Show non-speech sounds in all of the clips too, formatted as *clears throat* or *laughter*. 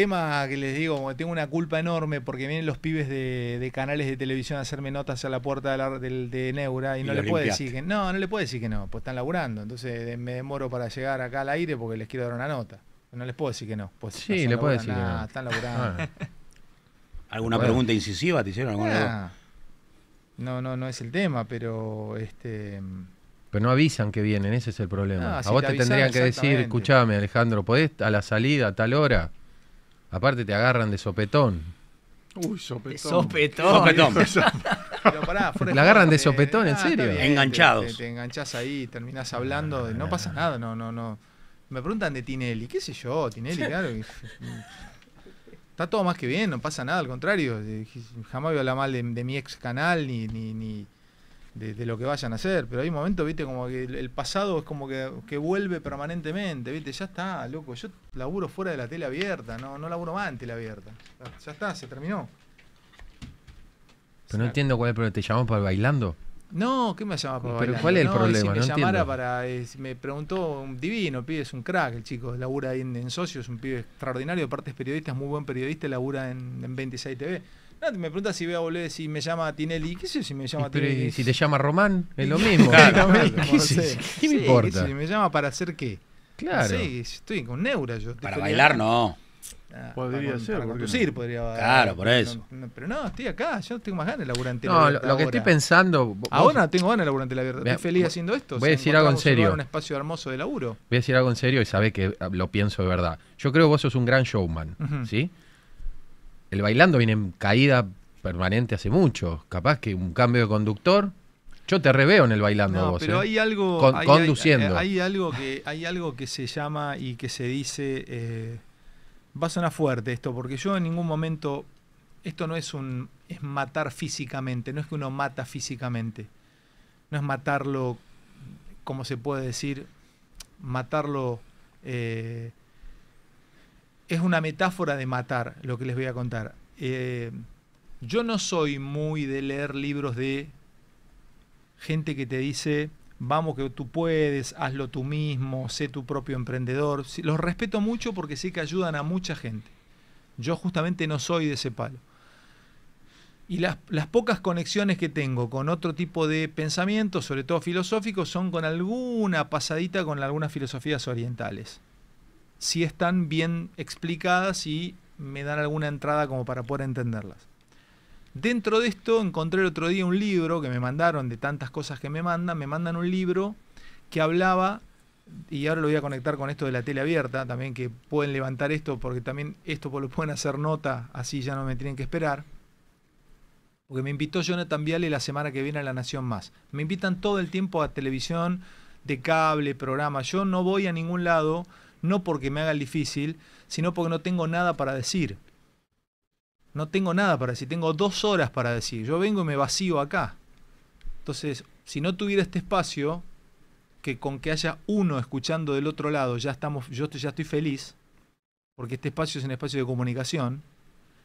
tema que les digo, tengo una culpa enorme porque vienen los pibes de, canales de televisión a hacerme notas a la puerta de, Neura y, no le puedo decir que no, no le puedo decir que no, pues están laburando. Entonces me demoro para llegar acá al aire porque les quiero dar una nota. No les puedo decir que no. Pues, sí, le puedo decir. que no. Están laburando. Ah. ¿Alguna pregunta incisiva te hicieron? alguna ah. No, no, no es el tema, pero este. Pero no avisan que vienen, ese es el problema. Ah, a vos te, tendrían que decir, escuchame Alejandro, ¿podés a la salida a tal hora? Aparte te agarran de sopetón. Uy, sopetón. sopetón. sopetón. *laughs* Pero pará, la agarran de eh, sopetón, en serio. Enganchados. Te, enganchás ahí, terminás hablando, de, no pasa nada, no, no, no. Me preguntan de Tinelli, qué sé yo, Tinelli, claro. Mm, está todo más que bien, no pasa nada, al contrario. Jamás voy a hablar mal de, de mi ex canal ni, ni, ni de, lo que vayan a hacer, pero hay un momento, viste, como que el, pasado es como que, vuelve permanentemente, viste, ya está, loco, yo laburo fuera de la tele abierta, no, no laburo más en tele abierta, ya está, se terminó. Pero no entiendo cuál es el problema, ¿te llamó para bailando? No, ¿qué me llamaba para ¿Pero cuál es el problema? me me preguntó un divino, pibe, es un crack, el chico, labura ahí en, Socios, un pibe extraordinario, aparte es periodista, muy buen periodista, labura en, en 26 TV. No, me pregunta si voy a volver, si me llama Tinelli. ¿Qué sé si me llama Tinelli? Si te llama Román, es lo mismo. ¿Qué, me importa? Si me llama para hacer qué. Claro. Sí, estoy con neura yo. Para bailar, ah, no. podría ser, para conducir, podría podría Claro, por eso. pero no, estoy acá, yo tengo más ganas de laburante. No, la lo, lo, que estoy pensando. ahora tengo ganas de laburar la verdad. Estoy feliz haciendo esto. Voy a decir algo en serio. Un espacio hermoso de laburo. Voy a decir algo en serio y sabés que lo pienso de verdad. Yo creo que vos sos un gran showman, ¿sí? el bailando viene en caída permanente hace mucho. Capaz que un cambio de conductor. Yo te reveo en el bailando Pero ¿eh? hay algo. conduciendo. Hay, algo que, hay algo que se llama y que se dice. Eh, va a sonar fuerte esto, porque yo en ningún momento. Esto no es un. Es matar físicamente. No es que uno mata físicamente. No es matarlo. Como se puede decir. Matarlo. Eh, es una metáfora de matar lo que les voy a contar. Eh, yo no soy muy de leer libros de gente que te dice, vamos que tú puedes, hazlo tú mismo, sé tu propio emprendedor. Los respeto mucho porque sé que ayudan a mucha gente. Yo justamente no soy de ese palo. Y las, las pocas conexiones que tengo con otro tipo de pensamiento, sobre todo filosóficos, son con alguna pasadita con algunas filosofías orientales si están bien explicadas y me dan alguna entrada como para poder entenderlas. Dentro de esto encontré el otro día un libro que me mandaron, de tantas cosas que me mandan, me mandan un libro que hablaba, y ahora lo voy a conectar con esto de la tele abierta, también que pueden levantar esto, porque también esto lo pueden hacer nota, así ya no me tienen que esperar. Porque me invitó Jonathan Viale la semana que viene a La Nación Más. Me invitan todo el tiempo a televisión, de cable, programa. Yo no voy a ningún lado no porque me haga difícil, sino porque no tengo nada para decir. No tengo nada para decir, tengo dos horas para decir. Yo vengo y me vacío acá. Entonces, si no tuviera este espacio, que con que haya uno escuchando del otro lado, ya estamos, yo ya estoy feliz, porque este espacio es un espacio de comunicación.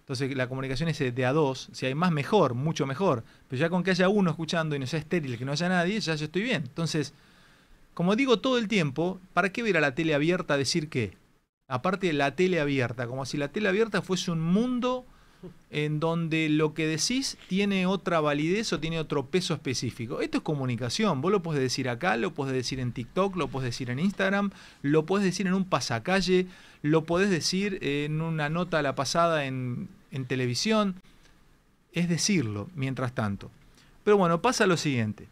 Entonces la comunicación es de a dos, si hay más mejor, mucho mejor. Pero ya con que haya uno escuchando y no sea estéril, que no haya nadie, ya yo estoy bien. Entonces, como digo todo el tiempo, ¿para qué ver a la tele abierta decir qué? Aparte de la tele abierta, como si la tele abierta fuese un mundo en donde lo que decís tiene otra validez o tiene otro peso específico. Esto es comunicación, vos lo podés decir acá, lo podés decir en TikTok, lo podés decir en Instagram, lo podés decir en un pasacalle, lo podés decir en una nota a la pasada en, en televisión. Es decirlo, mientras tanto. Pero bueno, pasa lo siguiente.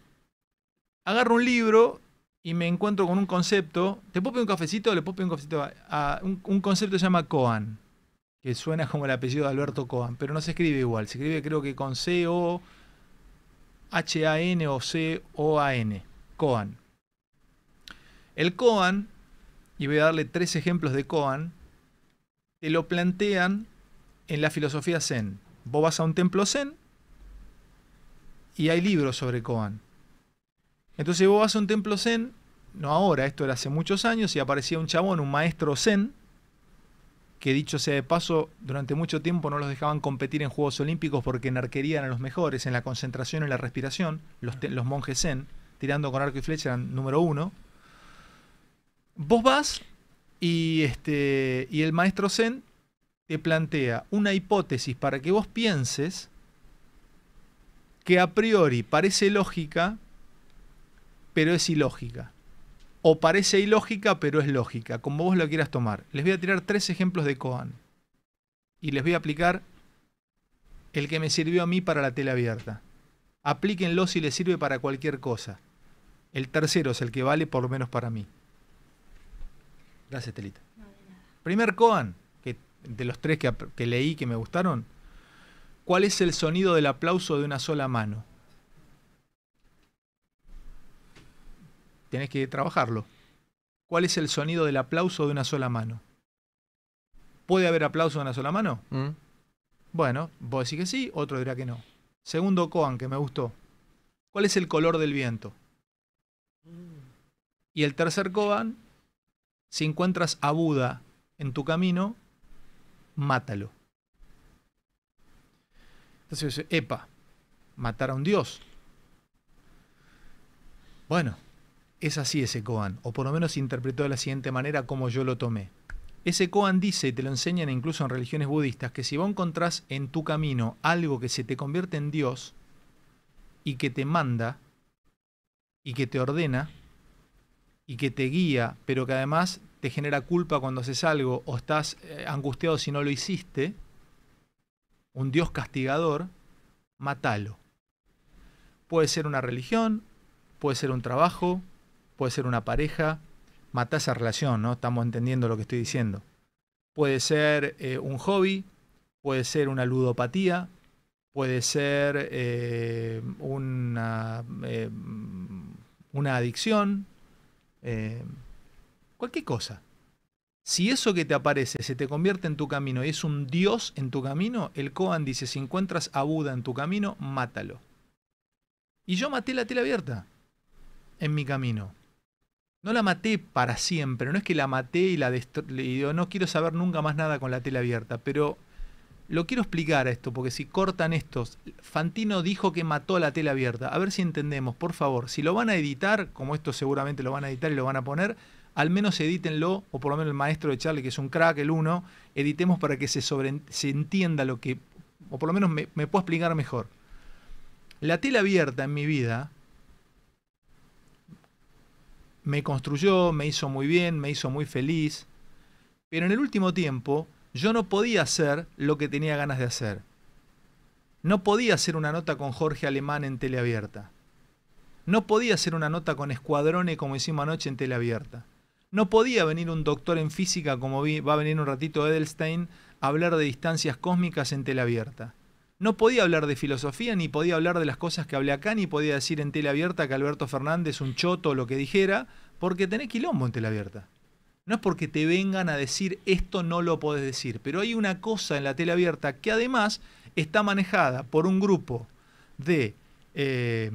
Agarro un libro y me encuentro con un concepto. ¿Te puedo pedir un cafecito? ¿Le puedo un cafecito? A, un, concepto se llama Coan, que suena como el apellido de Alberto Coan, pero no se escribe igual. Se escribe creo que con C-O. H-A-N o C-O-A-N, Coan. El Coan, y voy a darle tres ejemplos de Coan, te lo plantean en la filosofía Zen. Vos vas a un templo Zen y hay libros sobre Koan. Entonces vos vas a un templo Zen no ahora, esto era hace muchos años, y aparecía un chabón, un maestro zen, que dicho sea de paso, durante mucho tiempo no los dejaban competir en Juegos Olímpicos porque en a los mejores, en la concentración y la respiración, los, monjes zen, tirando con arco y flecha eran número uno. Vos vas y, este, y el maestro zen te plantea una hipótesis para que vos pienses que a priori parece lógica, pero es ilógica o parece ilógica, pero es lógica, como vos lo quieras tomar. Les voy a tirar tres ejemplos de Coan y les voy a aplicar el que me sirvió a mí para la tela abierta. Aplíquenlo si les sirve para cualquier cosa. El tercero es el que vale por lo menos para mí. Gracias, Telita. Primer Coan, que de los tres que, que leí que me gustaron, ¿cuál es el sonido del aplauso de una sola mano? Tienes que trabajarlo. ¿Cuál es el sonido del aplauso de una sola mano? ¿Puede haber aplauso de una sola mano? Mm. Bueno, vos decís que sí, otro dirá que no. Segundo koan que me gustó. ¿Cuál es el color del viento? Y el tercer koan si encuentras a Buda en tu camino, mátalo. Entonces, epa, matar a un dios. Bueno, es así ese Koan, o por lo menos interpretó de la siguiente manera como yo lo tomé. Ese Koan dice, y te lo enseñan incluso en religiones budistas, que si vos encontrás en tu camino algo que se te convierte en Dios y que te manda y que te ordena y que te guía, pero que además te genera culpa cuando haces algo o estás eh, angustiado si no lo hiciste, un Dios castigador, matalo. Puede ser una religión, puede ser un trabajo, puede ser una pareja, mata esa relación, ¿no? Estamos entendiendo lo que estoy diciendo. Puede ser eh, un hobby, puede ser una ludopatía, puede ser eh, una, eh, una, adicción, cualquier cosa. Si eso que te aparece se te convierte en tu camino y es un dios en tu camino, el Koan dice, si encuentras a Buda en tu camino, mátalo. Y yo maté la tela abierta en mi camino no la maté para siempre, no es que la maté y la y no quiero saber nunca más nada con la tela abierta, pero lo quiero explicar esto, porque si cortan estos, Fantino dijo que mató a la tela abierta, a ver si entendemos, por favor, si lo van a editar, como esto seguramente lo van a editar y lo van a poner, al menos edítenlo, o por lo menos el maestro de Charlie, que es un crack, el uno, editemos para que se, se entienda lo que, o por lo menos me, me puedo explicar mejor. La tela abierta en mi vida me construyó, me hizo muy bien, me hizo muy feliz. Pero en el último tiempo yo no podía hacer lo que tenía ganas de hacer. No podía hacer una nota con Jorge Alemán en teleabierta. No podía hacer una nota con Escuadrone como hicimos anoche en teleabierta. No podía venir un doctor en física como va a venir un ratito Edelstein a hablar de distancias cósmicas en teleabierta no podía hablar de filosofía, ni podía hablar de las cosas que hablé acá, ni podía decir en tela abierta que Alberto Fernández un choto o lo que dijera, porque tenés quilombo en tela abierta. No es porque te vengan a decir esto no lo podés decir, pero hay una cosa en la tela abierta que además está manejada por un grupo de... Eh,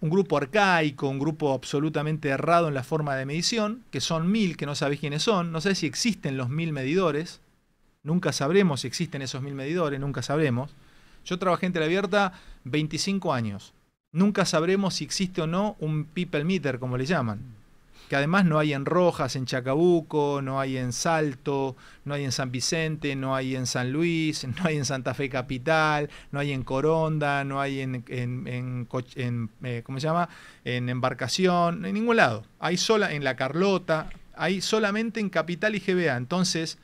un grupo arcaico, un grupo absolutamente errado en la forma de medición, que son mil, que no sabéis quiénes son, no sé si existen los mil medidores, Nunca sabremos si existen esos mil medidores, nunca sabremos. Yo trabajé en teleabierta 25 años. Nunca sabremos si existe o no un people meter, como le llaman. Que además no hay en Rojas, en Chacabuco, no hay en Salto, no hay en San Vicente, no hay en San Luis, no hay en Santa Fe Capital, no hay en Coronda, no hay en, en, eh, ¿cómo se llama? En embarcación, en ningún lado. Hay sola en La Carlota, hay solamente en Capital y GBA. Entonces,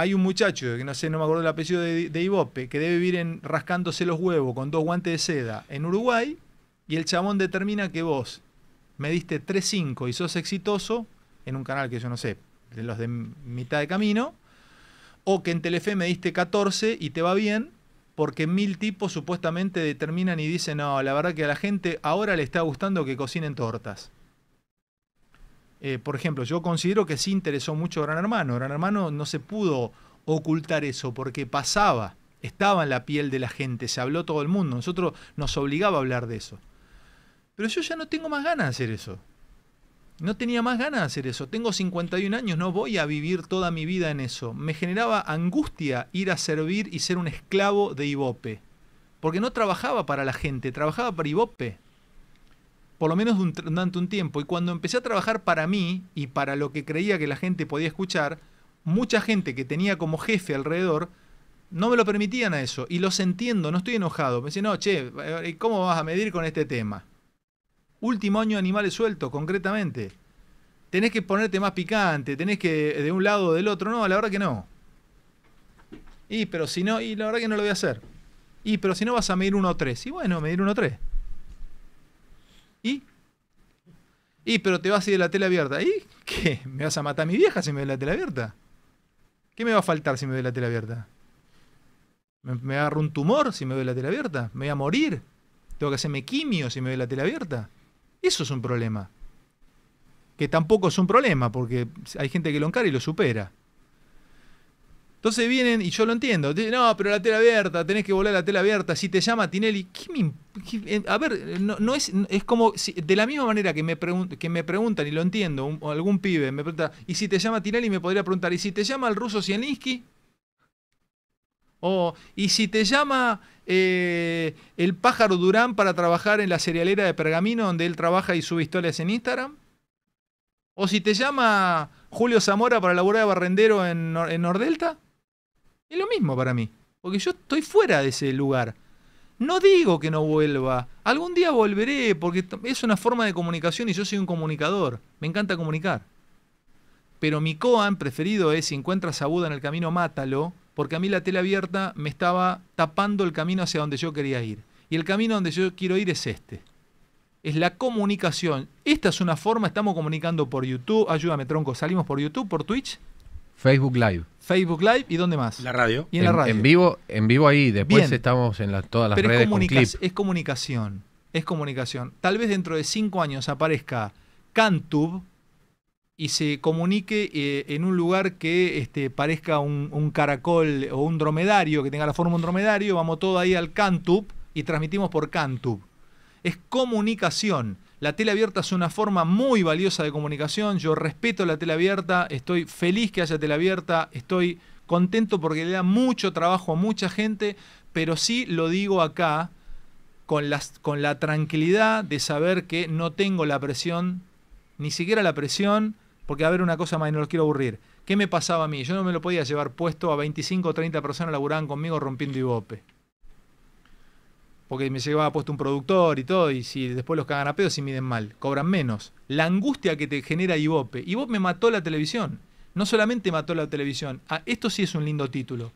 hay un muchacho, que no sé, no me acuerdo el apellido de, de Ibope, que debe vivir en, rascándose los huevos con dos guantes de seda en Uruguay, y el chamón determina que vos me diste 3.5 y sos exitoso en un canal que yo no sé, de los de mitad de camino, o que en Telefe me diste 14 y te va bien, porque mil tipos supuestamente determinan y dicen, no, la verdad que a la gente ahora le está gustando que cocinen tortas. Eh, por ejemplo, yo considero que sí interesó mucho a Gran Hermano. Gran Hermano no se pudo ocultar eso porque pasaba, estaba en la piel de la gente, se habló todo el mundo, nosotros nos obligaba a hablar de eso. Pero yo ya no tengo más ganas de hacer eso. No tenía más ganas de hacer eso. Tengo 51 años, no voy a vivir toda mi vida en eso. Me generaba angustia ir a servir y ser un esclavo de Ibope. Porque no trabajaba para la gente, trabajaba para Ivope por lo menos durante un tiempo. Y cuando empecé a trabajar para mí y para lo que creía que la gente podía escuchar, mucha gente que tenía como jefe alrededor no me lo permitían a eso. Y los entiendo, no estoy enojado. Me dicen, no, che, eh, ¿cómo vas a medir con este tema? Último año animales sueltos, concretamente. Tenés que ponerte más picante, tenés que eh, de un lado o del otro. No, la verdad que no. Y pero si no, y la verdad que no lo voy a hacer. Y pero si no vas a medir uno o tres. Y bueno, medir uno o tres. Y, pero te vas a ir de la tela abierta. ¿Y qué? ¿Me vas a matar a mi vieja si me ve la tela abierta? ¿Qué me va a faltar si me ve la tela abierta? ¿Me, me agarro un tumor si me ve la tela abierta? ¿Me voy a morir? ¿Tengo que hacerme quimio si me ve la tela abierta? Eso es un problema. Que tampoco es un problema, porque hay gente que lo encara y lo supera. Entonces vienen, y yo lo entiendo, no, pero la tela abierta, tenés que volar la tela abierta, si te llama Tinelli, eh, a ver, no, es, es como, de la misma manera que me, que me preguntan, y lo entiendo, algún pibe me pregunta, ¿y si te llama Tinelli? Me podría preguntar, ¿y si te llama el ruso Sieninski? O, ¿y si te llama eh, el pájaro Durán para trabajar en la cerealera de Pergamino, donde él trabaja y sube historias en Instagram? ¿O si te llama Julio Zamora para laburar de barrendero en Nordelta? Es lo mismo para mí, porque yo estoy fuera de ese lugar. No digo que no vuelva. Algún día volveré porque es una forma de comunicación y yo soy un comunicador. Me encanta comunicar. Pero mi koan preferido es si encuentras a Buda en el camino, mátalo, porque a mí la tela abierta me estaba tapando el camino hacia donde yo quería ir. Y el camino donde yo quiero ir es este. Es la comunicación. Esta es una forma, estamos comunicando por YouTube. Ayúdame, tronco, salimos por YouTube, por Twitch. Facebook Live. Facebook Live y dónde más. La radio. Y en, la radio. En vivo, en vivo ahí. Después estamos en todas las Pero redes es Es comunicación. Es comunicación. Tal vez dentro de cinco años aparezca Cantub y se comunique eh, en un lugar que este, parezca un, caracol o un dromedario, que tenga la forma de un dromedario. Vamos todo ahí al Cantub y transmitimos por Cantub. Es comunicación. La tele abierta es una forma muy valiosa de comunicación. Yo respeto la tele abierta, estoy feliz que haya tele abierta, estoy contento porque le da mucho trabajo a mucha gente, pero sí lo digo acá con, las, con la tranquilidad de saber que no tengo la presión, ni siquiera la presión, porque a ver una cosa más, no los quiero aburrir. ¿Qué me pasaba a mí? Yo no me lo podía llevar puesto a 25 o 30 personas laburando conmigo rompiendo ibope porque me llevaba puesto un productor y todo, y si después los cagan a pedos y miden mal, cobran menos. La angustia que te genera Ivope. Ivope me mató la televisión. No solamente mató la televisión, ah, esto sí es un lindo título.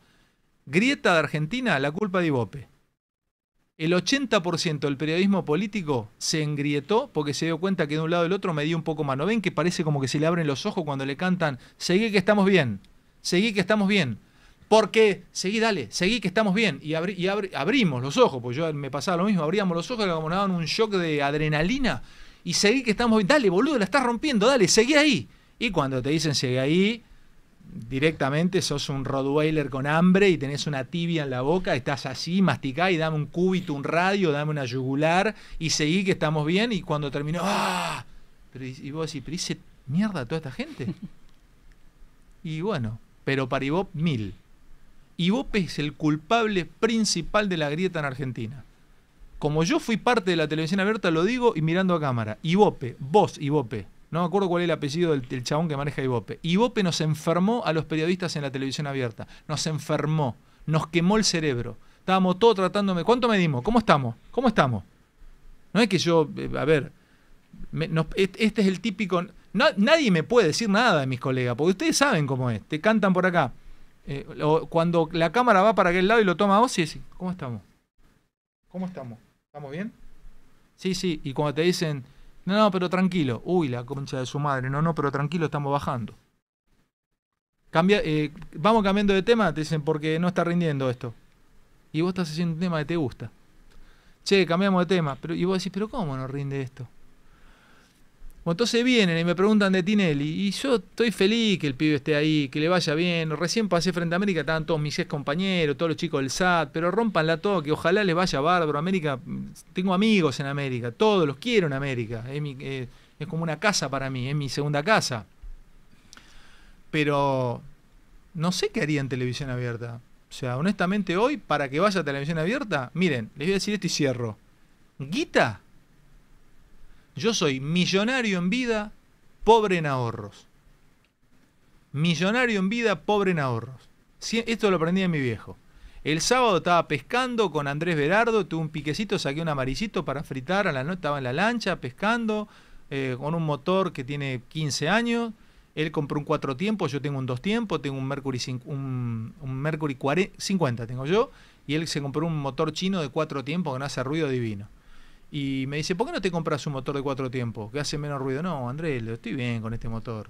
Grieta de Argentina, la culpa de Ivope. El 80% del periodismo político se engrietó porque se dio cuenta que de un lado del otro me dio un poco mano. Ven que parece como que se le abren los ojos cuando le cantan, seguí que estamos bien, seguí que estamos bien. Porque seguí, dale, seguí que estamos bien. Y, abrimos los ojos, porque yo me pasaba lo mismo, abríamos los ojos, como daban un shock de adrenalina. Y seguí que estamos bien. Dale, boludo, la estás rompiendo, dale, seguí ahí. Y cuando te dicen seguí ahí, directamente sos un Rottweiler con hambre y tenés una tibia en la boca, estás así, masticá y dame un cúbito, un radio, dame una yugular y seguí que estamos bien y cuando terminó, ¡ah! y vos decís, pero hice mierda toda esta gente. *laughs* y bueno, pero paribó mil. Ibope es el culpable principal de la grieta en Argentina. Como yo fui parte de la televisión abierta, lo digo y mirando a cámara. Ibope, vos, Ibope. No me acuerdo cuál es el apellido del, chabón que maneja Ibope. Ibope nos enfermó a los periodistas en la televisión abierta. Nos enfermó. Nos quemó el cerebro. Estábamos todos tratándome. ¿Cuánto medimos? ¿Cómo estamos? ¿Cómo estamos? No es que yo. Eh, a ver. este es el típico. nadie me puede decir nada de mis colegas, porque ustedes saben cómo es. Te cantan por acá. Eh, cuando la cámara va para aquel lado y lo toma vos, sí, sí. ¿Cómo estamos? ¿Cómo estamos? ¿Estamos bien? Sí, sí. Y cuando te dicen, no, no, pero tranquilo. Uy, la concha de su madre. No, no, pero tranquilo, estamos bajando. Cambia, eh, vamos cambiando de tema, te dicen, porque no está rindiendo esto. Y vos estás haciendo un tema que te gusta. Che, cambiamos de tema. Pero, y vos decís, pero ¿cómo no rinde esto? entonces vienen y me preguntan de Tinelli, y yo estoy feliz que el pibe esté ahí, que le vaya bien. Recién pasé frente a América, estaban todos mis ex compañeros, todos los chicos del SAT, pero rompanla todo, que ojalá les vaya bárbaro. América, tengo amigos en América, todos los quiero en América, es, eh, como una casa para mí, es mi segunda casa. Pero no sé qué haría en televisión abierta. O sea, honestamente hoy, para que vaya a televisión abierta, miren, les voy a decir esto y cierro. Guita, yo soy millonario en vida, pobre en ahorros. Millonario en vida, pobre en ahorros. Esto lo aprendí de mi viejo. El sábado estaba pescando con Andrés Berardo, tuve un piquecito, saqué un amarillito para fritar, a la noche estaba en la lancha pescando, eh, con un motor que tiene 15 años. Él compró un cuatro tiempos, yo tengo un dos tiempos, tengo un Mercury, un, 50, tengo yo, y él se compró un motor chino de cuatro tiempos que no hace ruido divino. Y me dice, ¿por qué no te compras un motor de cuatro tiempos? Que hace menos ruido. No, Andrés, estoy bien con este motor.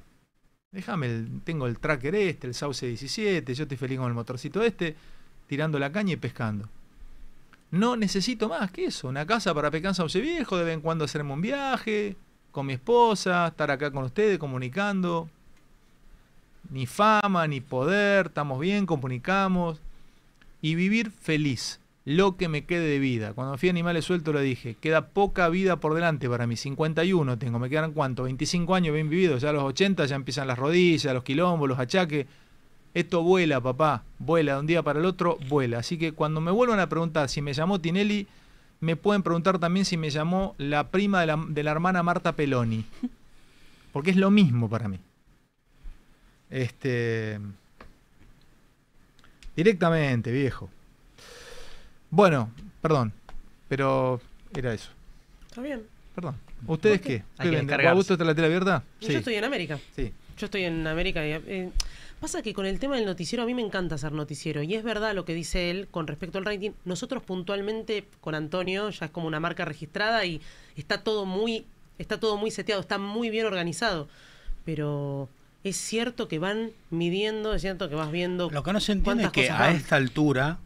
Déjame, tengo el tracker este, el sauce 17, yo estoy feliz con el motorcito este, tirando la caña y pescando. No necesito más que eso. Una casa para pescar Sauce viejo, de vez en cuando hacerme un viaje con mi esposa, estar acá con ustedes comunicando. Ni fama, ni poder, estamos bien, comunicamos. Y vivir feliz lo que me quede de vida. Cuando fui a Animales Sueltos lo dije, queda poca vida por delante para mí, 51 tengo, me quedan cuánto, 25 años bien vividos, ya a los 80 ya empiezan las rodillas, los quilombos, los achaques. Esto vuela, papá, vuela de un día para el otro, vuela. Así que cuando me vuelvan a preguntar si me llamó Tinelli, me pueden preguntar también si me llamó la prima de la, de la hermana Marta Peloni. Porque es lo mismo para mí. Este. Directamente, viejo. Bueno, perdón, pero era eso. Está bien. Perdón. ¿Ustedes qué? qué? que la tela abierta? Yo estoy en América. Sí. Yo estoy en América. Eh, pasa que con el tema del noticiero, a mí me encanta hacer noticiero. Y es verdad lo que dice él con respecto al rating. Nosotros puntualmente con Antonio ya es como una marca registrada y está todo muy, está todo muy seteado, está muy bien organizado. Pero es cierto que van midiendo, es cierto que vas viendo. Lo que no se entiende es que a esta altura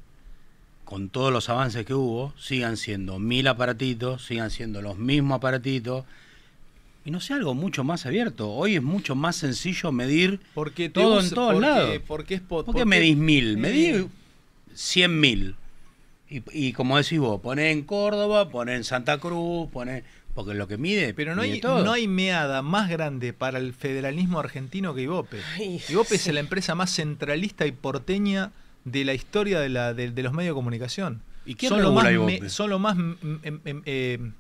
con todos los avances que hubo, sigan siendo mil aparatitos, sigan siendo los mismos aparatitos, y no sea algo mucho más abierto. Hoy es mucho más sencillo medir porque todo en todos porque, lados. Porque es porque, medís mil, medís cien mil. Y, como decís vos, poné en Córdoba, poné en Santa Cruz, poné... Porque lo que mide. Pero no, hay, no hay meada más grande para el federalismo argentino que Ibope. Ibope es la empresa más centralista y porteña de la historia de, la, de, los medios de comunicación. ¿Y quién son lo más, son lo más em, em, em, eh,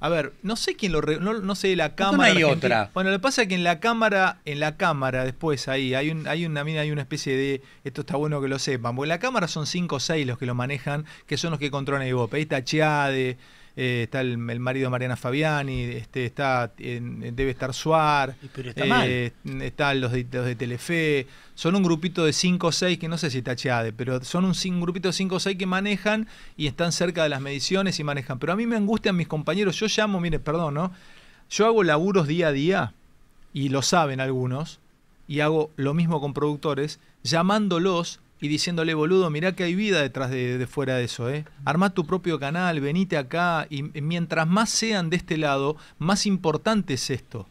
a ver, no sé quién lo no, sé la cámara. No otra. Bueno, lo que pasa es que en la cámara, en la cámara después ahí hay un hay una hay una especie de esto está bueno que lo sepan, porque en la cámara son 5 o 6 los que lo manejan, que son los que controlan Ibope. Ahí está Chiade, eh, está el, marido de Mariana Fabiani, este, está, debe estar Suar, eh, están los de, Telefe, son un grupito de 5 o 6, que no sé si está Chade, pero son un, grupito de 5 o 6 que manejan y están cerca de las mediciones y manejan. Pero a mí me angustian mis compañeros, yo llamo, mire, perdón, ¿no? Yo hago laburos día a día, y lo saben algunos, y hago lo mismo con productores, llamándolos y diciéndole, boludo, mirá que hay vida detrás de, fuera de eso, ¿eh? Armá tu propio canal, venite acá, y mientras más sean de este lado, más importante es esto.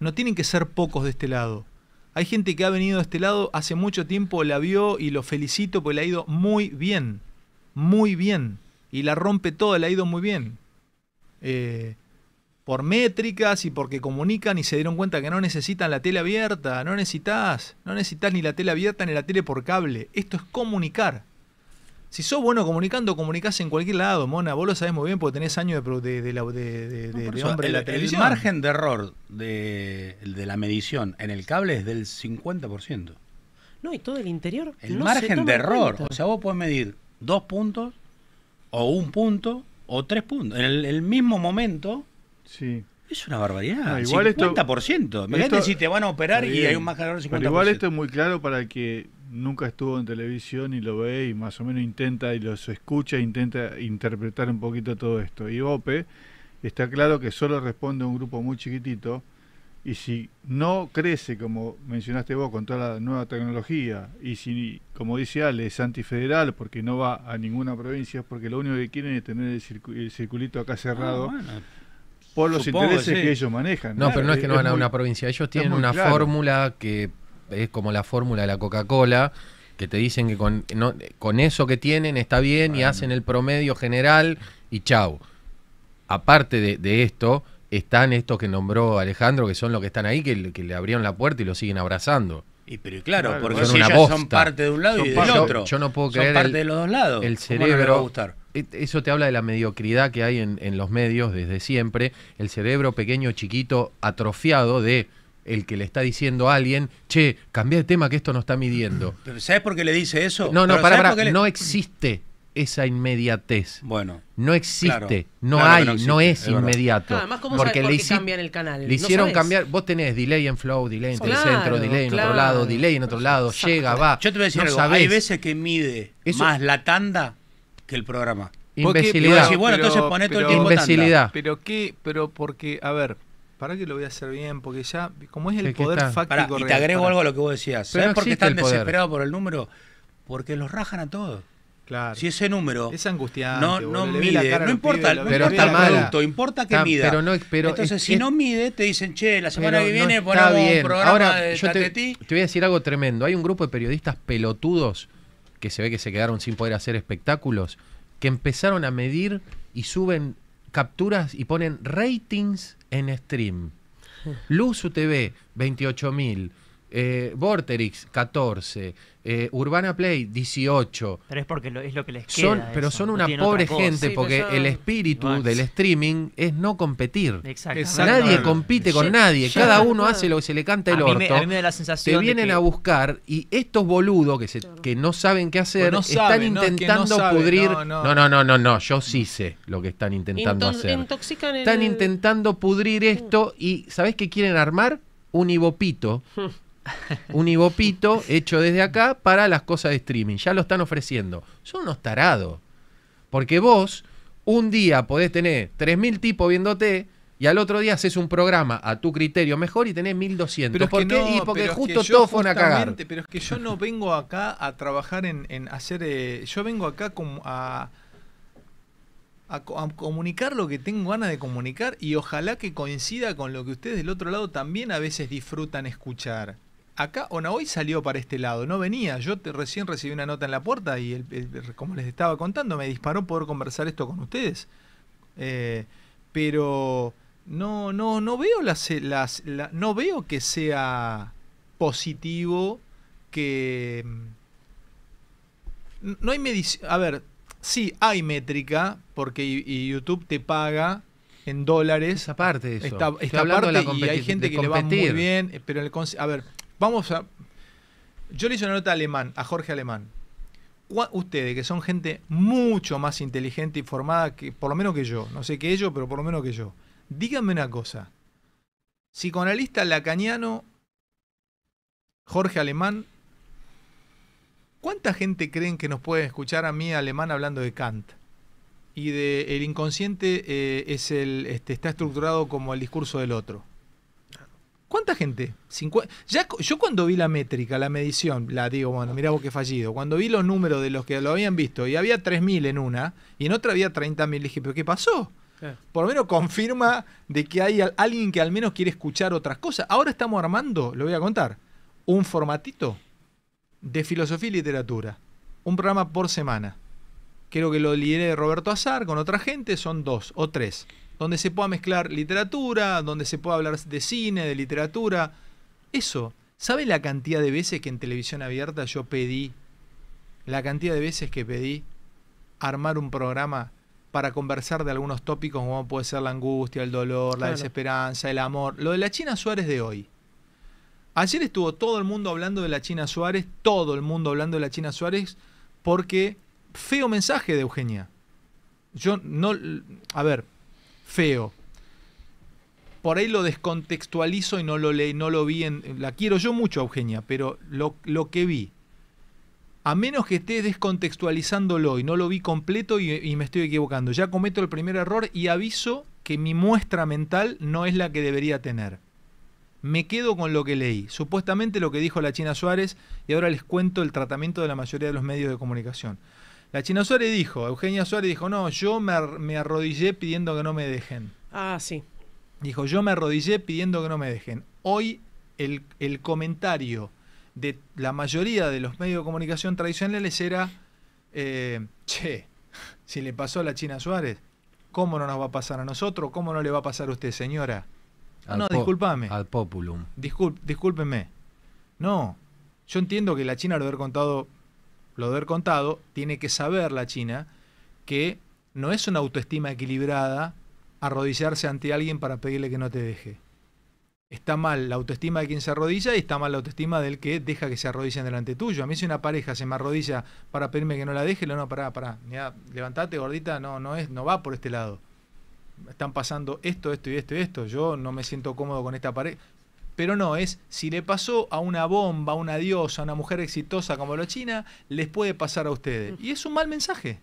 No tienen que ser pocos de este lado. Hay gente que ha venido de este lado hace mucho tiempo, la vio y lo felicito porque le ha ido muy bien. Muy bien. Y la rompe toda, le ha ido muy bien. Eh, por métricas y porque comunican y se dieron cuenta que no necesitan la tele abierta, no necesitas, no necesitas ni la tele abierta ni la tele por cable. Esto es comunicar. Si sos bueno comunicando, comunicás en cualquier lado, mona. Vos lo sabés muy bien porque tenés años de, hombre el, la televisión. margen de error de, la medición en el cable es del 50%. No, y todo el interior. El margen de error. O sea, vos podés medir dos puntos, o un punto, o tres puntos. En el mismo momento, Sí. Es una barbaridad. Ah, igual 50%. Imagínate este si te van a operar y hay un más calor 50%. igual esto es muy claro para el que nunca estuvo en televisión y lo ve y más o menos intenta y los escucha, intenta interpretar un poquito todo esto. Y OPE está claro que solo responde a un grupo muy chiquitito y si no crece, como mencionaste vos, con toda la nueva tecnología y si, como dice Ale, es antifederal porque no va a ninguna provincia, porque lo único que quieren es tener el, circulito acá cerrado. Ah, por los intereses que ellos manejan. No, pero no es que no van a una provincia, ellos tienen una fórmula que es como la fórmula de la Coca-Cola, que te dicen que con, eso que tienen está bien y hacen el promedio general y chau. Aparte de, esto, están estos que nombró Alejandro, que son los que están ahí, que, le abrieron la puerta y lo siguen abrazando. Y pero claro, porque si ellos son parte de un lado y del otro. Yo, no puedo creer de los dos lados. el cerebro. Eh, eso te habla de la mediocridad que hay en, los medios desde siempre, el cerebro pequeño, chiquito, atrofiado de el que le está diciendo a alguien, che, cambia de tema que esto no está midiendo. *clears throat* ¿Pero ¿Sabes por qué le dice eso? No, no, para, no existe esa inmediatez. Bueno. No existe, no hay, no, es, inmediato. Ah, porque le cambian el canal? Le hicieron cambiar, vos tenés delay en flow, delay en el centro, delay en otro lado, delay en otro lado, llega, va. Yo te voy a decir algo, hay veces que mide más la tanda que el programa. Imbecilidad. bueno, pero, el tiempo imbecilidad. Pero qué, pero porque, a ver, para que lo voy a hacer bien, porque ya, como es el poder fáctico. y te agrego algo a lo que vos decías. ¿Sabes por qué están desesperados por el número? Porque los rajan a todos. Claro. Si ese número es angustiante, no, no mide, no importa, pero está el producto, importa que mida. Pero no, Entonces, si no mide, te dicen, che, la semana que viene ponemos un programa Ahora, de yo te, voy a decir algo tremendo. Hay un grupo de periodistas pelotudos que se ve que se quedaron sin poder hacer espectáculos, que empezaron a medir y suben capturas y ponen ratings en stream. Luzu TV, 28.000. Eh, Vorterix, 14. Eh, Urbana Play, 18. Pero es porque es lo que les queda. Son, pero son una pobre gente, porque el espíritu del streaming es no competir. Nadie compite con nadie, cada uno hace lo que se le canta el orto. Te vienen a buscar y estos boludos que, no saben qué hacer están intentando pudrir. No no. no no. no, yo sí sé lo que están intentando hacer. Están intentando pudrir esto mm. y sabes qué quieren armar? Un ibopito. *laughs* *laughs* un ibopito hecho desde acá para las cosas de streaming. Ya lo están ofreciendo. Son unos tarados. Porque vos un día podés tener 3.000 tipos viéndote, y al otro día haces un programa a tu criterio mejor y tenés 1200. Pero ¿Por y porque justo todo que una fueron Pero es que yo no vengo acá a trabajar en, hacer. Eh, yo vengo acá como a, comunicar lo que tengo ganas de comunicar y ojalá que coincida con lo que ustedes del otro lado también a veces disfrutan escuchar acá hoy salió para este lado, no venía. Yo recién recibí una nota en la puerta y, como les estaba contando, me disparó poder conversar esto con ustedes. Eh, pero no, no, no veo las, las no veo que sea positivo que mm, no hay medición. A ver, sí hay métrica porque YouTube te paga en dólares. aparte la y hay gente que le va muy bien, eh, pero el a ver, Vamos a. Yo le hice una nota a Alemán, a Jorge Alemán. Ustedes, que son gente mucho más inteligente y formada, que, por lo menos que yo, no sé que ellos, pero por lo menos que yo. Díganme una cosa. Psicoanalista lacaniano, Jorge Alemán, ¿cuánta gente creen que nos puede escuchar a mí alemán hablando de Kant? Y de el inconsciente eh, es el, este, está estructurado como el discurso del otro. ¿Cuánta gente? ya, yo cuando vi la métrica, la medición, la digo, bueno, mira vos qué fallido. Cuando vi los números de los que lo habían visto y había 3.000 en una y en otra había 30.000, dije, pero ¿qué pasó? Eh. Por lo menos confirma de que hay alguien que al menos quiere escuchar otras cosas. Ahora estamos armando, lo voy a contar, un formatito de filosofía y literatura. Un programa por semana. Creo que lo lideré Roberto Azar con otra gente, son dos o tres donde se pueda mezclar literatura, donde se pueda hablar de cine, de literatura. Eso. ¿Sabe la cantidad de veces que en televisión abierta yo pedí, la cantidad de veces que pedí armar un programa para conversar de algunos tópicos como puede ser la angustia, el dolor, la desesperanza, el amor, lo de la China Suárez de hoy? Ayer estuvo todo el mundo hablando de la China Suárez, todo el mundo hablando de la China Suárez, porque feo mensaje de Eugenia. Yo no. A ver, feo. Por ahí lo descontextualizo y no lo leí, no lo vi. En, la quiero yo mucho, Eugenia, pero lo, que vi, a menos que esté descontextualizándolo y no lo vi completo y, me estoy equivocando. Ya cometo el primer error y aviso que mi muestra mental no es la que debería tener. Me quedo con lo que leí, supuestamente lo que dijo la China Suárez, y ahora les cuento el tratamiento de la mayoría de los medios de comunicación. La China Suárez dijo, Eugenia Suárez dijo, no, yo me, arrodillé pidiendo que no me dejen. Ah, sí. Dijo, yo me arrodillé pidiendo que no me dejen. Hoy el, comentario de la mayoría de los medios de comunicación tradicionales era, eh, che, si le pasó a la China Suárez, ¿cómo no nos va a pasar a nosotros? ¿Cómo no le va a pasar a usted, señora? no, discúlpame. Al populum. discúlpeme. No, yo entiendo que la China lo haber contado lo de haber contado, tiene que saber la China que no es una autoestima equilibrada arrodillarse ante alguien para pedirle que no te deje. Está mal la autoestima de quien se arrodilla y está mal la autoestima del que deja que se arrodillen delante tuyo. A mí si una pareja se me arrodilla para pedirme que no la deje, no, no, pará, pará, levantate gordita, no, no es, no va por este lado. Están pasando esto, esto y esto y esto. Yo no me siento cómodo con esta pareja. Pero no, es si le pasó a una bomba, a una diosa, a una mujer exitosa como la China, les puede pasar a ustedes. Y es un mal mensaje.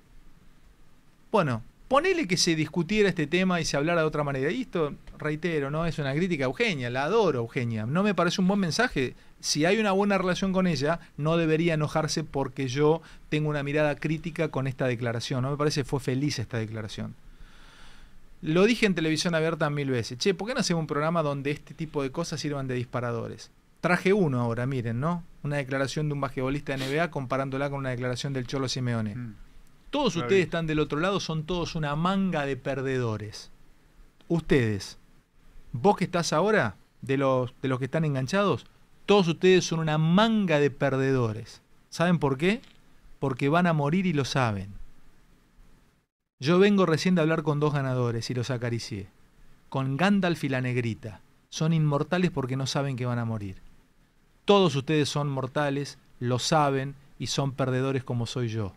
Bueno, ponele que se discutiera este tema y se hablara de otra manera. Y esto, reitero, no es una crítica a Eugenia, la adoro Eugenia. No me parece un buen mensaje. Si hay una buena relación con ella, no debería enojarse porque yo tengo una mirada crítica con esta declaración. No me parece fue feliz esta declaración. Lo dije en televisión abierta mil veces. Che, ¿por qué no hacemos un programa donde este tipo de cosas sirvan de disparadores? Traje uno ahora, miren, ¿no? Una declaración de un basquetbolista de NBA comparándola con una declaración del Cholo Simeone. Mm. Todos ustedes están del otro lado, son todos una manga de perdedores. Ustedes, vos que estás ahora, de los, de los que están enganchados, todos ustedes son una manga de perdedores. ¿Saben por qué? Porque van a morir y lo saben. Yo vengo recién de hablar con dos ganadores y los acaricié. Con Gandalf y la negrita. Son inmortales porque no saben que van a morir. Todos ustedes son mortales, lo saben y son perdedores como soy yo.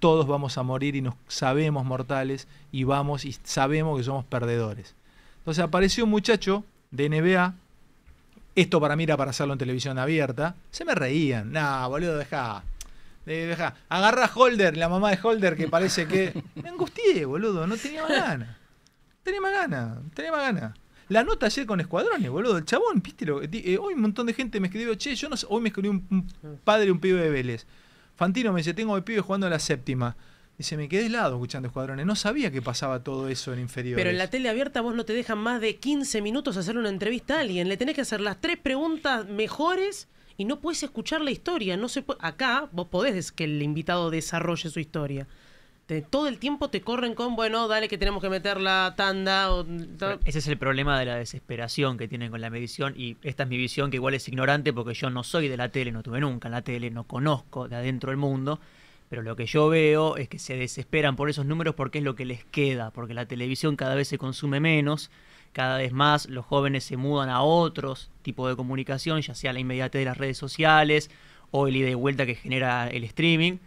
Todos vamos a morir y nos sabemos mortales y vamos y sabemos que somos perdedores. Entonces apareció un muchacho de NBA. Esto para mí era para hacerlo en televisión abierta. Se me reían. Nah, boludo, dejá deja agarra Holder, la mamá de Holder, que parece que. Me angustié, boludo. No tenía más ganas. Tenía más ganas. Tenía más ganas. La nota ayer con escuadrones, boludo. El chabón, viste eh, Hoy un montón de gente me escribió, che, yo no Hoy me escribió un, padre padre, un pibe de Vélez. Fantino me dice, tengo el pibe jugando a la séptima. Dice, me quedé lado escuchando escuadrones. No sabía que pasaba todo eso en inferior Pero en la tele abierta vos no te dejan más de 15 minutos hacer una entrevista a alguien. Le tenés que hacer las tres preguntas mejores y no puedes escuchar la historia. No se acá vos podés que el invitado desarrolle su historia. de todo el tiempo te corren con, bueno, dale que tenemos que meter la tanda. O, Ese es el problema de la desesperación que tienen con la medición y esta es mi visión que igual es ignorante porque yo no soy de la tele, no tuve nunca la tele, no conozco de adentro el mundo. Pero lo que yo veo es que se desesperan por esos números porque es lo que les queda, porque la televisión cada vez se consume menos, cada vez más los jóvenes se mudan a otros tipos de comunicación, ya sea la inmediatez de las redes sociales o el ida y vuelta que genera el streaming.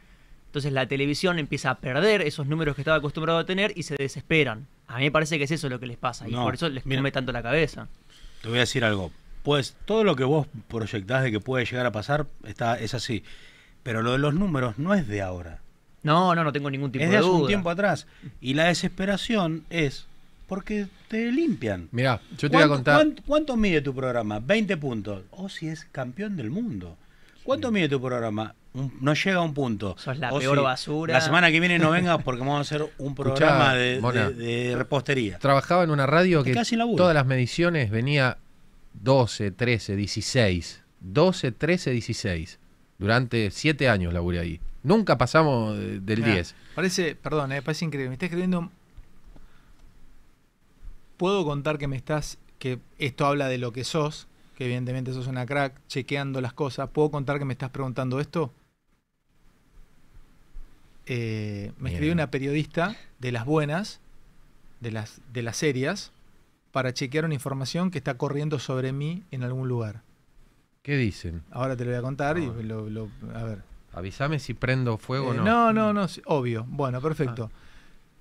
Entonces la televisión empieza a perder esos números que estaba acostumbrado a tener y se desesperan. A mí me parece que es eso lo que les pasa y por eso les come tanto la cabeza. Te voy a decir algo. Pues todo lo que vos proyectás de que puede llegar a pasar está, es así. Pero lo de los números no es de ahora. No, no, no tengo ningún tipo de, hace un tiempo atrás. Y la desesperación es porque te limpian. mira yo te voy a contar. ¿cuánto, mide tu programa? 20 puntos. O si es campeón del mundo. ¿Cuánto mide tu programa? no llega a un punto. Sos la peor basura. La semana que viene no venga porque vamos a hacer un programa de, repostería. Trabajaba en una radio que todas las mediciones venía 12, 13, 16. 12, 13, 16. Durante 7 años laburé ahí. Nunca pasamos eh, del 10. Parece, perdón, eh, parece increíble. Me está escribiendo puedo contar que me estás, que esto habla de lo que sos, que evidentemente sos una crack, chequeando las cosas, ¿puedo contar que me estás preguntando esto? Eh, me escribió una periodista de las buenas, de las, de las serias, para chequear una información que está corriendo sobre mí en algún lugar. ¿Qué dicen? Ahora te lo voy a contar y ah. lo, a ver. Avísame si prendo fuego o eh, no. No, no, no, obvio. Bueno, perfecto. Ah.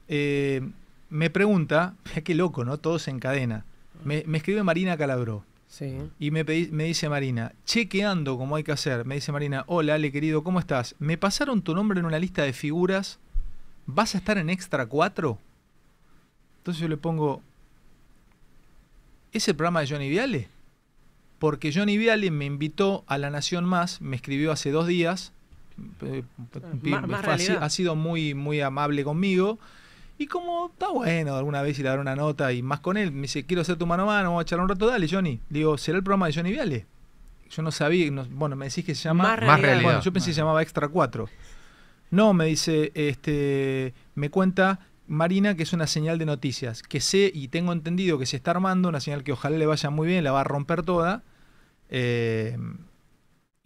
Eh, me pregunta, *laughs* qué loco, ¿no? Todo se encadena. Me, escribe Marina Calabró. Sí. Y me, me dice Marina, chequeando como hay que hacer, me dice Marina, hola Ale querido, ¿cómo estás? Me pasaron tu nombre en una lista de figuras, ¿vas a estar en Extra 4? Entonces yo le pongo, ¿es el programa de Johnny Viale? Porque Johnny Viale me invitó a La Nación Más, me escribió hace dos días, eh, ha, sido muy, muy amable conmigo y como está bueno, alguna vez ir a dar una nota y más con él, me dice, quiero hacer tu mano a mano, vamos a echar un rato, dale, Johnny. digo, ¿será el programa de Johnny Viale? Yo no sabía, bueno, me decís que se llama... Más realidad. yo pensé que se llamaba Extra 4. No, me dice, este, me cuenta Marina que es una señal de noticias, que sé y tengo entendido que se está armando, una señal que ojalá le vaya muy bien, la va a romper toda. Eh,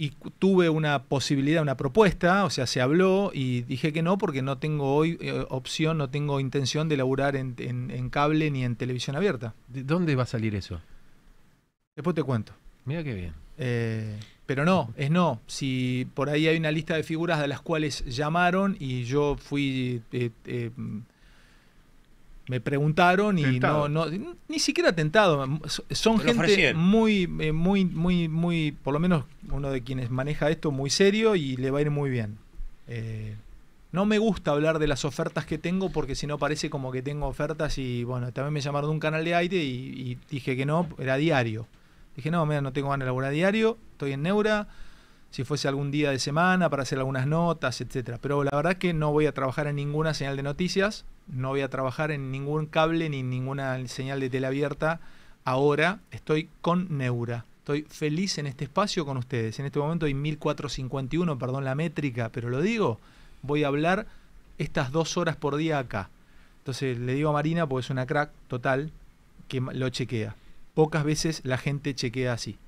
y tuve una posibilidad, una propuesta, o sea, se habló y dije que no porque no tengo hoy eh, opción, no tengo intención de laburar en, cable ni en televisión abierta. ¿De dónde va a salir eso? Después te cuento. Mira qué bien. Eh, pero no, es no. Si por ahí hay una lista de figuras de las cuales llamaron y yo fui... Eh, me preguntaron y no, ni siquiera tentado. Son gente muy, eh, muy, muy, muy, por lo menos uno de quienes maneja esto muy serio y le va a ir muy bien. Eh, no me gusta hablar de las ofertas que tengo porque si no parece como que tengo ofertas y bueno, también me llamaron de un canal de aire y, dije que no, era diario. Dije, no, mira, no tengo ganas de laburar diario, estoy en Neura, si fuese algún día de semana para hacer algunas notas, etcétera. Pero la verdad que no voy a trabajar en ninguna señal de noticias, no voy a trabajar en ningún cable ni ninguna señal de tela abierta. Ahora estoy con Neura. Estoy feliz en este espacio con ustedes. En este momento hay 1451, perdón la métrica, pero lo digo. Voy a hablar estas dos horas por día acá. Entonces le digo a Marina, porque es una crack total, que lo chequea. Pocas veces la gente chequea así.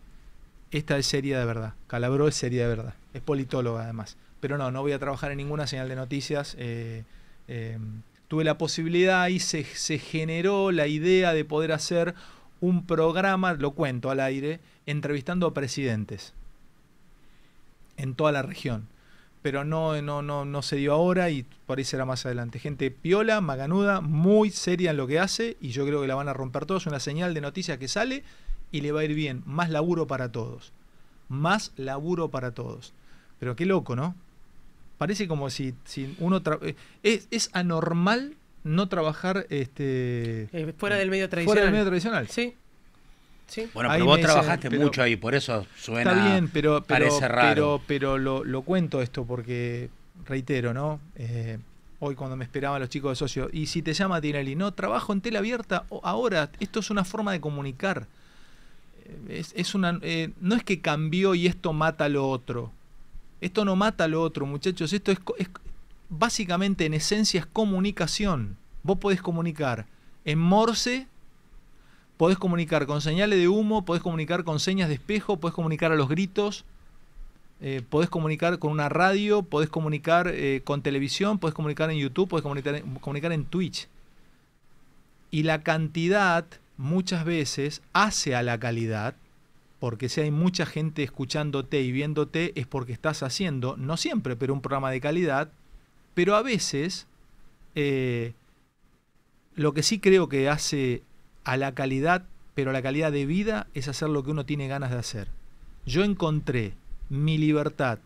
Esta es seria de verdad. Calabró es seria de verdad. Es politóloga además. Pero no, no voy a trabajar en ninguna señal de noticias. Eh, eh, tuve la posibilidad y se, generó la idea de poder hacer un programa, lo cuento al aire, entrevistando a presidentes en toda la región. Pero no, no, no, no se dio ahora y por ahí será más adelante. Gente piola, maganuda, muy seria en lo que hace y yo creo que la van a romper todos. Una señal de noticia que sale y le va a ir bien. Más laburo para todos. Más laburo para todos. Pero qué loco, ¿no? Parece como si, uno... Eh, es, anormal no trabajar este, eh, fuera del medio tradicional. Fuera del medio tradicional. Sí. Bueno, pero vos trabajaste mucho ahí, por eso suena. Está bien, pero, parece raro. pero, lo, cuento esto porque, reitero, ¿no? Eh, hoy cuando me esperaban los chicos de socio, y si te llama Tinelli, no, trabajo en tela abierta ahora, esto es una forma de comunicar. Es, una, no es que cambió y esto mata lo otro. Esto no mata a lo otro, muchachos. Esto es, básicamente en esencia es comunicación. Vos podés comunicar en Morse, podés comunicar con señales de humo, podés comunicar con señas de espejo, podés comunicar a los gritos, eh, podés comunicar con una radio, podés comunicar eh, con televisión, podés comunicar en YouTube, podés comunicar en Twitch. Y la cantidad muchas veces hace a la calidad porque si hay mucha gente escuchándote y viéndote es porque estás haciendo, no siempre, pero un programa de calidad, pero a veces eh, lo que sí creo que hace a la calidad, pero a la calidad de vida, es hacer lo que uno tiene ganas de hacer. Yo encontré mi libertad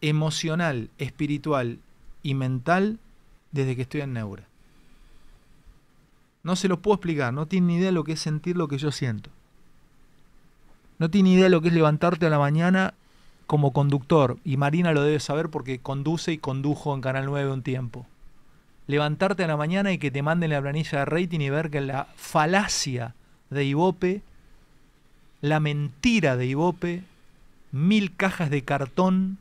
emocional, espiritual y mental desde que estoy en Neura. No se lo puedo explicar, no tienen ni idea lo que es sentir lo que yo siento no tiene idea lo que es levantarte a la mañana como conductor, y Marina lo debe saber porque conduce y condujo en Canal 9 un tiempo. Levantarte a la mañana y que te manden la planilla de rating y ver que la falacia de Ivope, la mentira de Ivope, mil cajas de cartón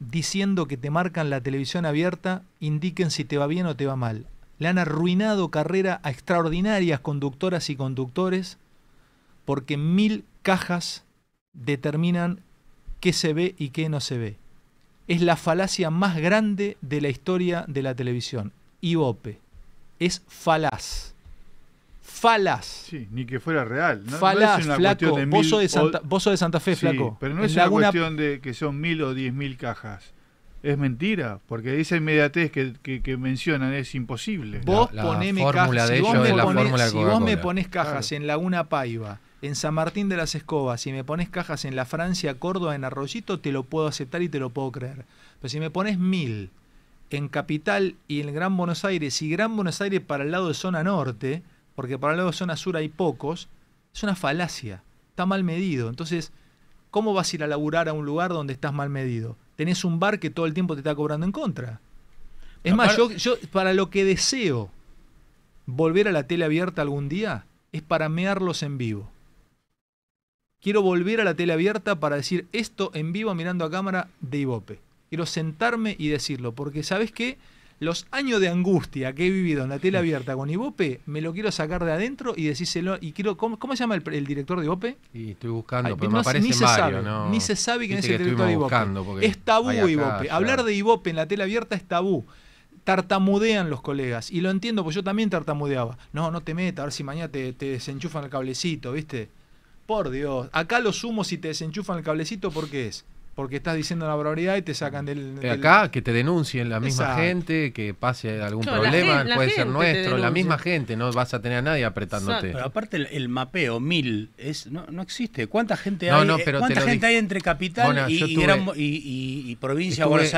diciendo que te marcan la televisión abierta, indiquen si te va bien o te va mal. Le han arruinado carrera a extraordinarias conductoras y conductores porque mil cajas determinan qué se ve y qué no se ve. Es la falacia más grande de la historia de la televisión. IVOPE. Es falaz. Falaz. Sí, ni que fuera real. No, falaz, flaco. De vos, de Santa, de Santa Fe, flaco. Pero no es una cuestión de que son mil o diez mil cajas. Es mentira, porque esa inmediatez que, mencionan es imposible. Vos poneme cajas. Si vos me, pones cajas en Laguna Paiva, en San Martín de las Escobas, si me pones cajas en la Francia, Córdoba, en Arroyito, te lo puedo aceptar y te lo puedo creer. Pero si me pones mil en Capital y en Gran Buenos Aires, y Gran Buenos Aires para el lado de zona norte, porque para el lado de zona sur hay pocos, es una falacia, está mal medido. Entonces, ¿cómo vas a ir a laburar a un lugar donde estás mal medido? Tenés un bar que todo el tiempo te está cobrando en contra. Es más, yo, yo para lo que deseo volver a la tele abierta algún día, es para mearlos en vivo quiero volver a la tele abierta para decir esto en vivo mirando a cámara de Ivope. Quiero sentarme y decirlo, porque ¿sabes qué? Los años de angustia que he vivido en la tele abierta con Ivope, me lo quiero sacar de adentro y decírselo. Y quiero, ¿cómo, se llama el, director de Ibope? Y estoy buscando, me ni se sabe, Ni se sabe quién es el director de Ibope. Es tabú Ivope. Hablar de Ibope en la tele abierta es tabú tartamudean los colegas. Y lo entiendo, pues yo también tartamudeaba. No, no te metas, a ver si mañana te, te desenchufan el cablecito, ¿viste? Por Dios. Acá lo sumo si te desenchufan el cablecito porque es porque estás diciendo la barbaridad y te sacan del, Acá, que te denuncien la misma gente, que pase algún problema, puede ser nuestro, la misma gente, no vas a tener a nadie apretándote. Pero aparte el, mapeo, mil, es no, no existe. ¿Cuánta gente hay entre capital y, provincia de Buenos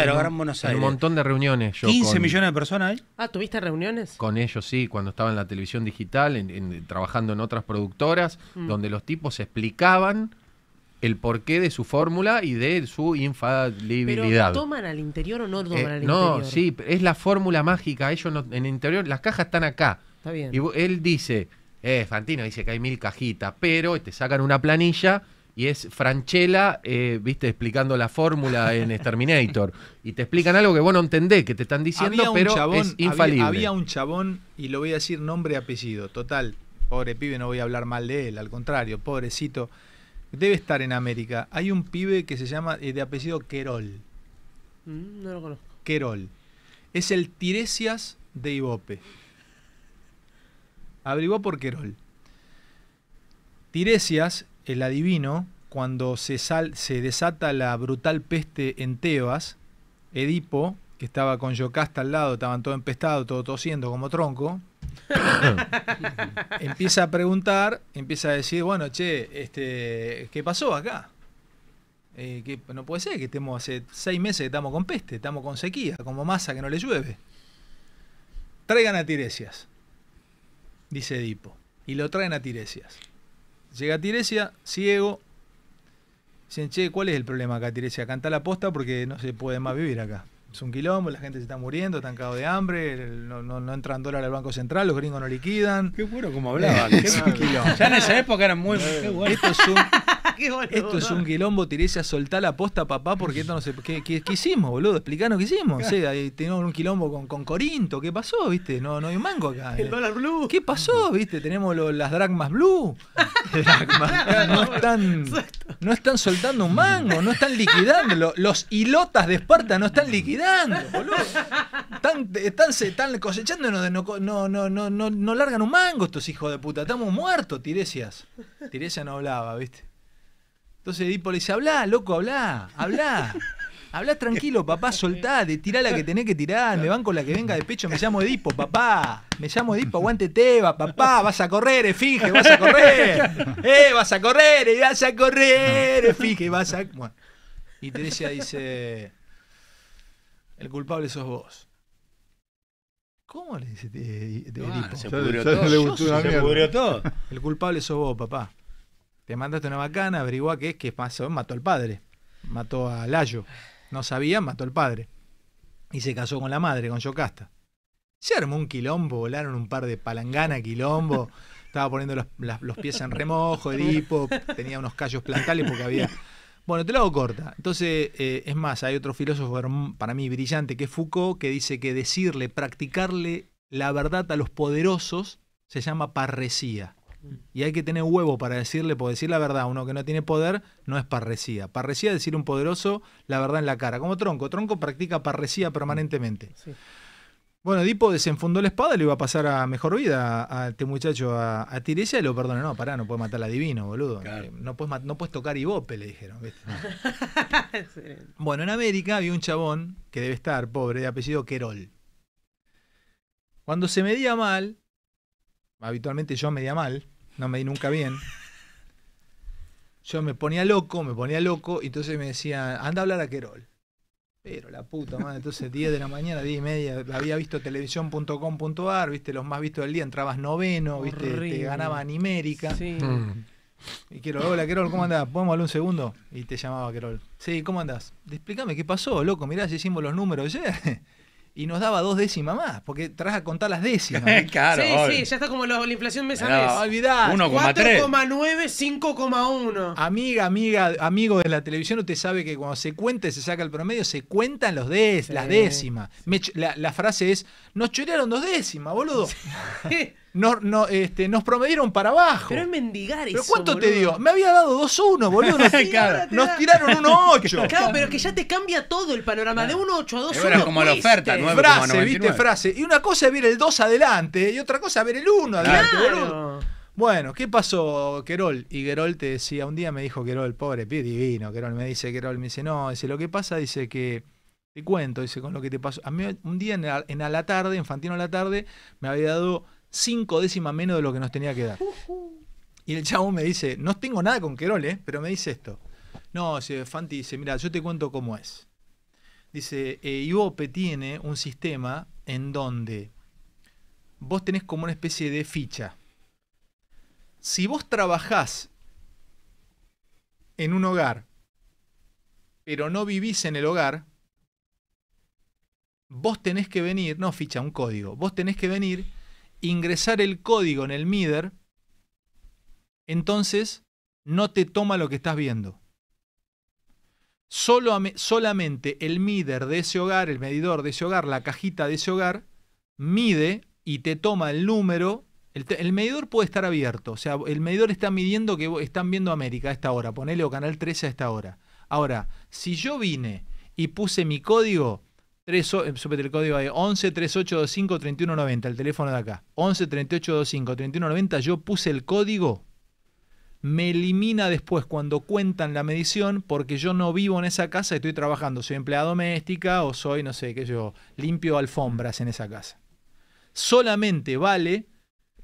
Aires, un, montón de reuniones. 15 millones de personas hay. Ah, ¿tuviste reuniones? Con ellos sí, cuando estaba en la televisión digital, trabajando en otras productoras, mm. donde los tipos explicaban el porqué de su fórmula y de su infalibilidad. ¿Pero toman al interior o no toman eh, al interior? No, sí, es la fórmula mágica. Ellos no, en el interior, las cajas están acá. Está bien. Y él dice, eh, Fantino dice que hay mil cajitas, pero te sacan una planilla y es Franchella, eh, viste, explicando la fórmula en *laughs* Exterminator. y te explican algo que vos no entendés, que te están diciendo, pero es infalible. Había, había, un chabón, y lo voy a decir nombre y apellido, total, pobre pibe, no voy a hablar mal de él, al contrario, pobrecito. Debe estar en América. Hay un pibe que se llama eh, de apellido Querol. Mm, no lo conozco. Querol. Es el Tiresias de Ibope. Abrigó por Querol. Tiresias, el adivino, cuando se, se desata la brutal peste en Tebas, Edipo, que estaba con Yocasta al lado, estaban todo empestado, todo tosiendo como tronco, *laughs* empieza a preguntar, empieza a decir, bueno, che, este, ¿qué pasó acá? Eh, que no puede ser que estemos hace seis meses que estamos con peste, estamos con sequía, como masa que no le llueve. Traigan a Tiresias, dice Edipo. Y lo traen a Tiresias. Llega Tiresias, ciego. Dicen, che, ¿cuál es el problema acá, Tiresias? Canta la posta porque no se puede más vivir acá es un quilombo, la gente se está muriendo, están cagados de hambre, no, no, entran dólares al Banco Central, los gringos no liquidan. Qué bueno como hablaban. *laughs* Ah. quilombo. Ya en esa época eran muy... Qué bueno. es un *laughs* esto es un quilombo, Tiresias, soltá la posta, papá, porque esto no sé. ¿Qué, qué, hicimos, boludo? Explicanos qué hicimos. Sí, ahí tenemos un quilombo con, con, Corinto, ¿qué pasó, viste? No, no hay un mango acá. El dólar blue. ¿Qué pasó, viste? Tenemos las dragmas blue. *laughs* no, están, soltando un mango, no están liquidando. Los hilotas de Esparta no están liquidando, boludo. Están, están, están cosechándonos, no, no, no, no, largan un mango estos hijos de puta. Estamos muertos, Tiresias. Tiresias no hablaba, viste. Entonces Edipo le dice, hablá, loco, habla, habla, habla tranquilo, papá, soltá, tirá la que tenés que tirar, me van con la que venga de pecho, me llamo Edipo, papá, me llamo Edipo, aguante Teba, papá, vas a correr, fije, vas a correr, eh, vas a correr, y eh, vas a correr, vas a... Bueno. Y Teresa dice, el culpable sos vos. ¿Cómo le dice eh, ah, Edipo? se pudrió todo. El culpable sos vos, papá te mandaste una bacana, averigua qué es, que pasó, mató al padre, mató a Layo. No sabía, mató al padre. Y se casó con la madre, con Yocasta. Se armó un quilombo, volaron un par de palangana, quilombo. Estaba poniendo los, pies en remojo, Edipo, tenía unos callos plantales porque había... Bueno, te lo hago corta. Entonces, eh, es más, hay otro filósofo para mí brillante que es Foucault, que dice que decirle, practicarle la verdad a los poderosos se llama parresía. Y hay que tener huevo para decirle, por decir la verdad, uno que no tiene poder no es parresía. Parresía es decir un poderoso la verdad en la cara, como Tronco. Tronco practica parresía permanentemente. Bueno, Edipo desenfundó la espada, le iba a pasar a mejor vida a, este muchacho, a, a y lo perdona, no, pará, no puedes matar a Divino, boludo. Eh, no, puedes, no puedes tocar Ibope, le dijeron. *laughs* bueno, en América había un chabón que debe estar, pobre, de apellido Querol. Cuando se medía mal, habitualmente yo medía mal, no me di nunca bien. Yo me ponía loco, me ponía loco, y entonces me decía, anda a hablar a Querol. Pero la puta madre, entonces 10 de la mañana, 10 y media, había visto televisión.com.ar, viste, los más vistos del día, entrabas noveno, viste, te ganaba Animérica. Mm. Y quiero, hola Querol, ¿cómo andás? ¿Podemos hablar un segundo? Y te llamaba Querol. Sí, ¿cómo andás? Explícame qué pasó, loco, mirá si hicimos los números y nos daba dos décimas más, porque traes a contar las décimas. *laughs* claro, sí, sí, ya está como la inflación mes a mes. No, 1,3. 4,9, 5,1. Amiga, amiga, amigo de la televisión, usted sabe que cuando se cuenta y se saca el promedio, se cuentan los las décimas. la, frase es, nos chorearon dos décimas, boludo. *laughs* Sí. Este, nos, no, promedieron para abajo. Pero es mendigar ¿Pero cuánto te dio? Me había dado 2-1, boludo. Nos, *laughs* tiraron 1-8. Claro, pero que ya te cambia todo el panorama. De 1-8 a 2-1. Era como la oferta, no Frase, 99. viste, frase. Y una cosa es ver el 2 adelante y otra cosa es ver el 1 adelante, boludo. Bueno, ¿qué pasó, Querol? Y Querol te decía, un día me dijo Querol, pobre pie divino, Querol me dice, Querol me dice, no, dice, lo que pasa, dice que, te cuento, dice, con lo que te pasó. A mí un día en, en la tarde, en Fantino a la tarde, me había dado cinco décimas menos de lo que nos tenía que dar. Y el chavo me dice, no tengo nada con Querole, eh, pero me dice esto. No, Fanti dice, mira, yo te cuento cómo es. Dice, eh, tiene un sistema en donde vos tenés como una especie de ficha. Si vos trabajás en un hogar, pero no vivís en el hogar, vos tenés que venir, no ficha, un código, vos tenés que venir ingresar el código en el MIDER, entonces no te toma lo que estás viendo. Solo, solamente el MIDER de ese hogar, el medidor de ese hogar, la cajita de ese hogar, mide y te toma el número. El, el medidor puede estar abierto, o sea, el medidor está midiendo que están viendo América a esta hora, ponele o Canal 13 a esta hora. Ahora, si yo vine y puse mi código, sobre eh, el código ahí, 11 3190, el teléfono de acá. 11 3825 3190, yo puse el código, me elimina después cuando cuentan la medición porque yo no vivo en esa casa, estoy trabajando, soy empleada doméstica o soy, no sé, qué yo, limpio alfombras en esa casa. Solamente vale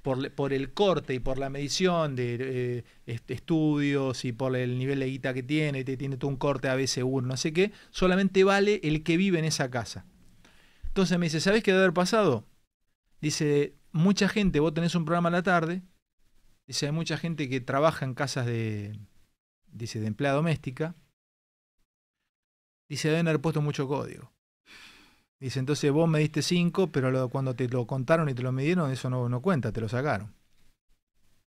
por, el corte y por la medición de eh, estudios y por el nivel de guita que tiene, te tiene todo un corte ABC1, no sé qué, solamente vale el que vive en esa casa. Entonces me dice, ¿sabés qué debe haber pasado? Dice, mucha gente, vos tenés un programa a la tarde, dice, hay mucha gente que trabaja en casas de, dice, de empleada doméstica, dice, deben haber puesto mucho código. Dice, entonces vos me diste 5, pero cuando te lo contaron y te lo midieron, eso no, no cuenta, te lo sacaron.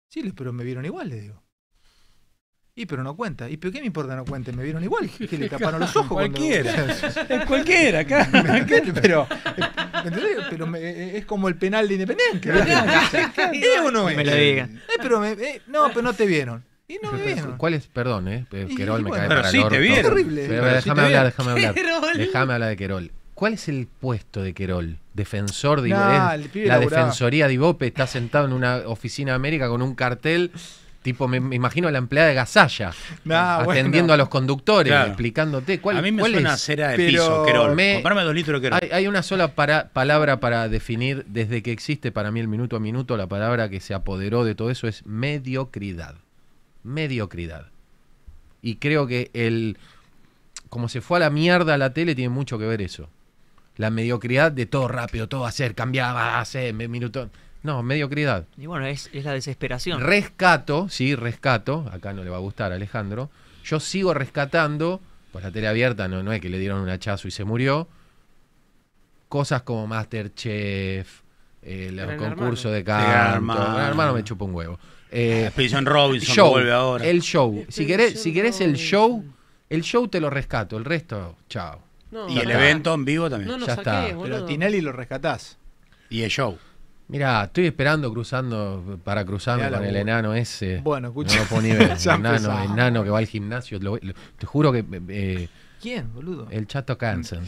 Sí, pero me vieron igual, le digo. Y pero no cuenta. ¿Y pero qué me importa no cuente? Me vieron igual. Que le taparon los ojos. Cualquiera. *laughs* cualquiera, acá, *laughs* pero, pero e, e, es como el penal de Independiente. *laughs* ¿Es o no es? Me lo digan. Eh, pero me, eh, no, pero no te vieron. Y no me vieron. ¿Cuál es? Perdón, eh. Querol me cae pero para sí Te vieron. Terrible. Pero, déjame hablar, déjame hablar. Déjame hablar de Querol. ¿Cuál es el puesto de Querol? Defensor de La defensoría de Ibope está sentado en una oficina de América con un cartel. Tipo, me, imagino a la empleada de Gazalla atendiendo a los conductores, explicándote cuál A mí me suena es? cera de piso, litros Querol. Hay, una sola palabra para definir, desde que existe para mí el minuto a minuto, la palabra que se apoderó de todo eso es mediocridad. Mediocridad. Y creo que el. Como se fue a la mierda la tele, tiene mucho que ver eso la mediocridad de todo rápido, todo hacer, cambiaba, hace minutos. No, mediocridad. Y bueno, es, la desesperación. Rescato, sí, rescato. Acá no le va a gustar a Alejandro. Yo sigo rescatando, pues la tele abierta no, no es que le dieron un hachazo y se murió. Cosas como Masterchef, el, concurso de canto. Hermano. hermano me chupa un huevo. Eh, eh, Robinson show, El show. Si querés, si querés el show, el show te lo rescato. El resto, chao y el evento en vivo también. ya está. lo Pero Tinelli lo rescatás. Y el show. Mira, estoy esperando cruzando para cruzarme con el enano ese. Bueno, escucha. *laughs* enano, que va al gimnasio. te juro que. Eh, eh, ¿Quién, boludo? El chato Cansan.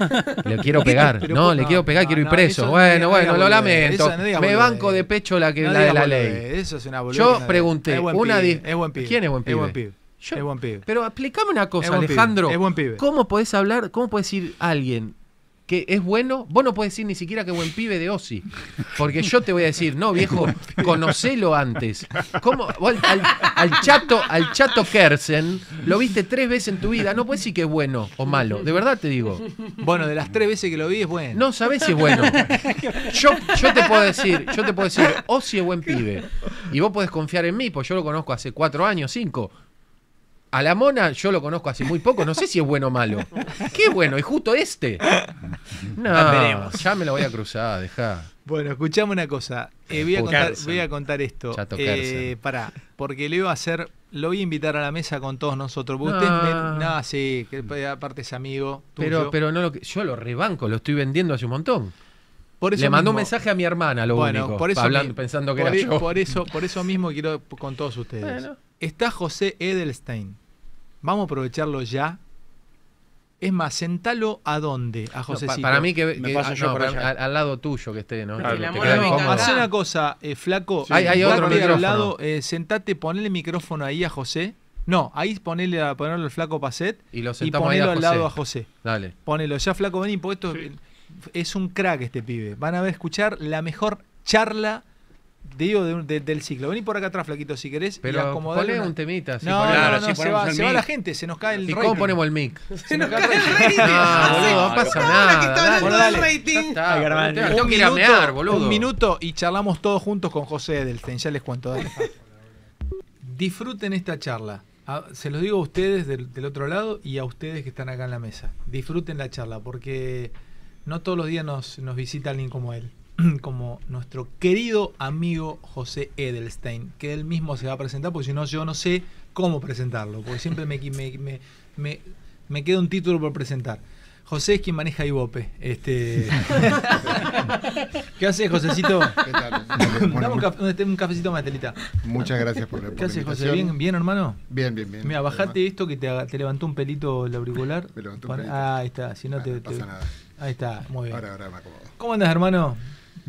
*laughs* le quiero pegar. no, le quiero pegar, quiero ir preso. bueno, bueno, lo lamento. Me banco de pecho la que la de la ley. Eso es una Yo pregunté. ¿Quién es buen Es buen pibe es buen pibe. Pero explícame una cosa, Alejandro. ¿Cómo podés hablar, cómo podés decir alguien que es bueno? Vos no podés decir ni siquiera que es buen pibe de Osi. Porque yo te voy a decir, no, viejo, conocelo antes. ¿Cómo? al, chato, al chato Kersen, lo viste tres veces en tu vida. No puedes decir que es bueno o malo. De verdad te digo. Bueno, de las tres veces que lo vi es bueno. No sabés si es bueno. Yo, te puedo decir, yo te puedo decir, Osi es buen pibe. Y vos podés confiar en mí, pues yo lo conozco hace cuatro años, cinco a la mona yo lo conozco hace muy poco, no sé si es bueno o malo. Qué bueno, y justo este. No, ya me lo voy a cruzar, deja. Bueno, escuchame una cosa. Eh, voy, a contar, voy, a contar, esto. Eh, pará, porque lo iba a hacer, lo voy a invitar a la mesa con todos nosotros. Porque no. usted nada, sí, que aparte es amigo. Pero, pero no yo lo rebanco, lo estoy vendiendo hace un montón. Por eso Le mandó un mensaje a mi hermana, lo bueno, único, por eso hablando, pensando que era e- yo. Por eso, por eso mismo quiero con todos ustedes. Está José Edelstein. Vamos a aprovecharlo ya. Es más, sentalo a dónde, a José. para mí que, ah, yo Al, lado tuyo que esté, ¿no? una cosa, eh, flaco. Hay, otro al lado, eh, sentate, ponle micrófono ahí a José. No, ahí ponele a, ponerle al flaco Pacet y, lo ponelo al lado a José. Dale. Ponelo, ya flaco, vení, porque esto es un crack este pibe. Van a ver escuchar la mejor charla digo, de, del ciclo. Vení por acá atrás, flaquito, si querés. Pero ponle un temita. no, no, no, se, va, se va, la gente, se nos cae el ¿Y ¿Y cómo ponemos el mic? Se, nos, cae el rating. Ah, no, pasa nada. boludo. Un minuto y charlamos todos juntos con José Edelstein. Ya les cuento, dale. Disfruten esta charla. se los digo a ustedes del, otro lado y a ustedes que están acá en la mesa. Disfruten la charla porque no todos los días nos visita alguien como él. *clears throat* como nuestro querido amigo José Edelstein, que él mismo se va a presentar, porque si no, yo no sé cómo presentarlo, porque siempre me, me, me, queda un título por presentar. José es quien maneja Ibope. Este... *laughs* ¿Qué haces, Josécito? ¿Qué tal? Este, un, cafecito más, Telita. Muchas gracias por la ¿Qué haces, José? ¿Bien, ¿Bien, hermano? Bien, bien, bien. Mira, bajate esto que te, levantó un pelito el auricular. Me levantó un pelito. ahí está. Si no, te, no pasa nada. Ahí está, muy bien. Ahora, ahora me acomodo. ¿Cómo andas, hermano?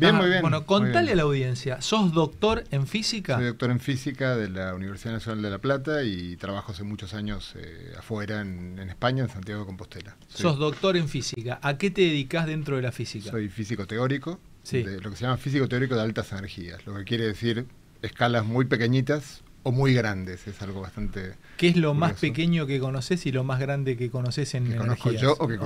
Bien, muy bien. Bueno, contale a la audiencia, ¿sos doctor en física? Soy doctor en física de la Universidad Nacional de La Plata y trabajo hace muchos años eh, afuera en, España, en Santiago de Compostela. ¿Sos doctor en física? ¿A qué te dedicas dentro de la física? Soy físico teórico, sí. lo que se llama físico teórico de altas energías, lo que quiere decir escalas muy pequeñitas o muy grandes, es algo bastante... ¿Qué es lo más pequeño que conoces y lo más grande que conoces en que yo o que,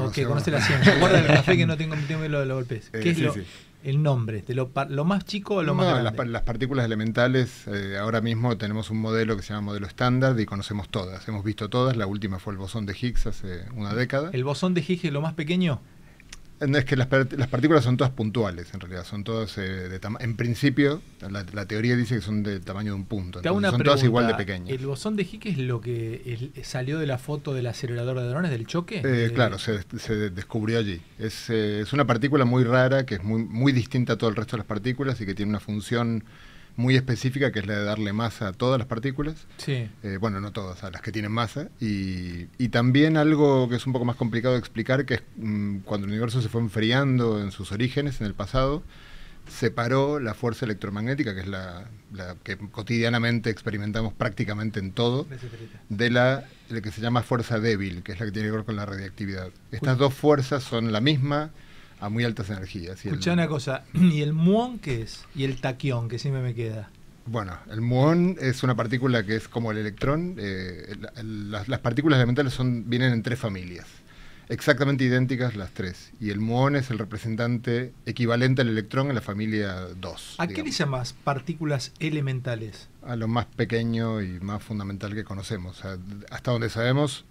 la ciencia? *laughs* que no tengo tiempo de lo, golpes. ¿Qué eh, es el nombre, de este, lo, más chico o lo más Las, partículas elementales, eh, ahora mismo tenemos un modelo que se llama modelo estándar y conocemos todas, hemos visto todas, la última fue el bosón de Higgs hace una década. ¿El bosón de Higgs es lo más pequeño? Es que las, partículas son todas puntuales, en realidad. Son todas eh, de En principio, la, teoría dice que son del tamaño de un punto. son todas igual de pequeñas. ¿El bosón de Higgs es lo que salió de la foto del acelerador de drones, del choque? Eh, eh, claro, se, se, descubrió allí. Es, eh, es, una partícula muy rara, que es muy, muy distinta a todo el resto de las partículas y que tiene una función muy específica, que es la de darle masa a todas las partículas. Sí. Eh, bueno, no todas, a las que tienen masa. Y, también algo que es un poco más complicado de explicar, que es mm, cuando el universo se fue enfriando en sus orígenes, en el pasado, separó la fuerza electromagnética, que es la, que cotidianamente experimentamos prácticamente en todo, de la, que se llama fuerza débil, que es la que tiene que ver con la radiactividad. Estas dos fuerzas son la misma, a muy altas energías. Escucha una cosa, *clears throat* ¿y el muón qué es? ¿Y el taquión que siempre me queda? Bueno, el muón es una partícula que es como el electrón. Eh, las, partículas elementales son, vienen en tres familias, exactamente idénticas las tres. Y el muón es el representante equivalente al electrón en la familia 2. ¿A qué le llamas partículas elementales? A lo más pequeño y más fundamental que conocemos. hasta donde sabemos,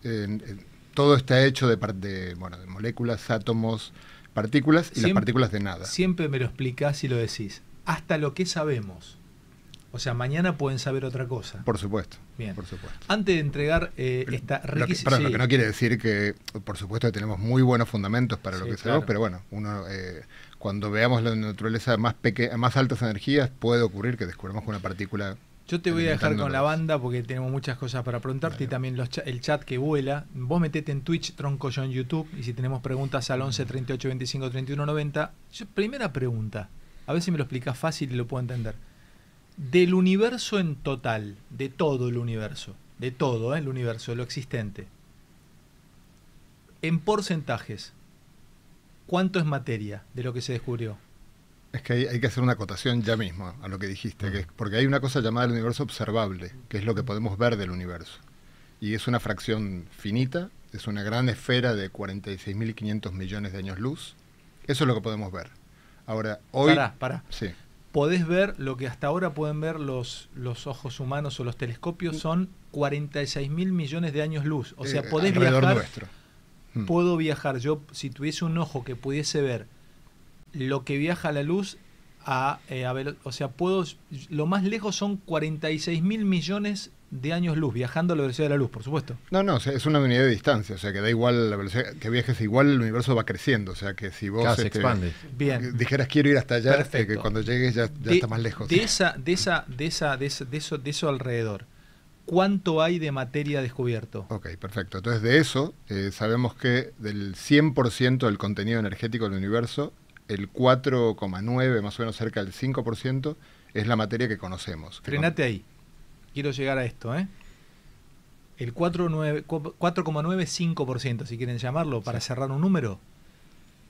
todo está hecho de, de, bueno, de moléculas, átomos, partículas y las partículas de nada. Siempre me lo explicás y lo decís. Hasta lo que sabemos. O sea, mañana pueden saber otra cosa. Por supuesto. Bien. Por supuesto. Antes de entregar eh, esta requisición. lo que no quiere decir que, por supuesto, tenemos muy buenos fundamentos para lo que sabemos, pero bueno, uno. Eh, cuando veamos la naturaleza más, más altas energías, puede ocurrir que descubramos una partícula yo te voy a dejar con la banda porque tenemos muchas cosas para preguntarte y también el chat que vuela. Vos metete en Twitch, Tronco yo en YouTube y si tenemos preguntas al 11 38 25 31 90. primera pregunta, a ver si me lo explicas fácil y lo puedo entender. Del universo en total, de todo el universo, de todo ¿eh? el universo, lo existente, en porcentajes, ¿cuánto es materia de lo que se descubrió? Es que hay, que hacer una acotación ya mismo a lo que dijiste, que mm. porque hay una cosa llamada el universo observable, que es lo que podemos ver del universo. Y es una fracción finita, es una gran esfera de 46.500 millones de años luz. Eso es lo que podemos ver. Ahora, hoy... para Sí. Podés ver lo que hasta ahora pueden ver los, los ojos humanos o los telescopios, mm. son 46.000 millones de años luz. O sea, eh, podés viajar... Nuestro. Mm. Puedo viajar. Yo, si tuviese un ojo que pudiese ver lo que viaja la luz a, eh, o sea, puedo, lo más lejos son 46 mil millones de años luz, viajando a la velocidad de la luz, por supuesto. No, no, es una unidad de distancia, o sea, que da igual la velocidad que viajes, igual el universo va creciendo, o sea, que si vos este, Bien. dijeras quiero ir hasta allá, eh, que cuando llegues ya, está más lejos. De esa, de esa, de esa, de, eso, de eso alrededor. ¿Cuánto hay de materia descubierto? Ok, perfecto. Entonces, de eso, eh, sabemos que del 100% del contenido energético del universo el 4,9, más o menos cerca del 5%, es la materia que conocemos. Frenate ahí. Quiero llegar a esto, ¿eh? El 5%, si quieren llamarlo, para cerrar un número,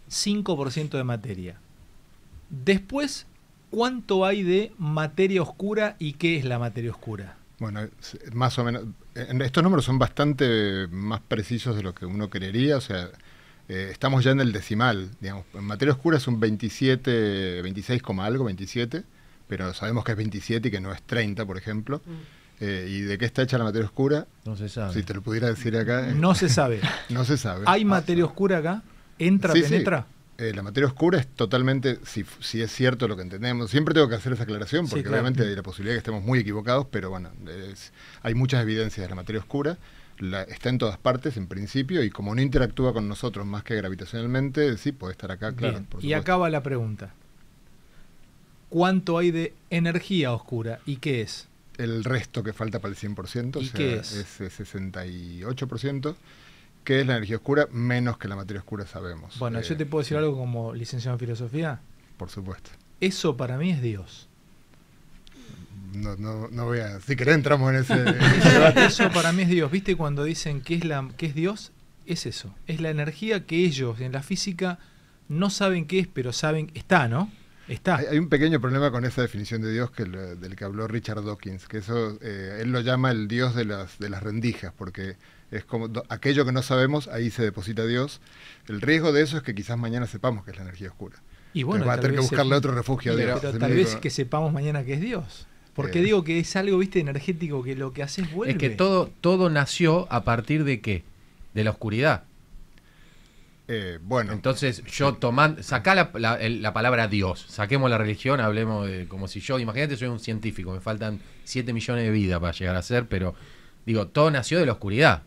5% de materia. Después, ¿cuánto hay de materia oscura y qué es la materia oscura? Bueno, más o menos. Estos números son bastante más precisos de lo que uno creería. O sea, eh, estamos ya en el decimal. Digamos. En materia oscura es un 27, 26, algo, 27, pero sabemos que es 27 y que no es 30, por ejemplo. Mm. Eh, ¿Y de qué está hecha la materia oscura? No se sabe. Si te lo pudiera decir acá. Eh. No se sabe. *laughs* no se sabe. ¿Hay materia oscura acá? ¿Entra, penetra? la materia oscura es totalmente, si, si, es cierto lo que entendemos, siempre tengo que hacer esa aclaración porque realmente hay la posibilidad de que estemos muy equivocados, pero bueno, hay muchas evidencias de la materia oscura está en todas partes en principio y como no interactúa con nosotros más que gravitacionalmente, sí puede estar acá, claro. y acaba la pregunta. ¿Cuánto hay de energía oscura y qué es? El resto que falta para el 100%, ¿Y es? ese 68%, ¿Qué es la energía oscura menos que la materia oscura sabemos. Bueno, yo eh, te puedo decir algo como licenciado en filosofía. Por supuesto. Eso para mí es Dios no, no, voy a. Si querés, entramos en ese, *laughs* Eso para mí es Dios. ¿Viste cuando dicen que es, la, que es Dios? Es eso. Es la energía que ellos en la física no saben qué es, pero saben. Está, ¿no? Está. Hay, un pequeño problema con esa definición de Dios que del que habló Richard Dawkins, que eso eh, él lo llama el Dios de las, de las rendijas, porque es como aquello que no sabemos, ahí se deposita Dios. El riesgo de eso es que quizás mañana sepamos que es la energía oscura. Y bueno, va a tener que buscarle otro refugio a Pero, tal vez que sepamos mañana que es Dios. Porque eh. digo que es algo, viste, energético, que lo que haces vuelve. Es que todo, todo nació a partir de qué? De la oscuridad. Eh, bueno. Entonces, yo tomando. Sacá la, palabra Dios. Saquemos la religión, hablemos de. Como si yo. Imagínate, soy un científico. Me faltan 7 millones de vidas para llegar a ser, pero. Digo, todo nació de la oscuridad.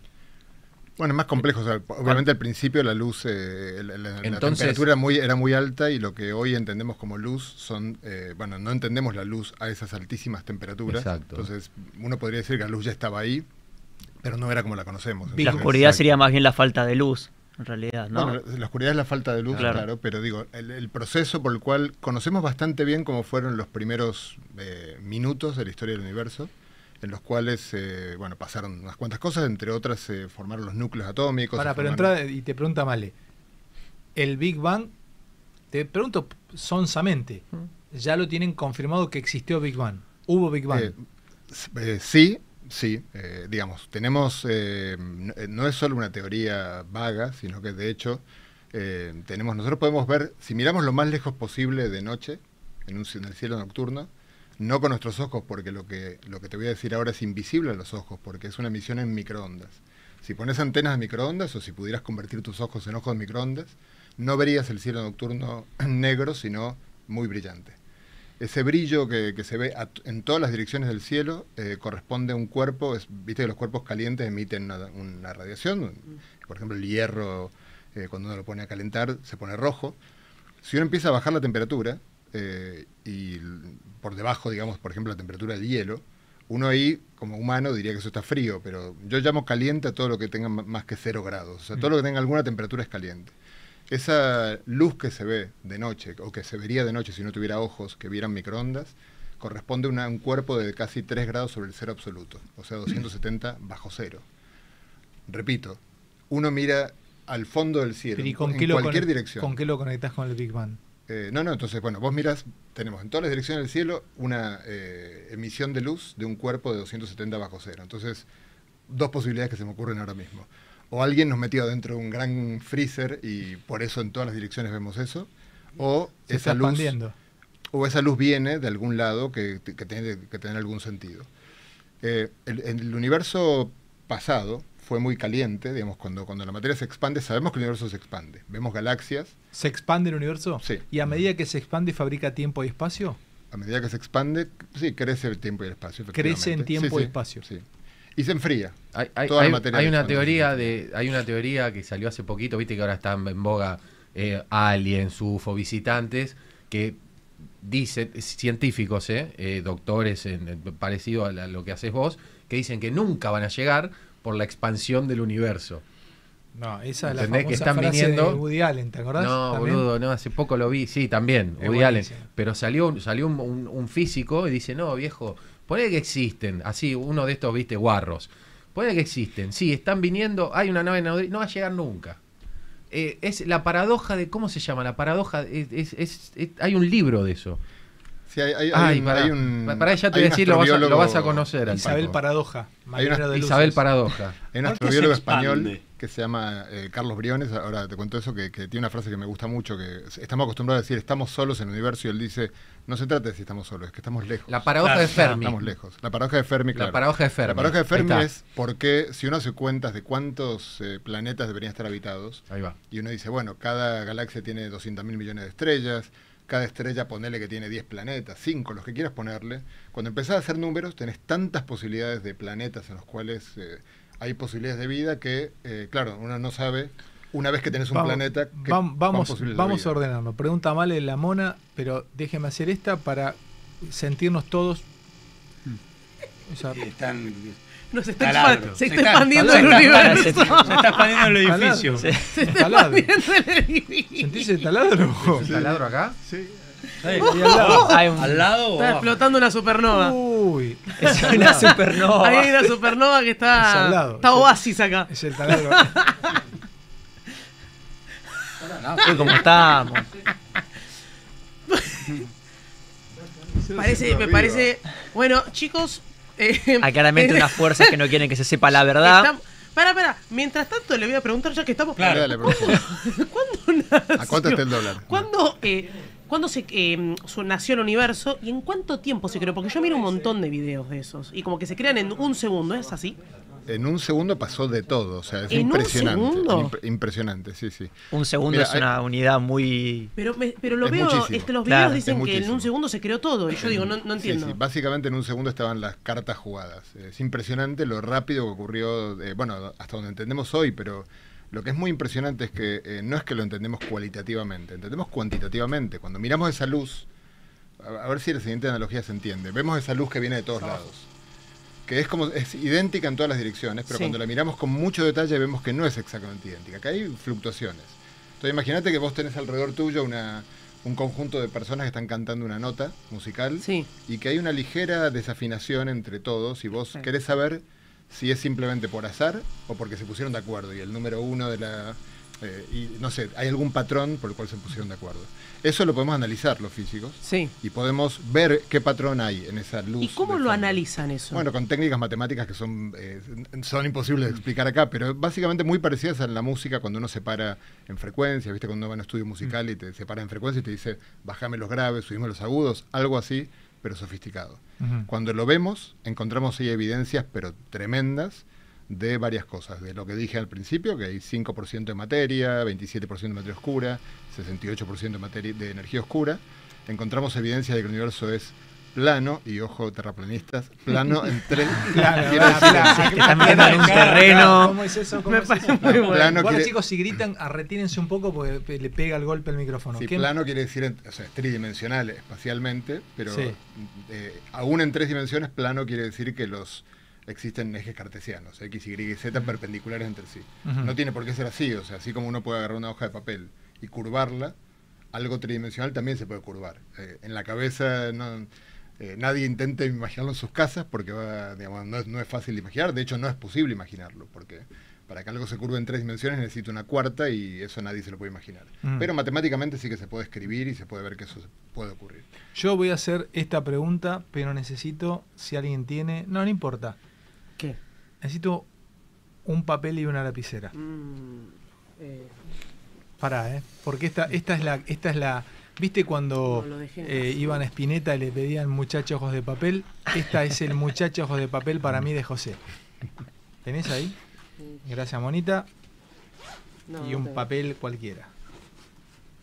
Bueno, es más complejo. obviamente al principio la luz, eh, la, temperatura era muy, era muy alta y lo que hoy entendemos como luz son, eh, bueno, no entendemos la luz a esas altísimas temperaturas. Entonces uno podría decir que la luz ya estaba ahí, pero no era como la conocemos. Y la oscuridad sería más bien la falta de luz, en realidad, ¿no? la oscuridad es la falta de luz, claro, pero digo, el, proceso por el cual conocemos bastante bien cómo fueron los primeros eh, minutos de la historia del universo en los cuales eh, bueno, pasaron unas cuantas cosas, entre otras se formaron los núcleos atómicos. Para, pero entra y te pregunta Male, el Big Bang, te pregunto sonsamente, mm. ya lo tienen confirmado que existió Big Bang, hubo Big Bang. Eh, eh, sí, sí, digamos, tenemos, no, es solo una teoría vaga, sino que de hecho tenemos, nosotros podemos ver, si miramos lo más lejos posible de noche, en, un, en el cielo nocturno, no con nuestros ojos, porque lo que, lo que te voy a decir ahora es invisible a los ojos, porque es una emisión en microondas. Si pones antenas de microondas o si pudieras convertir tus ojos en ojos de microondas, no verías el cielo nocturno *clears throat* negro, sino muy brillante. Ese brillo que, se ve en todas las direcciones del cielo eh, corresponde a un cuerpo, es, viste que los cuerpos calientes emiten una, radiación, mm. por ejemplo el hierro eh, cuando uno lo pone a calentar se pone rojo. Si uno empieza a bajar la temperatura eh, y por debajo, digamos, por ejemplo, la temperatura del hielo, uno ahí, como humano, diría que eso está frío, pero yo llamo caliente a todo lo que tenga más que cero grados. O sea, todo lo que tenga alguna temperatura es caliente. Esa luz que se ve de noche, o que se vería de noche si no tuviera ojos que vieran microondas, corresponde a un cuerpo de casi tres grados sobre el cero absoluto, o sea, 270 bajo cero. Repito, uno mira al fondo del cielo, ¿Y con en cualquier dirección. ¿Con qué lo conectas con el Big Bang? Eh, no, no, entonces, bueno, vos miras, tenemos en todas las direcciones del cielo una eh, emisión de luz de un cuerpo de 270 bajo cero. Entonces, dos posibilidades que se me ocurren ahora mismo. O alguien nos metió dentro de un gran freezer y por eso en todas las direcciones vemos eso. O esa luz. O esa luz viene de algún lado que, tiene que tener algún sentido. Eh, en el universo pasado, fue muy caliente, digamos, cuando, cuando la materia se expande, sabemos que el universo se expande, vemos galaxias. ¿Se expande el universo? Sí. ¿Y a medida que se expande fabrica tiempo y espacio? A medida que se expande, sí, crece el tiempo y el espacio. Crece en tiempo y espacio. Sí. Y se enfría. Hay, hay una teoría de, hay una teoría que salió hace poquito, viste que ahora están en boga eh, aliens, UFO, visitantes, que dicen... científicos, eh, eh doctores, parecido a lo que haces vos, que dicen que nunca van a llegar por la expansión del universo. No, esa es la famosa que están frase ¿te acordás? No, boludo, no, hace poco lo vi, sí, también, Woody Allen. Pero salió, salió un, físico y dice, no, viejo, pone que existen, así, uno de estos, viste, guarros. Pone que existen, sí, están viniendo, hay una nave, en no va a llegar nunca. Eh, es la paradoja de, ¿cómo se llama? La paradoja, es, es, hay un libro de eso para, un, te decir, lo vas a, conocer. Isabel Paradoja. Isabel Paradoja. Hay *laughs* un astrobiólogo español que se llama eh, Carlos Briones, ahora te cuento eso, que, tiene una frase que me gusta mucho, que estamos acostumbrados a decir estamos solos en el universo y él dice, no se trata de si estamos solos, es que estamos lejos. La paradoja de Fermi. Estamos lejos. La paradoja de Fermi, La paradoja de Fermi. es porque si uno hace cuentas de cuántos eh, planetas deberían estar habitados, y uno dice, bueno, cada galaxia tiene 200.000 mil millones de estrellas, cada estrella ponele que tiene 10 planetas, 5, los que quieras ponerle, cuando empezás a hacer números tenés tantas posibilidades de planetas en los cuales eh, hay posibilidades de vida que, eh, claro, uno no sabe una vez que tenés un planeta. vamos vamos, vamos a ordenarlo Pregunta mal en la mona, pero déjeme hacer esta para sentirnos todos. Mm. están se está, expandiendo el universo. Se está expandiendo el edificio. Se, está expandiendo el edificio. ¿Sentís el taladro? el taladro acá? Sí. Al al lado. *laughs* Está explotando una supernova. Uy. Es una *laughs* supernova. Ahí hay una supernova que está. está oasis acá. Es el taladro. Uy, ¿cómo estamos? *laughs* Parece, me parece. Bueno, chicos, hay eh, ah, claramente eh, unas fuerzas que no quieren que se sepa la verdad. Pará, para, mientras tanto le voy a preguntar ya que estamos... Claro, dale, ¿cuándo, ¿Cuándo, se, eh, nació el universo y en cuánto tiempo se creó? Porque yo miro un montón de videos de esos y como que se crean en un segundo, ¿es así? en un segundo pasó de todo, o sea, es impresionante. impresionante, sí, sí. Un segundo es una eh, unidad muy. Pero, pero lo veo, este, los videos dicen que en un segundo se creó todo, y yo digo, no, entiendo. Sí, Básicamente en un segundo estaban las cartas jugadas. Es impresionante lo rápido que ocurrió, eh, bueno, hasta donde entendemos hoy, pero. Lo que es muy impresionante es que eh, no es que lo entendemos cualitativamente, entendemos cuantitativamente. Cuando miramos esa luz, a ver si la siguiente analogía se entiende, vemos esa luz que viene de todos lados que es como es idéntica en todas las direcciones, pero cuando la miramos con mucho detalle vemos que no es exactamente idéntica, que hay fluctuaciones. Entonces imagínate que vos tenés alrededor tuyo un conjunto de personas que están cantando una nota musical y que hay una ligera desafinación entre todos y vos querés saber si es simplemente por azar o porque se pusieron de acuerdo y el número uno de la... Eh, no sé, hay algún patrón por el cual se pusieron de acuerdo. Eso lo podemos analizar los físicos. Sí. Y podemos ver qué patrón hay en esa luz. ¿Y cómo lo analizan eso? Bueno, con técnicas matemáticas que son, eh, son imposibles de explicar acá, pero básicamente muy parecidas a la música cuando uno separa en frecuencia ¿viste? Cuando uno va a un estudio musical y te separa en frecuencia y te dice, bajame los graves, subimos los agudos, algo así, pero sofisticado. Cuando lo vemos, encontramos ahí evidencias, pero tremendas, de varias cosas, de lo que dije al principio, que hay 5% de materia, 27% de materia oscura, 68% de, materia, de energía oscura, encontramos evidencia de que el universo es plano, y ojo, terraplanistas, plano en tres. *laughs* Claro, *laughs* están en un terreno. ¿Cómo es eso? Bueno, plano chicos, si gritan, retírense un poco porque le pega el golpe al micrófono. Sí, plano quiere decir, o sea, es tridimensional espacialmente, pero eh, aún en tres dimensiones, plano quiere decir que los existen ejes cartesianos, X, Y y Z perpendiculares entre sí. No tiene por qué ser así, o sea, así como uno puede agarrar una hoja de papel y curvarla, algo tridimensional también se puede curvar. Eh, en la cabeza eh, nadie intente imaginarlo en sus casas porque digamos, no, es, fácil de imaginar, de hecho no es posible imaginarlo, porque para que algo se curve en tres dimensiones Necesito una cuarta y eso nadie se lo puede imaginar. Mm. Pero matemáticamente sí que se puede escribir y se puede ver que eso puede ocurrir. Yo voy a hacer esta pregunta, pero necesito, si alguien tiene, no, no importa. ¿Qué? Necesito un papel y una lapicera. Mm, eh, Pará, ¿eh? Porque esta, esta es la. Esta es la ¿Viste cuando iban a eh, Espineta y le pedían muchachos ojos de papel? Esta es el muchacho ojos de papel para mí de José. ¿Tenés ahí? Gracias, Monita. y un papel cualquiera.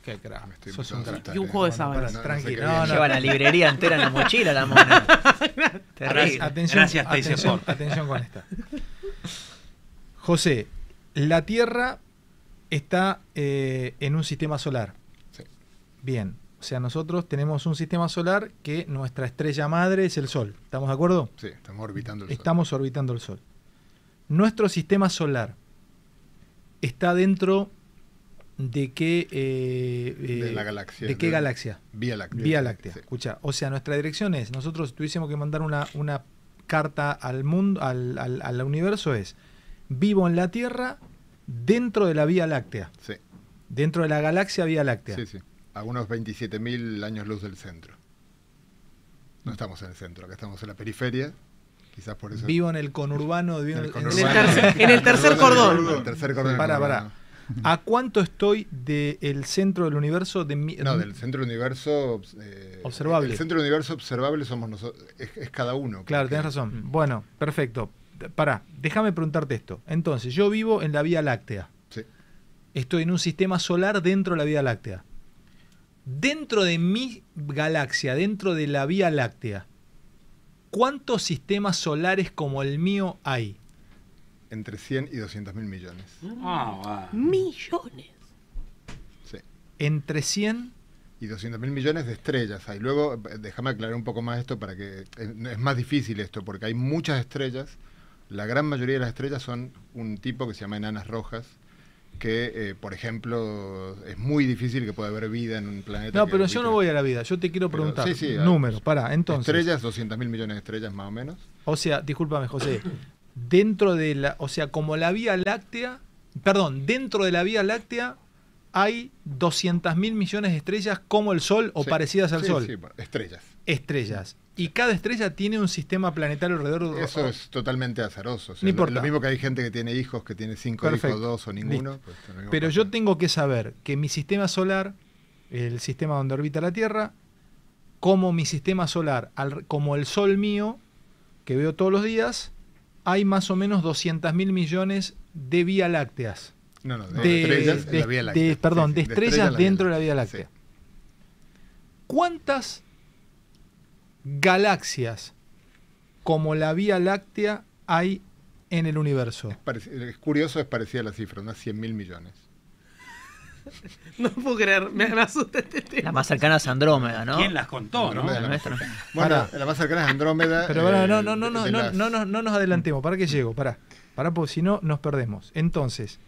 Qué crack. Me estoy Sos un crack. Y un juego de sábanas. Tranquilo. No, Lleva la librería entera en la mochila, la mona. Gracias, *laughs* atención, atención con esta. José, la tierra está eh, en un sistema solar. Sí. Bien, o sea, nosotros tenemos un sistema solar que nuestra estrella madre es el Sol. ¿Estamos de acuerdo? Sí, estamos orbitando el Sol. Estamos orbitando el Sol. Nuestro sistema solar está dentro de qué, eh, eh, de la galaxia, de qué galaxia. Vía Láctea. Vía Láctea. Escucha, o sea, nuestra dirección es, nosotros tuviésemos que mandar una, una carta al mundo, al, al universo es, vivo en la Tierra dentro de la Vía Láctea. Sí. Dentro de la galaxia Vía Láctea. Sí, sí. A unos 27.000 años luz del centro. No estamos en el centro, acá estamos en la periferia. Quizás por eso. Vivo en el conurbano. Vivo en, el conurbano. En, el tercer, cordón. ¿A cuánto estoy del centro del universo? De no, del centro del universo eh, observable. El centro del universo observable somos nosotros, es, cada uno. Claro, tienes razón. Bueno, perfecto pará, déjame preguntarte esto. Entonces, yo vivo en la Vía Láctea. Estoy en un sistema solar dentro de la Vía Láctea. Dentro de mi galaxia, dentro de la Vía Láctea, ¿cuántos sistemas solares como el mío hay? Entre 100 y 200 mil millones. Ah, millones. Entre 100 y 200 mil millones de estrellas hay. Luego, eh, déjame aclarar un poco más esto para que eh, es más difícil esto, porque hay muchas estrellas la gran mayoría de las estrellas son un tipo que se llama enanas rojas, que, eh, por ejemplo, es muy difícil que pueda haber vida en un planeta. No, pero yo no voy a la vida, yo te quiero preguntar. sí, sí, números, para, entonces. Estrellas, 200 mil millones de estrellas más o menos. O sea, discúlpame, José, dentro de la. O sea, como la Vía Láctea. Perdón, dentro de la Vía Láctea hay 200 mil millones de estrellas como el Sol o parecidas al Sol. Sí, estrellas. Estrellas. Y cada estrella tiene un sistema planetario alrededor. de Eso es totalmente azaroso. Lo, mismo que hay gente que tiene hijos, que tiene cinco hijos, dos o ninguno. Pues, Pero yo tengo que saber que mi sistema solar, el sistema donde orbita la Tierra, como mi sistema solar, como el Sol mío, que veo todos los días, hay más o menos 200 mil millones de Vía Lácteas. No, no, de, estrellas la Vía Láctea. perdón, de, estrellas, dentro de la Vía Láctea. ¿Cuántas galaxias como la Vía Láctea hay en el universo. Es, curioso, es parecida a la cifra, unas 100 mil millones. *laughs* No puedo creer, me, asusta este La más cercana es Andrómeda, ¿no? ¿Quién las contó, no? bueno, la más cercana es Andrómeda. Pero bueno, eh, no, no, no, no, no, no, nos adelantemos, para que mm. llego, para. Para, porque si no nos perdemos. Entonces,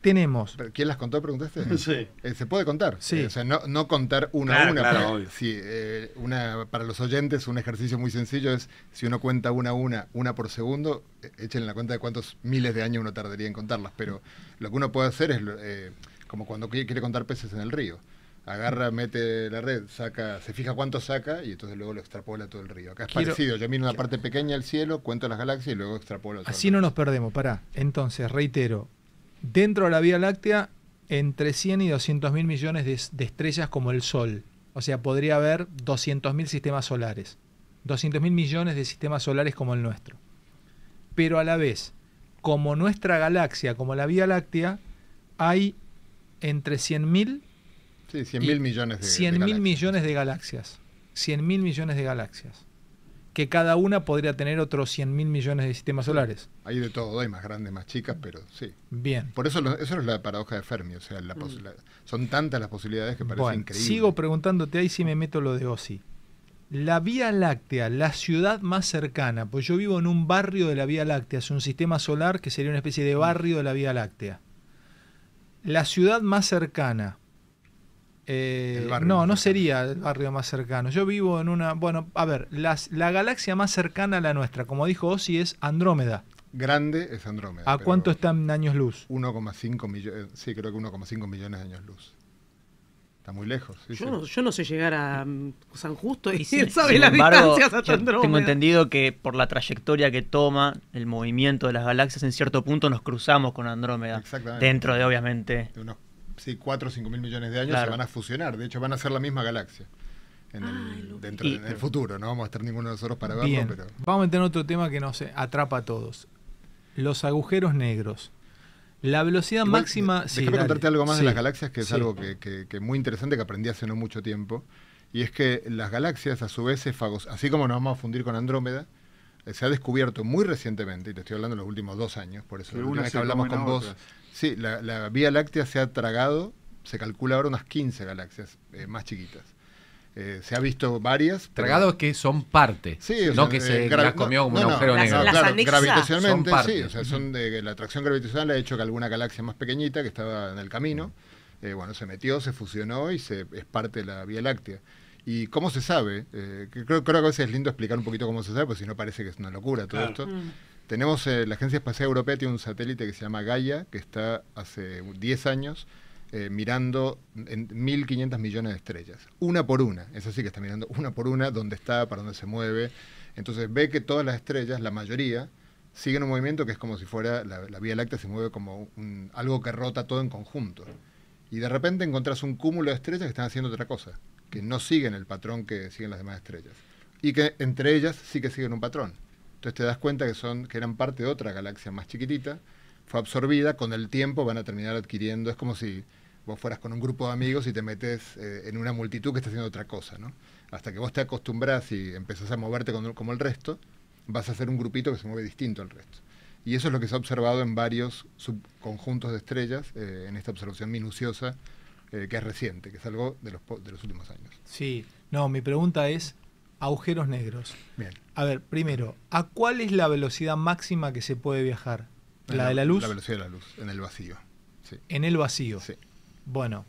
tenemos. ¿Quién las contó? Preguntaste. *laughs* Sí. Eh, se puede contar. Sí. Eh, o sea, no, contar una a una. Claro, para, eh, sí, Para los oyentes, un ejercicio muy sencillo es: si uno cuenta una a una, una por segundo, échenle la cuenta de cuántos miles de años uno tardaría en contarlas. Pero lo que uno puede hacer es como cuando quiere contar peces en el río agarra, mete la red, saca, se fija cuánto saca y entonces luego lo extrapola todo el río. Acá es parecido, yo miro una parte pequeña del cielo, cuento las galaxias y luego extrapolo. Así no nos perdemos, pará. Entonces, reitero, dentro de la Vía Láctea entre 100 y 200 mil millones de, estrellas como el Sol. O sea, podría haber 200 mil sistemas solares. 200 mil millones de sistemas solares como el nuestro. Pero a la vez, como nuestra galaxia, como la Vía Láctea, hay entre 100 mil... Sí, 100 mil millones de, 100 mil millones de galaxias. 100 mil millones de galaxias que cada una podría tener otros 100 mil millones de sistemas solares. Hay de todo, hay más grandes, más chicas, pero sí. Bien. Por eso, eso es la paradoja de Fermi, o sea, mm. son tantas las posibilidades que parece increíble. Sigo preguntándote ahí si me meto lo de Osi. La Vía Láctea, la ciudad más cercana, pues yo vivo en un barrio de la Vía Láctea, es un sistema solar que sería una especie de mm. barrio de la Vía Láctea. La ciudad más cercana, eh, no, no sería el barrio más cercano. Yo vivo en una. Bueno, a ver, la galaxia más cercana a la nuestra, como dijo Ossi, es Andrómeda. Grande es Andrómeda. ¿A cuánto están años luz? 1,5 millones. Eh, sí, creo que 1,5 millones de años luz. Está muy lejos. yo, No, sé llegar a mm, San Justo y, sí, las distancias hasta Andrómeda. Tengo entendido que por la trayectoria que toma el movimiento de las galaxias, en cierto punto nos cruzamos con Andrómeda. Exactamente. Dentro de, obviamente sí, 4 o 5 mil millones de años se van a fusionar. De hecho, van a ser la misma galaxia. En, el, dentro, futuro, no vamos a estar ninguno de nosotros para verlo. Pero... Vamos a meter otro tema que nos atrapa a todos. Los agujeros negros. La velocidad máxima... Déjame contarte algo más de las galaxias, que es algo que, muy interesante que aprendí hace no mucho tiempo. Y es que las galaxias, a su vez, se fagos, así como nos vamos a fundir con Andrómeda, eh, se ha descubierto muy recientemente, y te estoy hablando en los últimos dos años, por eso la última vez que hablamos con vos, Sí, la, Vía Láctea se ha tragado, se calcula ahora unas 15 galaxias eh, más chiquitas. Eh, se ha visto varias. es que son parte. no que se eh, las comió como un agujero negro. Las, gravitacionalmente, sí. O sea, son de, la atracción gravitacional ha hecho que alguna galaxia más pequeñita que estaba en el camino, bueno, se metió, se fusionó y se, es parte de la Vía Láctea. ¿Y cómo se sabe? creo, creo que a veces es lindo explicar un poquito cómo se sabe, porque si no parece que es una locura todo esto. Mm. Tenemos, eh, la Agencia Espacial Europea tiene un satélite que se llama Gaia, que está hace 10 años eh, mirando en 1.500 millones de estrellas, una por una. Es así que está mirando una por una, dónde está, para dónde se mueve. Entonces ve que todas las estrellas, la mayoría, siguen un movimiento que es como si fuera, la, Vía Láctea se mueve como algo que rota todo en conjunto. Y de repente encontrás un cúmulo de estrellas que están haciendo otra cosa, que no siguen el patrón que siguen las demás estrellas. Y que entre ellas sí que siguen un patrón. Entonces te das cuenta que, son, que eran parte de otra galaxia más chiquitita, fue absorbida, con el tiempo van a terminar adquiriendo, es como si vos fueras con un grupo de amigos y te metes eh, en una multitud que está haciendo otra cosa, ¿no? Hasta que vos te acostumbras y empezás a moverte como el resto, vas a ser un grupito que se mueve distinto al resto. Y eso es lo que se ha observado en varios subconjuntos de estrellas, eh, en esta observación minuciosa eh, que es reciente, que es algo los, de los últimos años. Sí, no, mi pregunta es, agujeros negros. Bien. A ver, primero, ¿a cuál es la velocidad máxima que se puede viajar? ¿La, de la luz? La velocidad de la luz, en el vacío. Sí. En el vacío. Sí. Bueno,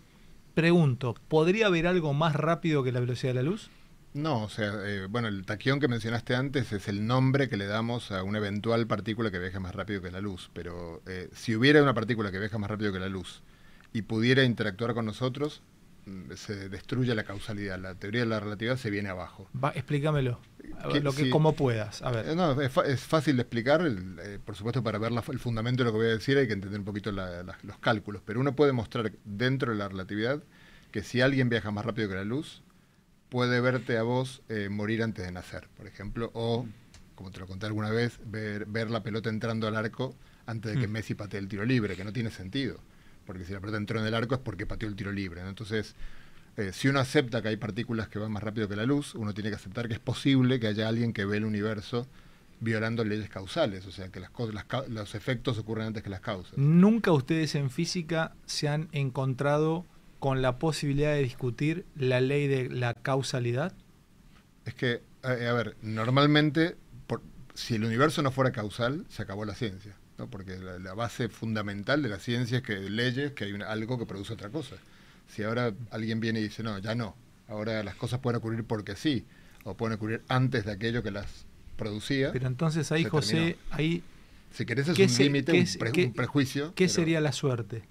pregunto, ¿podría haber algo más rápido que la velocidad de la luz? No, o sea, eh, bueno, el taquión que mencionaste antes es el nombre que le damos a una eventual partícula que viaje más rápido que la luz, pero eh, si hubiera una partícula que viaja más rápido que la luz y pudiera interactuar con nosotros, se destruye la causalidad, la teoría de la relatividad se viene abajo. Va, explícamelo, lo que, como puedas. A ver. Eh, es, fácil de explicar, eh, por supuesto para ver el fundamento de lo que voy a decir hay que entender un poquito los cálculos, pero uno puede mostrar dentro de la relatividad que si alguien viaja más rápido que la luz, puede verte a vos eh, morir antes de nacer, por ejemplo, o, como te lo conté alguna vez, ver, la pelota entrando al arco antes de que mm. Messi patee el tiro libre, que no tiene sentido porque si la pelota entró en el arco es porque pateó el tiro libre. Entonces, eh, si uno acepta que hay partículas que van más rápido que la luz, uno tiene que aceptar que es posible que haya alguien que ve el universo violando leyes causales, o sea, que las, los efectos ocurren antes que las causas. Nunca ustedes en física se han encontrado con la posibilidad de discutir la ley de la causalidad. Es que, eh, a ver, normalmente, si el universo no fuera causal, se acabó la ciencia porque la, base fundamental de la ciencia es que leyes, que hay algo que produce otra cosa. Si ahora alguien viene y dice, no, ya no, ahora las cosas pueden ocurrir porque sí, o pueden ocurrir antes de aquello que las producía. Pero entonces ahí, José, ahí... Si querés es un límite, un, prejuicio. ¿Qué sería la suerte?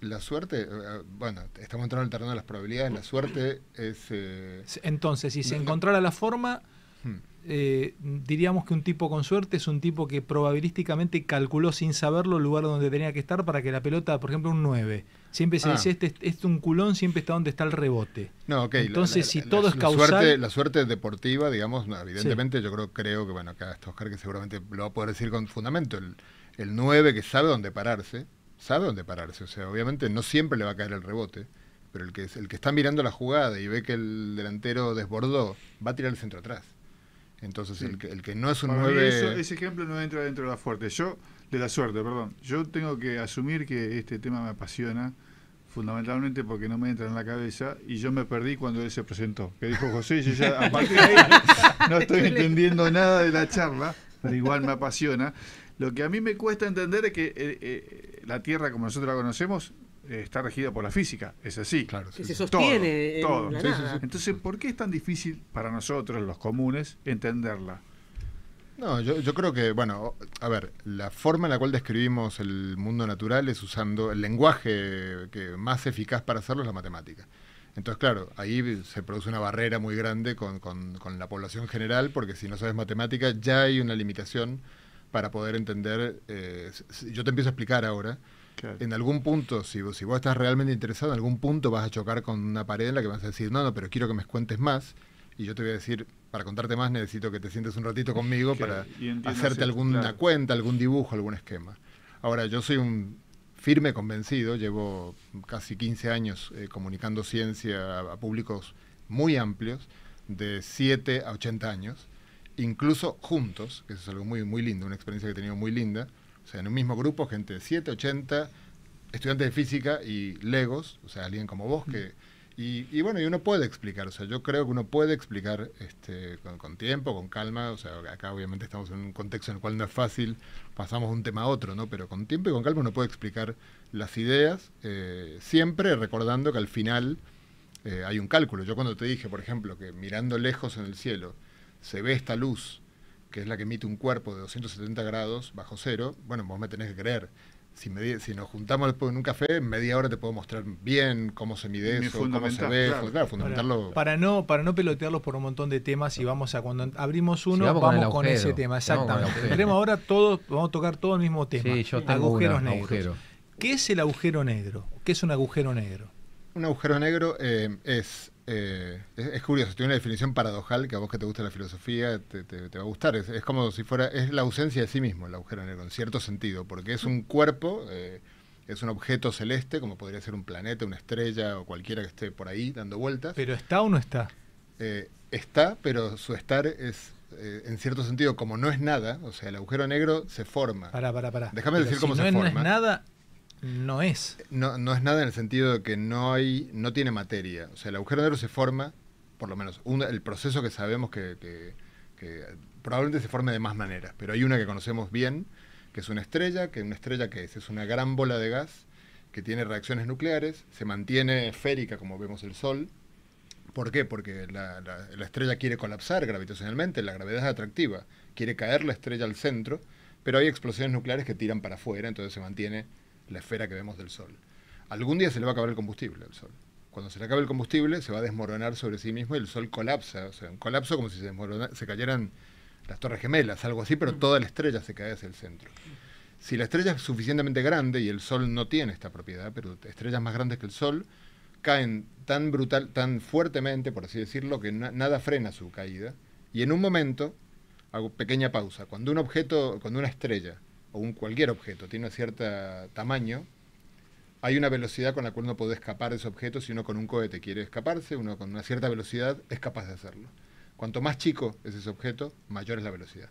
La suerte, eh, eh, bueno, estamos entrando en el terreno de las probabilidades, la suerte es... Eh, entonces, si se encontrara la forma... Hmm. Eh, diríamos que un tipo con suerte es un tipo que probabilísticamente calculó sin saberlo el lugar donde tenía que estar para que la pelota, por ejemplo, un 9. Siempre se ah. este, es un culón siempre está donde está el rebote. No, Entonces, si todo es causal... la suerte deportiva, digamos, evidentemente yo creo, creo que, bueno, acá está Oscar que seguramente lo va a poder decir con fundamento. El, 9 que sabe dónde pararse, sabe dónde pararse. O sea, obviamente no siempre le va a caer el rebote pero el que, el que está mirando la jugada y ve que el delantero desbordó, va a tirar el centro atrás. Entonces, el, que, no es un 9... ese ejemplo no entra dentro de la fuerte. Yo, de la suerte, perdón. Yo tengo que asumir que este tema me apasiona fundamentalmente porque no me entra en la cabeza y yo me perdí cuando él se presentó. Que dijo José, yo ya a partir de ahí *laughs* no estoy entendiendo nada de la charla, pero igual me apasiona. Lo que a mí me cuesta entender es que eh, eh, la Tierra como nosotros la conocemos está regida por la física, es así. Claro, que se sostiene todo. Entonces, ¿por qué es tan difícil para nosotros, los comunes, entenderla? No, yo, creo que, bueno, a ver, la forma en la cual describimos el mundo natural es usando el lenguaje que más eficaz para hacerlo es la matemática. Entonces, claro, ahí se produce una barrera muy grande con, con, la población general, porque si no sabes matemática ya hay una limitación para poder entender. Eh, yo te empiezo a explicar ahora en algún punto, si, si vos estás realmente interesado, en algún punto vas a chocar con una pared en la que vas a decir, no, no, pero quiero que me cuentes más. Y yo te voy a decir, para contarte más necesito que te sientes un ratito conmigo para hacerte alguna cuenta, algún dibujo, algún esquema. Ahora, yo soy un firme convencido, llevo casi 15 años eh, comunicando ciencia a, públicos muy amplios, de 7 a 80 años, incluso juntos, que eso es algo muy, muy lindo, una experiencia que he tenido muy linda o sea, en un mismo grupo, gente de 7, 80, estudiantes de física y legos, o sea, alguien como vos que... Y, bueno, y uno puede explicar, o sea, yo creo que uno puede explicar este, con, tiempo, con calma, o sea, acá obviamente estamos en un contexto en el cual no es fácil, pasamos de un tema a otro, ¿no? Pero con tiempo y con calma uno puede explicar las ideas, eh, siempre recordando que al final eh, hay un cálculo. Yo cuando te dije, por ejemplo, que mirando lejos en el cielo se ve esta luz que es la que emite un cuerpo de 270 grados bajo cero, bueno, vos me tenés que creer. Si, me, si nos juntamos después en un café, en media hora te puedo mostrar bien cómo se mide eso, cómo se ve, Para, no, pelotearlos por un montón de temas y vamos a cuando abrimos uno, vamos, con, ese tema, exactamente. ahora todos, vamos a tocar todo el mismo tema. agujeros negros. ¿Qué es el agujero negro? ¿Qué es un agujero negro? Un agujero negro eh, es eh, es, curioso, tiene una definición paradojal que a vos que te gusta la filosofía te, va a gustar. Es, como si fuera, es la ausencia de sí mismo el agujero negro, en cierto sentido, porque es un cuerpo, eh, es un objeto celeste, como podría ser un planeta, una estrella o cualquiera que esté por ahí dando vueltas. ¿Pero está o no está? Eh, está, pero su estar es, en cierto sentido, como no es nada, o sea, el agujero negro se forma. para para para Déjame decir cómo se forma. No es nada, no es. No, no es nada en el sentido de que no hay, no tiene materia. O sea, el agujero negro se forma, por lo menos, el proceso que sabemos que, probablemente se forme de más maneras, pero hay una que conocemos bien, que es una estrella, que una estrella que es, es una gran bola de gas que tiene reacciones nucleares, se mantiene esférica como vemos el Sol. ¿Por qué? Porque la, la estrella quiere colapsar gravitacionalmente, la gravedad es atractiva, quiere caer la estrella al centro, pero hay explosiones nucleares que tiran para afuera, entonces se mantiene la esfera que vemos del Sol. Algún día se le va a acabar el combustible al Sol. Cuando se le acabe el combustible, se va a desmoronar sobre sí mismo y el Sol colapsa. O sea, un colapso como si se, se cayeran las Torres Gemelas, algo así, pero mm. toda la estrella se cae hacia el centro. Si la estrella es suficientemente grande, y el Sol no tiene esta propiedad, pero estrellas más grandes que el Sol caen tan brutal, tan fuertemente, por así decirlo, que nada frena su caída. Y en un momento, hago pequeña pausa, cuando un objeto, cuando una estrella o un cualquier objeto, tiene un cierto tamaño, hay una velocidad con la cual uno puede escapar de ese objeto. Si uno con un cohete quiere escaparse, uno con una cierta velocidad es capaz de hacerlo. Cuanto más chico es ese objeto, mayor es la velocidad.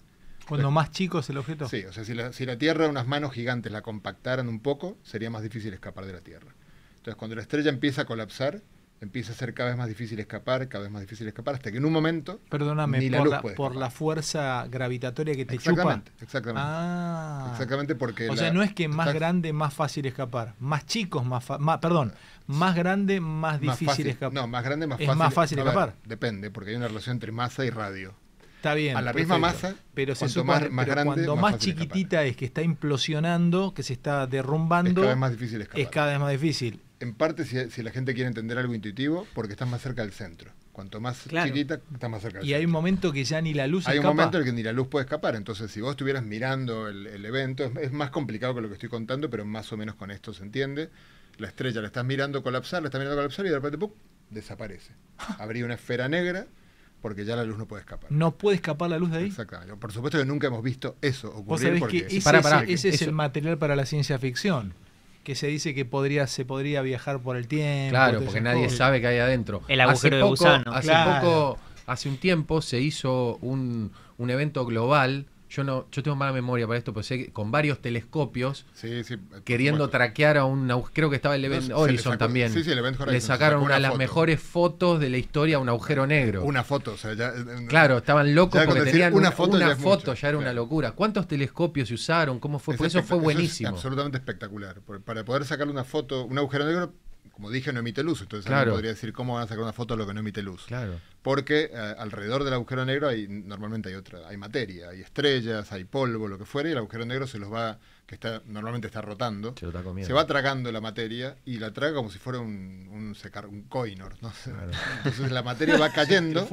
Cuando más chico es el objeto. Sí, o sea, si la, si la, Tierra, unas manos gigantes, la compactaran un poco, sería más difícil escapar de la Tierra. Entonces, cuando la estrella empieza a colapsar, empieza a ser cada vez más difícil escapar, cada vez más difícil escapar, hasta que en un momento. Perdóname, por, la, fuerza gravitatoria que te exactamente, chupa. Exactamente. Ah. Exactamente porque. O sea, no es que más grande, más fácil escapar. Más chicos, más, Perdón, más grande, más, difícil escapar. No, más grande, más fácil. Es más fácil escapar. depende, porque hay una relación entre masa y radio. Está bien. A la pues misma masa, pero más, más grande, cuando más, chiquitita es que está implosionando, que se está derrumbando, es cada vez más difícil escapar. Es cada vez más difícil en parte si, la gente quiere entender algo intuitivo, porque estás más cerca del centro. Cuanto más chiquita, estás más cerca del y centro. Y hay un momento que ya ni la luz Hay un momento en el que ni la luz puede escapar. Entonces, si vos estuvieras mirando el, evento, es, más complicado que lo que estoy contando, pero más o menos con esto se entiende. La estrella la estás mirando colapsar, la estás mirando colapsar y de repente ¡pum! desaparece. Habría *laughs* una esfera negra porque ya la luz no puede escapar. No puede escapar la luz de ahí. Exactamente. Por supuesto que nunca hemos visto eso ocurrir. porque... para, ese es el material para la ciencia ficción que se dice que podría, se podría viajar por el tiempo. Claro, porque nadie sabe qué hay adentro. El agujero de gusano. Hace poco, hace un tiempo se hizo un, un evento global yo no, yo tengo mala memoria para esto, pero sé que con varios telescopios queriendo traquear a un creo que estaba el Event Horizon también. Sí, el Event Horizon, le sacaron una, de las mejores fotos de la historia a un agujero negro. Una foto, o sea, ya, eh, eh, claro, estaban locos porque tenían una foto, ya, era una locura. ¿Cuántos telescopios se usaron? ¿Cómo fue? eso fue buenísimo. absolutamente espectacular. Para poder sacar una foto, un agujero negro como dije, no emite luz. Entonces claro. alguien podría decir, ¿cómo van a sacar una foto de lo que no emite luz? Claro. Porque eh, alrededor del agujero negro hay normalmente hay otra, hay materia, hay estrellas, hay polvo, lo que fuera, y el agujero negro se los va, que está, normalmente está rotando, se, va tragando la materia y la traga como si fuera un, un, coinor. ¿no? *laughs* Entonces la materia va *laughs* cayendo.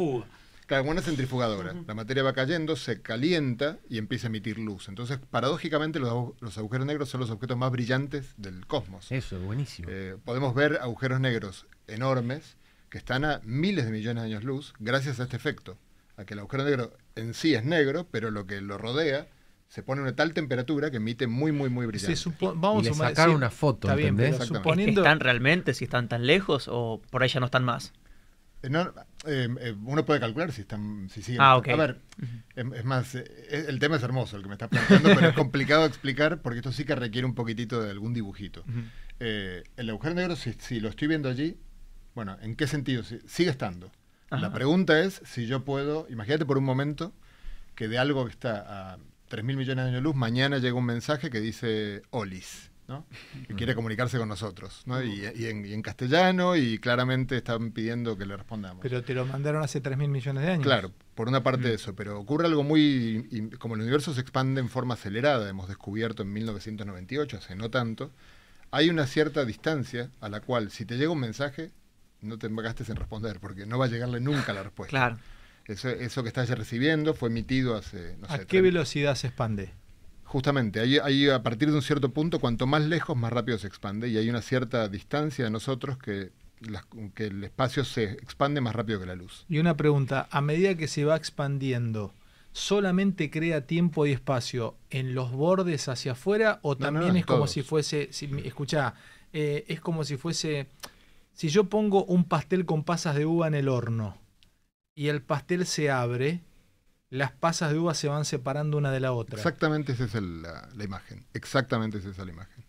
Claro, una centrifugadora. La materia va cayendo, se calienta y empieza a emitir luz. Entonces, paradójicamente, los, agujeros negros son los objetos más brillantes del cosmos. Eso es buenísimo. Eh, podemos ver agujeros negros enormes que están a miles de millones de años luz gracias a este efecto. A que el agujero negro en sí es negro, pero lo que lo rodea se pone a una tal temperatura que emite muy, muy, muy brillante. vamos a sacar una foto, está ¿Están realmente, si están tan lejos o por ahí ya no están más? No, em, eh, uno puede calcular si están. Si siguen ah, A ver, em, es, más, eh, eh, el tema es hermoso el que me está planteando, pero es *laughs* complicado explicar porque esto sí que requiere un poquitito de algún dibujito. el agujero negro, si, lo estoy viendo allí, bueno, ¿en qué sentido? sigue estando. La pregunta es si yo puedo. Imagínate por un momento que de algo que está a 3.000 mil millones de años luz, mañana llega un mensaje que dice Olis. ¿no? que quiere comunicarse con nosotros, ¿no? y, en, castellano, y claramente están pidiendo que le respondamos. Pero te lo mandaron hace tres mil millones de años. Claro, por una parte mm. eso, pero ocurre algo muy... como el universo se expande en forma acelerada, hemos descubierto en 1998, hace no tanto, hay una cierta distancia a la cual si te llega un mensaje, no te gastes en responder, porque no va a llegarle nunca la respuesta. Claro. Eso, que estás recibiendo fue emitido hace... No ¿A qué velocidad se expande? Justamente, ahí a partir de un cierto punto, cuanto más lejos, más rápido se expande y hay una cierta distancia de nosotros que, que el espacio se expande más rápido que la luz. Y una pregunta, a medida que se va expandiendo, solamente crea tiempo y espacio en los bordes hacia afuera o también es como si fuese, si, escuchá, eh, es como si fuese, si yo pongo un pastel con pasas de uva en el horno y el pastel se abre, las pasas de uva se van separando una de la otra. Exactamente esa es la, imagen. Exactamente esa es la imagen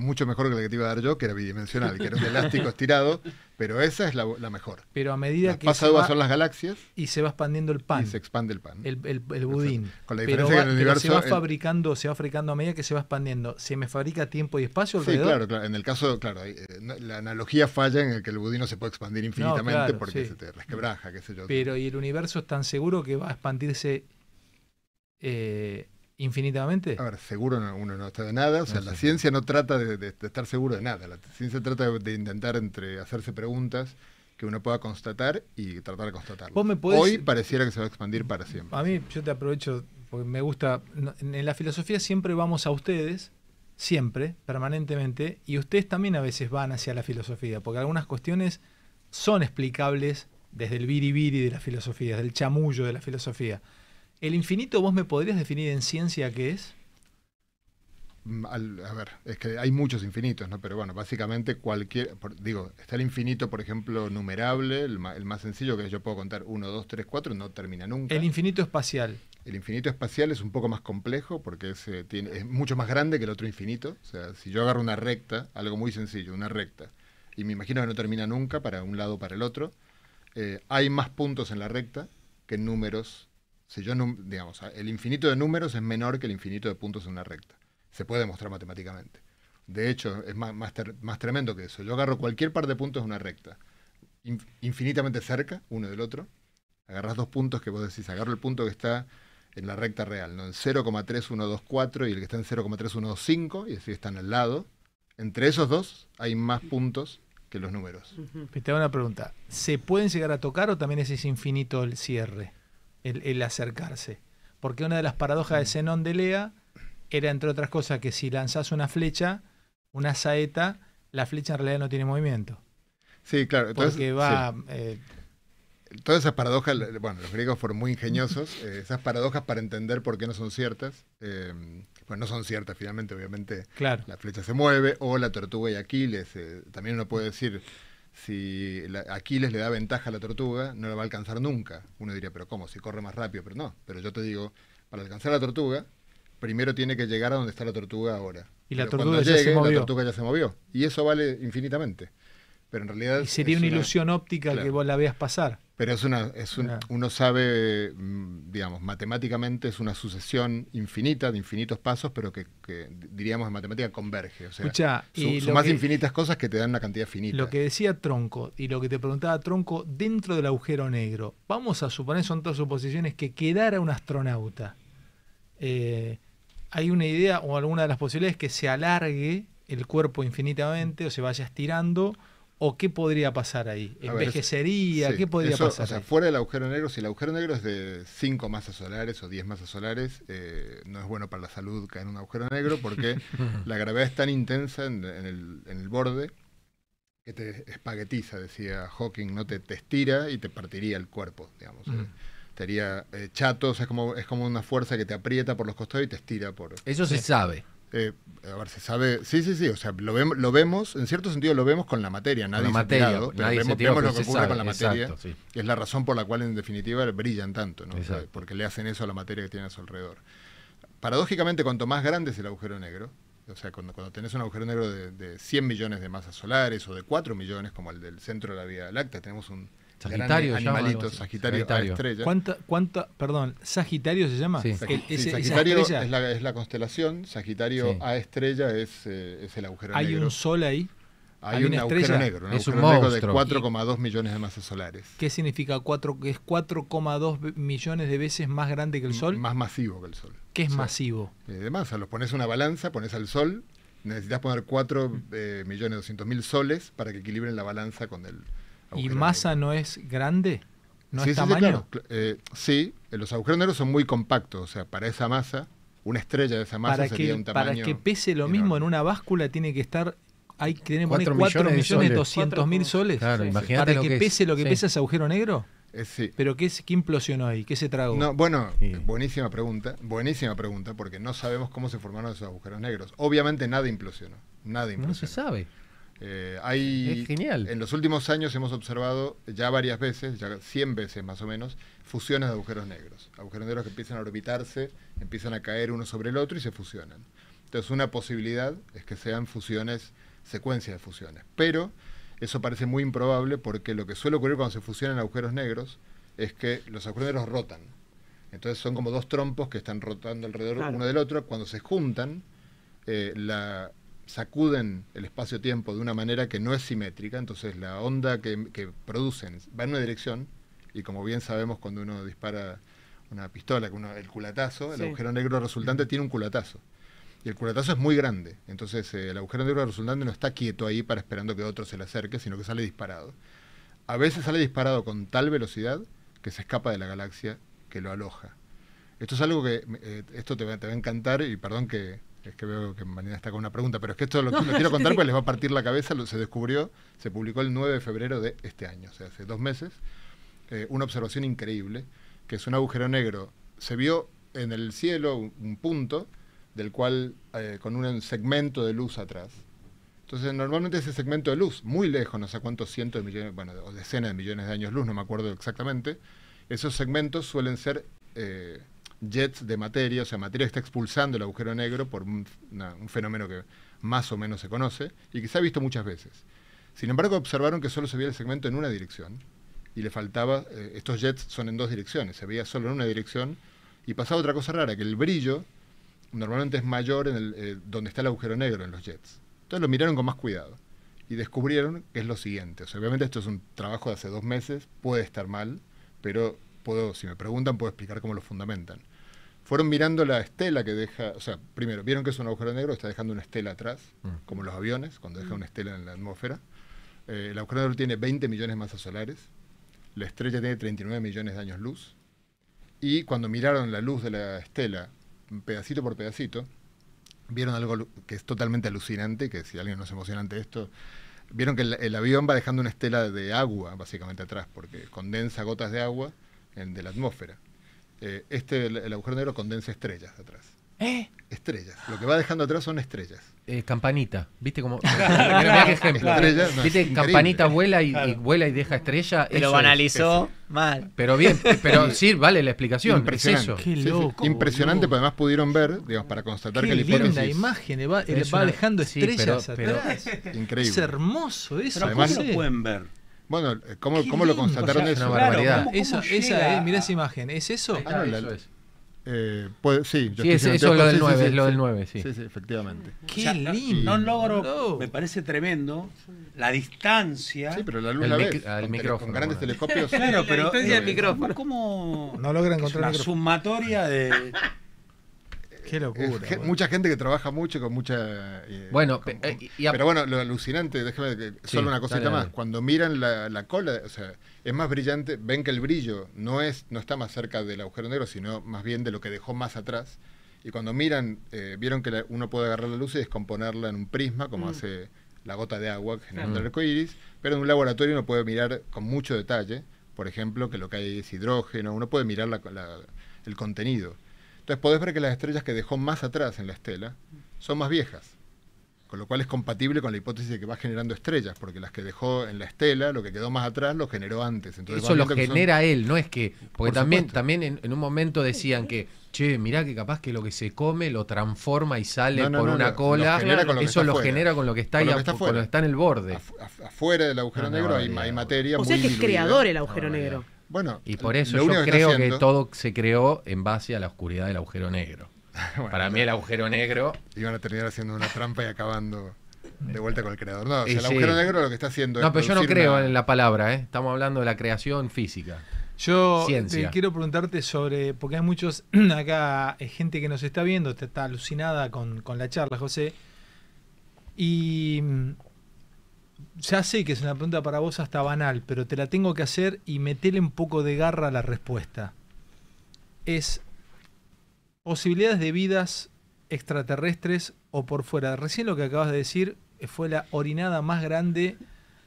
mucho mejor que la que te iba a dar yo, que era bidimensional, que era un *laughs* elástico estirado, pero esa es la, mejor. Pero a medida que. son las galaxias. Y se va expandiendo el pan. Y se expande el pan. El, budín. con la diferencia que en el universo. se va fabricando, se va fricando a medida que se va expandiendo. ¿Se me fabrica tiempo y espacio alrededor? Sí, claro, claro. En el caso, claro, eh, la analogía falla en el que el budín no se puede expandir infinitamente porque se te resquebraja, qué sé yo. Pero, ¿y el universo es tan seguro que va a expandirse? Eh, infinitamente? A ver, seguro uno no está de nada, o sea, la ciencia no trata de, estar seguro de nada, la ciencia trata de, intentar entre hacerse preguntas que uno pueda constatar y tratar de constatar Hoy pareciera que se va a expandir para siempre. A mí, yo te aprovecho, porque me gusta, en la filosofía siempre vamos a ustedes, siempre, permanentemente, y ustedes también a veces van hacia la filosofía, porque algunas cuestiones son explicables desde el biribiri de la filosofía, del chamullo de la filosofía. ¿El infinito vos me podrías definir en ciencia qué es? Mm, a ver, es que hay muchos infinitos, ¿no? Pero bueno, básicamente cualquier, digo, está el infinito, por ejemplo, numerable, el, más, sencillo que yo puedo contar, 1, 2, 3, 4, no termina nunca. El infinito espacial. El infinito espacial es un poco más complejo porque es, eh, tiene, mucho más grande que el otro infinito. O sea, si yo agarro una recta, algo muy sencillo, una recta, y me imagino que no termina nunca para un lado o para el otro, eh, hay más puntos en la recta que números si yo, digamos, el infinito de números es menor que el infinito de puntos en una recta. Se puede demostrar matemáticamente. De hecho, es más, tremendo que eso. Yo agarro cualquier par de puntos en una recta, infinitamente cerca, uno del otro. Agarras dos puntos que vos decís, agarro el punto que está en la recta real, ¿no? En 0,3124 y el que está en 0,3125, y decir, están al lado. Entre esos dos hay más puntos que los números. Te hago una pregunta. ¿Se pueden llegar a tocar o también es infinito el cierre? el, acercarse. Porque una de las paradojas de mm. Zenón de Lea era, entre otras cosas, que si lanzas una flecha, una saeta, la flecha en realidad no tiene movimiento. Sí, claro. porque va... Eh, Todas esas paradojas, bueno, los griegos fueron muy ingeniosos, eh, esas paradojas para entender por qué no son ciertas, eh, pues no son ciertas finalmente, obviamente claro. la flecha se mueve o la tortuga y Aquiles, también uno puede decir, si Aquiles le da ventaja a la tortuga, no la va a alcanzar nunca. Uno diría, pero ¿cómo? Si corre más rápido, pero no. Pero yo te digo, para alcanzar a la tortuga, primero tiene que llegar a donde está la tortuga ahora. Y llegue, la tortuga ya se movió. Y eso vale infinitamente en realidad. sería una, ilusión óptica que vos la veas pasar. Pero es una, es uno sabe, mm, digamos, matemáticamente es una sucesión infinita de infinitos pasos, pero que, diríamos en matemática converge. O sea, son más infinitas cosas que te dan una cantidad finita. Lo que decía Tronco y lo que te preguntaba Tronco dentro del agujero negro, vamos a suponer, son todas suposiciones, que quedara un astronauta. Eh, hay una idea o alguna de las posibilidades que se alargue el cuerpo infinitamente o se vaya estirando ¿O qué podría pasar ahí? ¿Envejecería? ¿Qué podría pasar? O sea, fuera del agujero negro, si el agujero negro es de 5 masas solares o 10 masas solares, eh, no es bueno para la salud caer en un agujero negro porque *laughs* la gravedad es tan intensa en, el, borde que te espaguetiza, decía Hawking, no te, te estira y te partiría el cuerpo, digamos. Eh. Mm. sería eh, chato, es como, es como una fuerza que te aprieta por los costados y te estira por... Eso se sabe. Eh, a ver, se sabe, sí, sí, sí, o sea, lo, vemos, lo vemos, en cierto sentido lo vemos con la materia, nadie pero vemos, lo que ocurre con la materia, es la razón por la cual en definitiva brillan tanto, ¿no? Eh, porque le hacen eso a la materia que tiene a su alrededor. Paradójicamente, cuanto más grande es el agujero negro, o sea, cuando, cuando tenés un agujero negro de, de 100 millones de masas solares o de 4 millones, como el del centro de la Vía Láctea, tenemos un, Sagitario, animalito, Sagitario, a estrella. ¿Cuánta, cuánta, perdón, Sagitario se llama? Sí. Sagitario es la, es la, constelación, Sagitario A estrella es, eh, es el agujero ¿Hay negro. ¿Hay un sol ahí? Hay, un agujero negro, un es un de 4,2 millones de masas solares. ¿Qué significa? Cuatro, es 4,2 millones de veces más grande que el Sol. más masivo que el Sol. ¿Qué es masivo? Eh, de masa, los pones una balanza, pones al Sol, necesitas poner 4 eh, millones 200 mil soles para que equilibren la balanza con el, ¿Y masa no es grande? ¿No es tamaño? Eh, sí, los agujeros negros son muy compactos, o sea, para esa masa, una estrella de esa masa para sería que, un Para que pese lo mismo en una báscula tiene que estar hay que tener 4 millones, mil soles. Claro, para que, pese lo que pesa ese agujero negro. Eh, sí. ¿Pero qué, implosionó ahí? ¿Qué se tragó? No, bueno, eh, buenísima pregunta, buenísima pregunta, porque no sabemos cómo se formaron esos agujeros negros. Obviamente nada implosionó, nada implosionó. No se sabe. Eh, hay, es genial. En los últimos años hemos observado ya varias veces, ya 100 veces más o menos, fusiones de agujeros negros. Agujeros negros que empiezan a orbitarse, empiezan a caer uno sobre el otro y se fusionan. Entonces una posibilidad es que sean fusiones, secuencias de fusiones. Pero eso parece muy improbable porque lo que suele ocurrir cuando se fusionan agujeros negros es que los agujeros negros rotan. Entonces son como dos trompos que están rotando alrededor uno del otro. Cuando se juntan, eh, la sacuden el espacio-tiempo de una manera que no es simétrica, entonces la onda que, producen va en una dirección, y como bien sabemos cuando uno dispara una pistola, el culatazo, el agujero negro resultante tiene un culatazo. Y el culatazo es muy grande, entonces eh, el agujero negro resultante no está quieto ahí para esperando que otro se le acerque, sino que sale disparado. A veces sale disparado con tal velocidad que se escapa de la galaxia que lo aloja. Esto es algo que, eh, esto te va a encantar, y perdón que, es que veo que Marina está con una pregunta, pero es que esto lo, *laughs* quiero contar pues les va a partir la cabeza. se descubrió, se publicó el 9 de febrero de este año, o sea, hace dos meses, eh, una observación increíble, que es un agujero negro. Se vio en el cielo un, punto del cual, eh, con un segmento de luz atrás. Entonces, normalmente ese segmento de luz, muy lejos, no sé cuántos cientos de millones, bueno, o decenas de millones de años luz, no me acuerdo exactamente, esos segmentos suelen ser eh, jets de materia, o sea, materia que está expulsando el agujero negro por un, fenómeno que más o menos se conoce y que se ha visto muchas veces. Sin embargo, observaron que solo se veía el segmento en una dirección y le faltaba, eh, estos jets son en dos direcciones, se veía solo en una dirección y pasaba otra cosa rara, que el brillo normalmente es mayor en el, eh, donde está el agujero negro en los jets. Entonces lo miraron con más cuidado y descubrieron que es lo siguiente. obviamente esto es un trabajo de hace dos meses, puede estar mal, pero puedo, si me preguntan, puedo explicar cómo lo fundamentan fueron mirando la estela que deja, o sea, primero, vieron que es un agujero negro, está dejando una estela atrás, mm. como los aviones, cuando deja mm. una estela en la atmósfera. Eh, el agujero negro tiene 20 millones de masas solares, la estrella tiene 39 millones de años luz, y cuando miraron la luz de la estela, pedacito por pedacito, vieron algo que es totalmente alucinante, que si alguien no se emociona ante esto, vieron que el, avión va dejando una estela de agua, básicamente atrás, porque condensa gotas de agua de la atmósfera. Eh, este, el, agujero negro condensa estrellas atrás. ¿Eh? Estrellas. Lo que va dejando atrás son estrellas. Eh, campanita. ¿Viste como *laughs* ¿Viste? Campanita vuela y, vuela y deja estrella. Y lo banalizó mal. Pero bien, *laughs* pero sí, vale la explicación. Impresionante. Es eso. Qué loco, Impresionante, porque además pudieron ver, digamos, para constatar que la hipótesis. la imagen, va, dejando estrellas pero, Increíble. Es hermoso eso. Pero además, lo pueden ver? Bueno, eh, ¿cómo, cómo lo constataron o sea, eso? Una barbaridad. Claro, ¿cómo, cómo esa, esa es, eh, esa imagen, ¿es eso? Ah, no, ah, la, eso es. Eh, puede, sí, yo sí es, eso es lo del 9, sí, es lo del 9, sí. Sí, sí, efectivamente. Qué o sea, lindo. No, logro, no. me parece tremendo, la distancia. Sí, pero la luz el la mic ves. Al con micrófono. Con grandes bueno. telescopios. claro, *laughs* pero. La distancia del micrófono. ¿Cómo? No logra encontrar es una La sumatoria de mucha gente que trabaja mucho con mucha. Eh, bueno, eh, eh, pero bueno, lo alucinante, déjame solo una cosita más. Cuando miran la, cola, o sea, es más brillante, ven que el brillo no es no está más cerca del agujero negro, sino más bien de lo que dejó más atrás. Y cuando miran, vieron que uno puede agarrar la luz y descomponerla en un prisma, como mm. hace la gota de agua generando el arco iris, pero en un laboratorio uno puede mirar con mucho detalle, por ejemplo, que lo que hay es hidrógeno, uno puede mirar el contenido. Entonces podés ver que las estrellas que dejó más atrás en la estela son más viejas, con lo cual es compatible con la hipótesis de que va generando estrellas, porque las que dejó en la estela, lo que quedó más atrás, lo generó antes. Entonces Eso lo genera él, no es que, porque también, también en, un momento decían que, che, mirá que capaz que lo que se come lo transforma y sale por una cola. Eso lo genera con lo que está, con está, ahí, con lo que está en el borde. afuera del agujero ah, negro hay, materia. O sea que es creador el agujero negro y por eso yo creo que, todo se creó en base a la oscuridad del agujero negro. *laughs* Para mí el agujero negro... Iban a terminar haciendo una trampa y acabando de este. vuelta con el creador. No, el agujero negro lo que está haciendo... No, pero yo no creo en la palabra, ¿eh? estamos hablando de la creación física. Yo quiero preguntarte sobre, porque hay muchos *clears throat* acá, eh, gente que nos está viendo, está, está alucinada con, con la charla, José. Y mm, ya sé que es una pregunta para vos hasta banal, pero te la tengo que hacer y metele un poco de garra a la respuesta. Es posibilidades de vidas extraterrestres o por fuera. Recién lo que acabas de decir fue la orinada más grande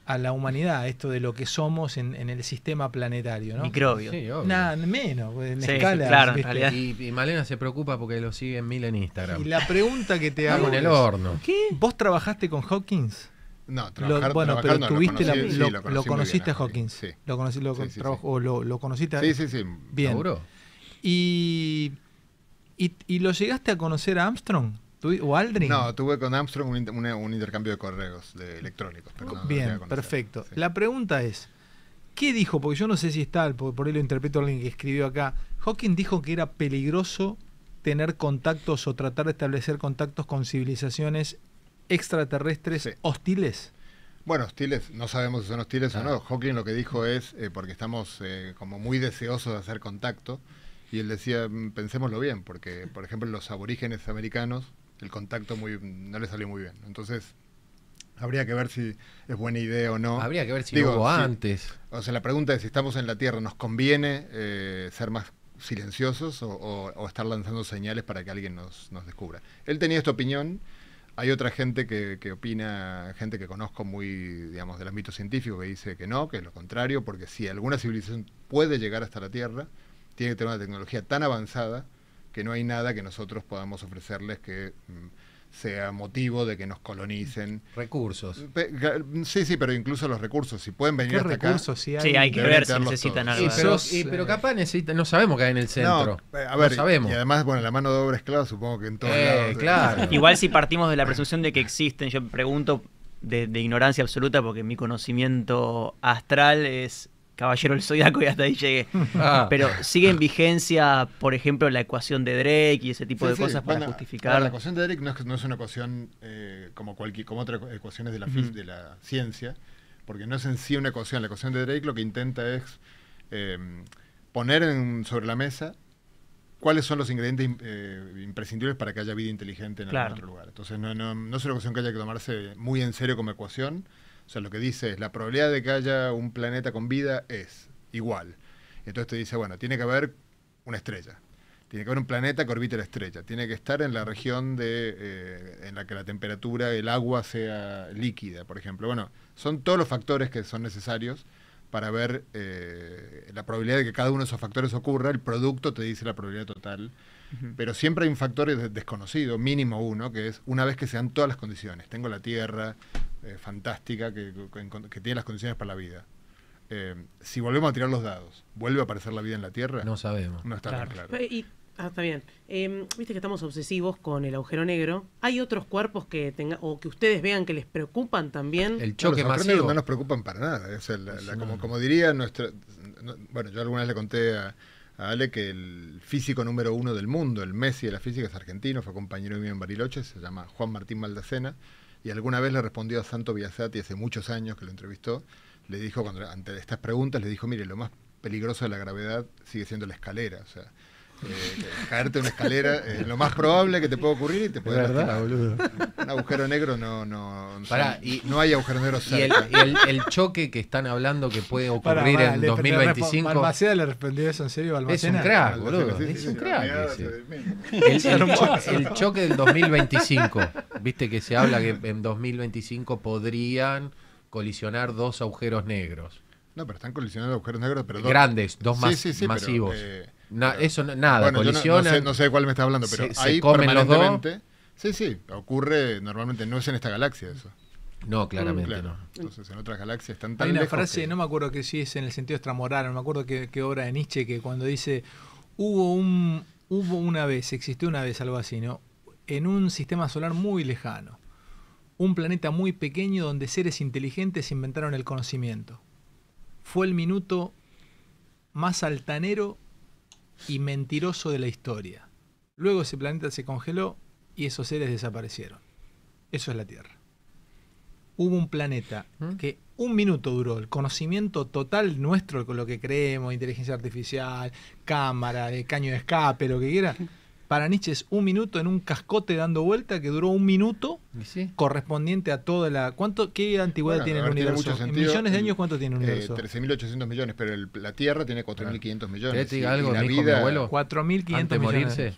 a la humanidad, esto de lo que somos en, el sistema planetario, ¿no? Microbio. Sí, Nada menos, pues, en sí, Claro, Y, Malena se preocupa porque lo en mil en Instagram. Y la pregunta que te hago. en el horno. ¿Qué? ¿Vos trabajaste con Hawkins? No, trabajar, bueno, pero tuviste lo, conociste a Hawkins. Sí. Lo lo, sí, conociste. Sí, Y, y, lo llegaste a conocer a Armstrong o Aldrin. No, tuve con Armstrong un, intercambio de correos de electrónicos. bien, perfecto. La pregunta es, ¿qué dijo? Porque yo no sé si está, por, por ahí lo interpreto alguien que escribió acá. Hawking dijo que era peligroso tener contactos o tratar de establecer contactos con civilizaciones extraterrestres hostiles? Bueno, hostiles, no sabemos si son hostiles o ah. no. Hawking lo que dijo es, eh, porque estamos eh, como muy deseosos de hacer contacto, y él decía, mm, pensémoslo bien, porque por ejemplo los aborígenes americanos, el contacto muy, no le salió muy bien. Entonces, habría que ver si es buena idea o no. Habría que ver si Digo, hubo antes. O sea, la pregunta es si estamos en la Tierra, ¿nos conviene eh, ser más silenciosos o, o, estar lanzando señales para que alguien nos, nos descubra? Él tenía esta opinión hay otra gente que, opina, gente que conozco muy, digamos, del ámbito científico, que dice que no, que es lo contrario, porque si alguna civilización puede llegar hasta la Tierra, tiene que tener una tecnología tan avanzada que no hay nada que nosotros podamos ofrecerles que... Mm, sea motivo de que nos colonicen. Recursos. Sí, sí, pero incluso los recursos, si pueden venir hasta acá. Sí, hay que ver si necesitan algo. pero, capaz necesitan, no sabemos que hay en el centro. No, a ver, sabemos. Y además, bueno, la mano de obra es clave, supongo que en todos eh, Claro. *laughs* Igual si partimos de la presunción de que existen, yo pregunto de ignorancia absoluta porque mi conocimiento astral es Caballero del Zodíaco y hasta ahí llegué. Ah. Pero sigue en vigencia, por ejemplo, la ecuación de Drake y ese tipo de cosas para justificar. la ecuación de Drake no es, una ecuación eh, como, cualquier, como otras ecuaciones de la, de la ciencia, porque no es en sí una ecuación. La ecuación de Drake lo que intenta es eh, poner sobre la mesa cuáles son los ingredientes eh, imprescindibles para que haya vida inteligente en algún otro lugar. Entonces, no, no es una ecuación que haya que tomarse muy en serio como ecuación o sea, lo que dice es, la probabilidad de que haya un planeta con vida es igual. Entonces te dice, bueno, tiene que haber una estrella. Tiene que haber un planeta que orbite la estrella. Tiene que estar en la región de, eh, en la que la temperatura, el agua sea líquida, por ejemplo. Bueno, son todos los factores que son necesarios para ver eh, la probabilidad de que cada uno de esos factores ocurra. El producto te dice la probabilidad total pero siempre hay un factor desconocido, mínimo uno, que es una vez que sean todas las condiciones. Tengo la tierra eh, fantástica que, tiene las condiciones para la vida. Eh, si volvemos a tirar los dados, ¿vuelve a aparecer la vida en la tierra? No sabemos. No está claro. Eh, y, ah, está bien. Em, viste que estamos obsesivos con el agujero negro. ¿Hay otros cuerpos que tenga, o que ustedes vean que les preocupan también? El choque masivo. No nos preocupan para nada. como, diría nuestro... bueno, yo alguna vez le conté a, Ale que el físico número uno del mundo, el Messi de la física, es argentino, fue compañero mío en Bariloche, se llama Juan Martín Maldacena, y alguna vez le respondió a Santo Villasati hace muchos años que lo entrevistó, le dijo, cuando, ante estas preguntas, le dijo, mire, lo más peligroso de la gravedad sigue siendo la escalera, o sea, eh, caerte una escalera es lo más probable que te pueda ocurrir y te puede verdad, boludo. Un agujero negro no, no, y- no hay agujero negro Y el, choque que están hablando que puede ocurrir en 2025 le respondió eso en serio, es un El, choque del 2025. Viste que se habla que en 2025 podrían colisionar dos agujeros negros. No, pero están colisionando agujeros negros, pero dos- Grandes, dos mas- masivos. Eh, eso nada, bueno, No, sé, no, sé, de cuál me estás hablando, pero ahí permanentemente, Sí, sí, ocurre normalmente, no es en esta galaxia eso. No, claramente no. Entonces en otras galaxias están tan Hay una frase, no me acuerdo que si es en el sentido extramoral, no me acuerdo qué, obra de Nietzsche, que cuando dice, hubo un hubo una vez, existió una vez algo así, ¿no? En un sistema solar muy lejano, un planeta muy pequeño donde seres inteligentes inventaron el conocimiento. Fue el minuto más altanero y mentiroso de la historia. Luego ese planeta se congeló y esos seres desaparecieron. Eso es la Tierra. Hubo un planeta ¿Mm? que un minuto duró el conocimiento total nuestro con lo que creemos, inteligencia artificial, cámara, eh, caño de escape, lo que quiera. *laughs* para Nietzsche es un minuto en un cascote dando vuelta que duró un minuto correspondiente a toda la... ¿cuánto, ¿Qué antigüedad tiene el universo? ¿En millones de años cuánto tiene el eh, universo? 13.800 millones, pero la Tierra tiene 4.500 millones. ¿Te algo, y mi abuelo? 4.500 millones. morirse?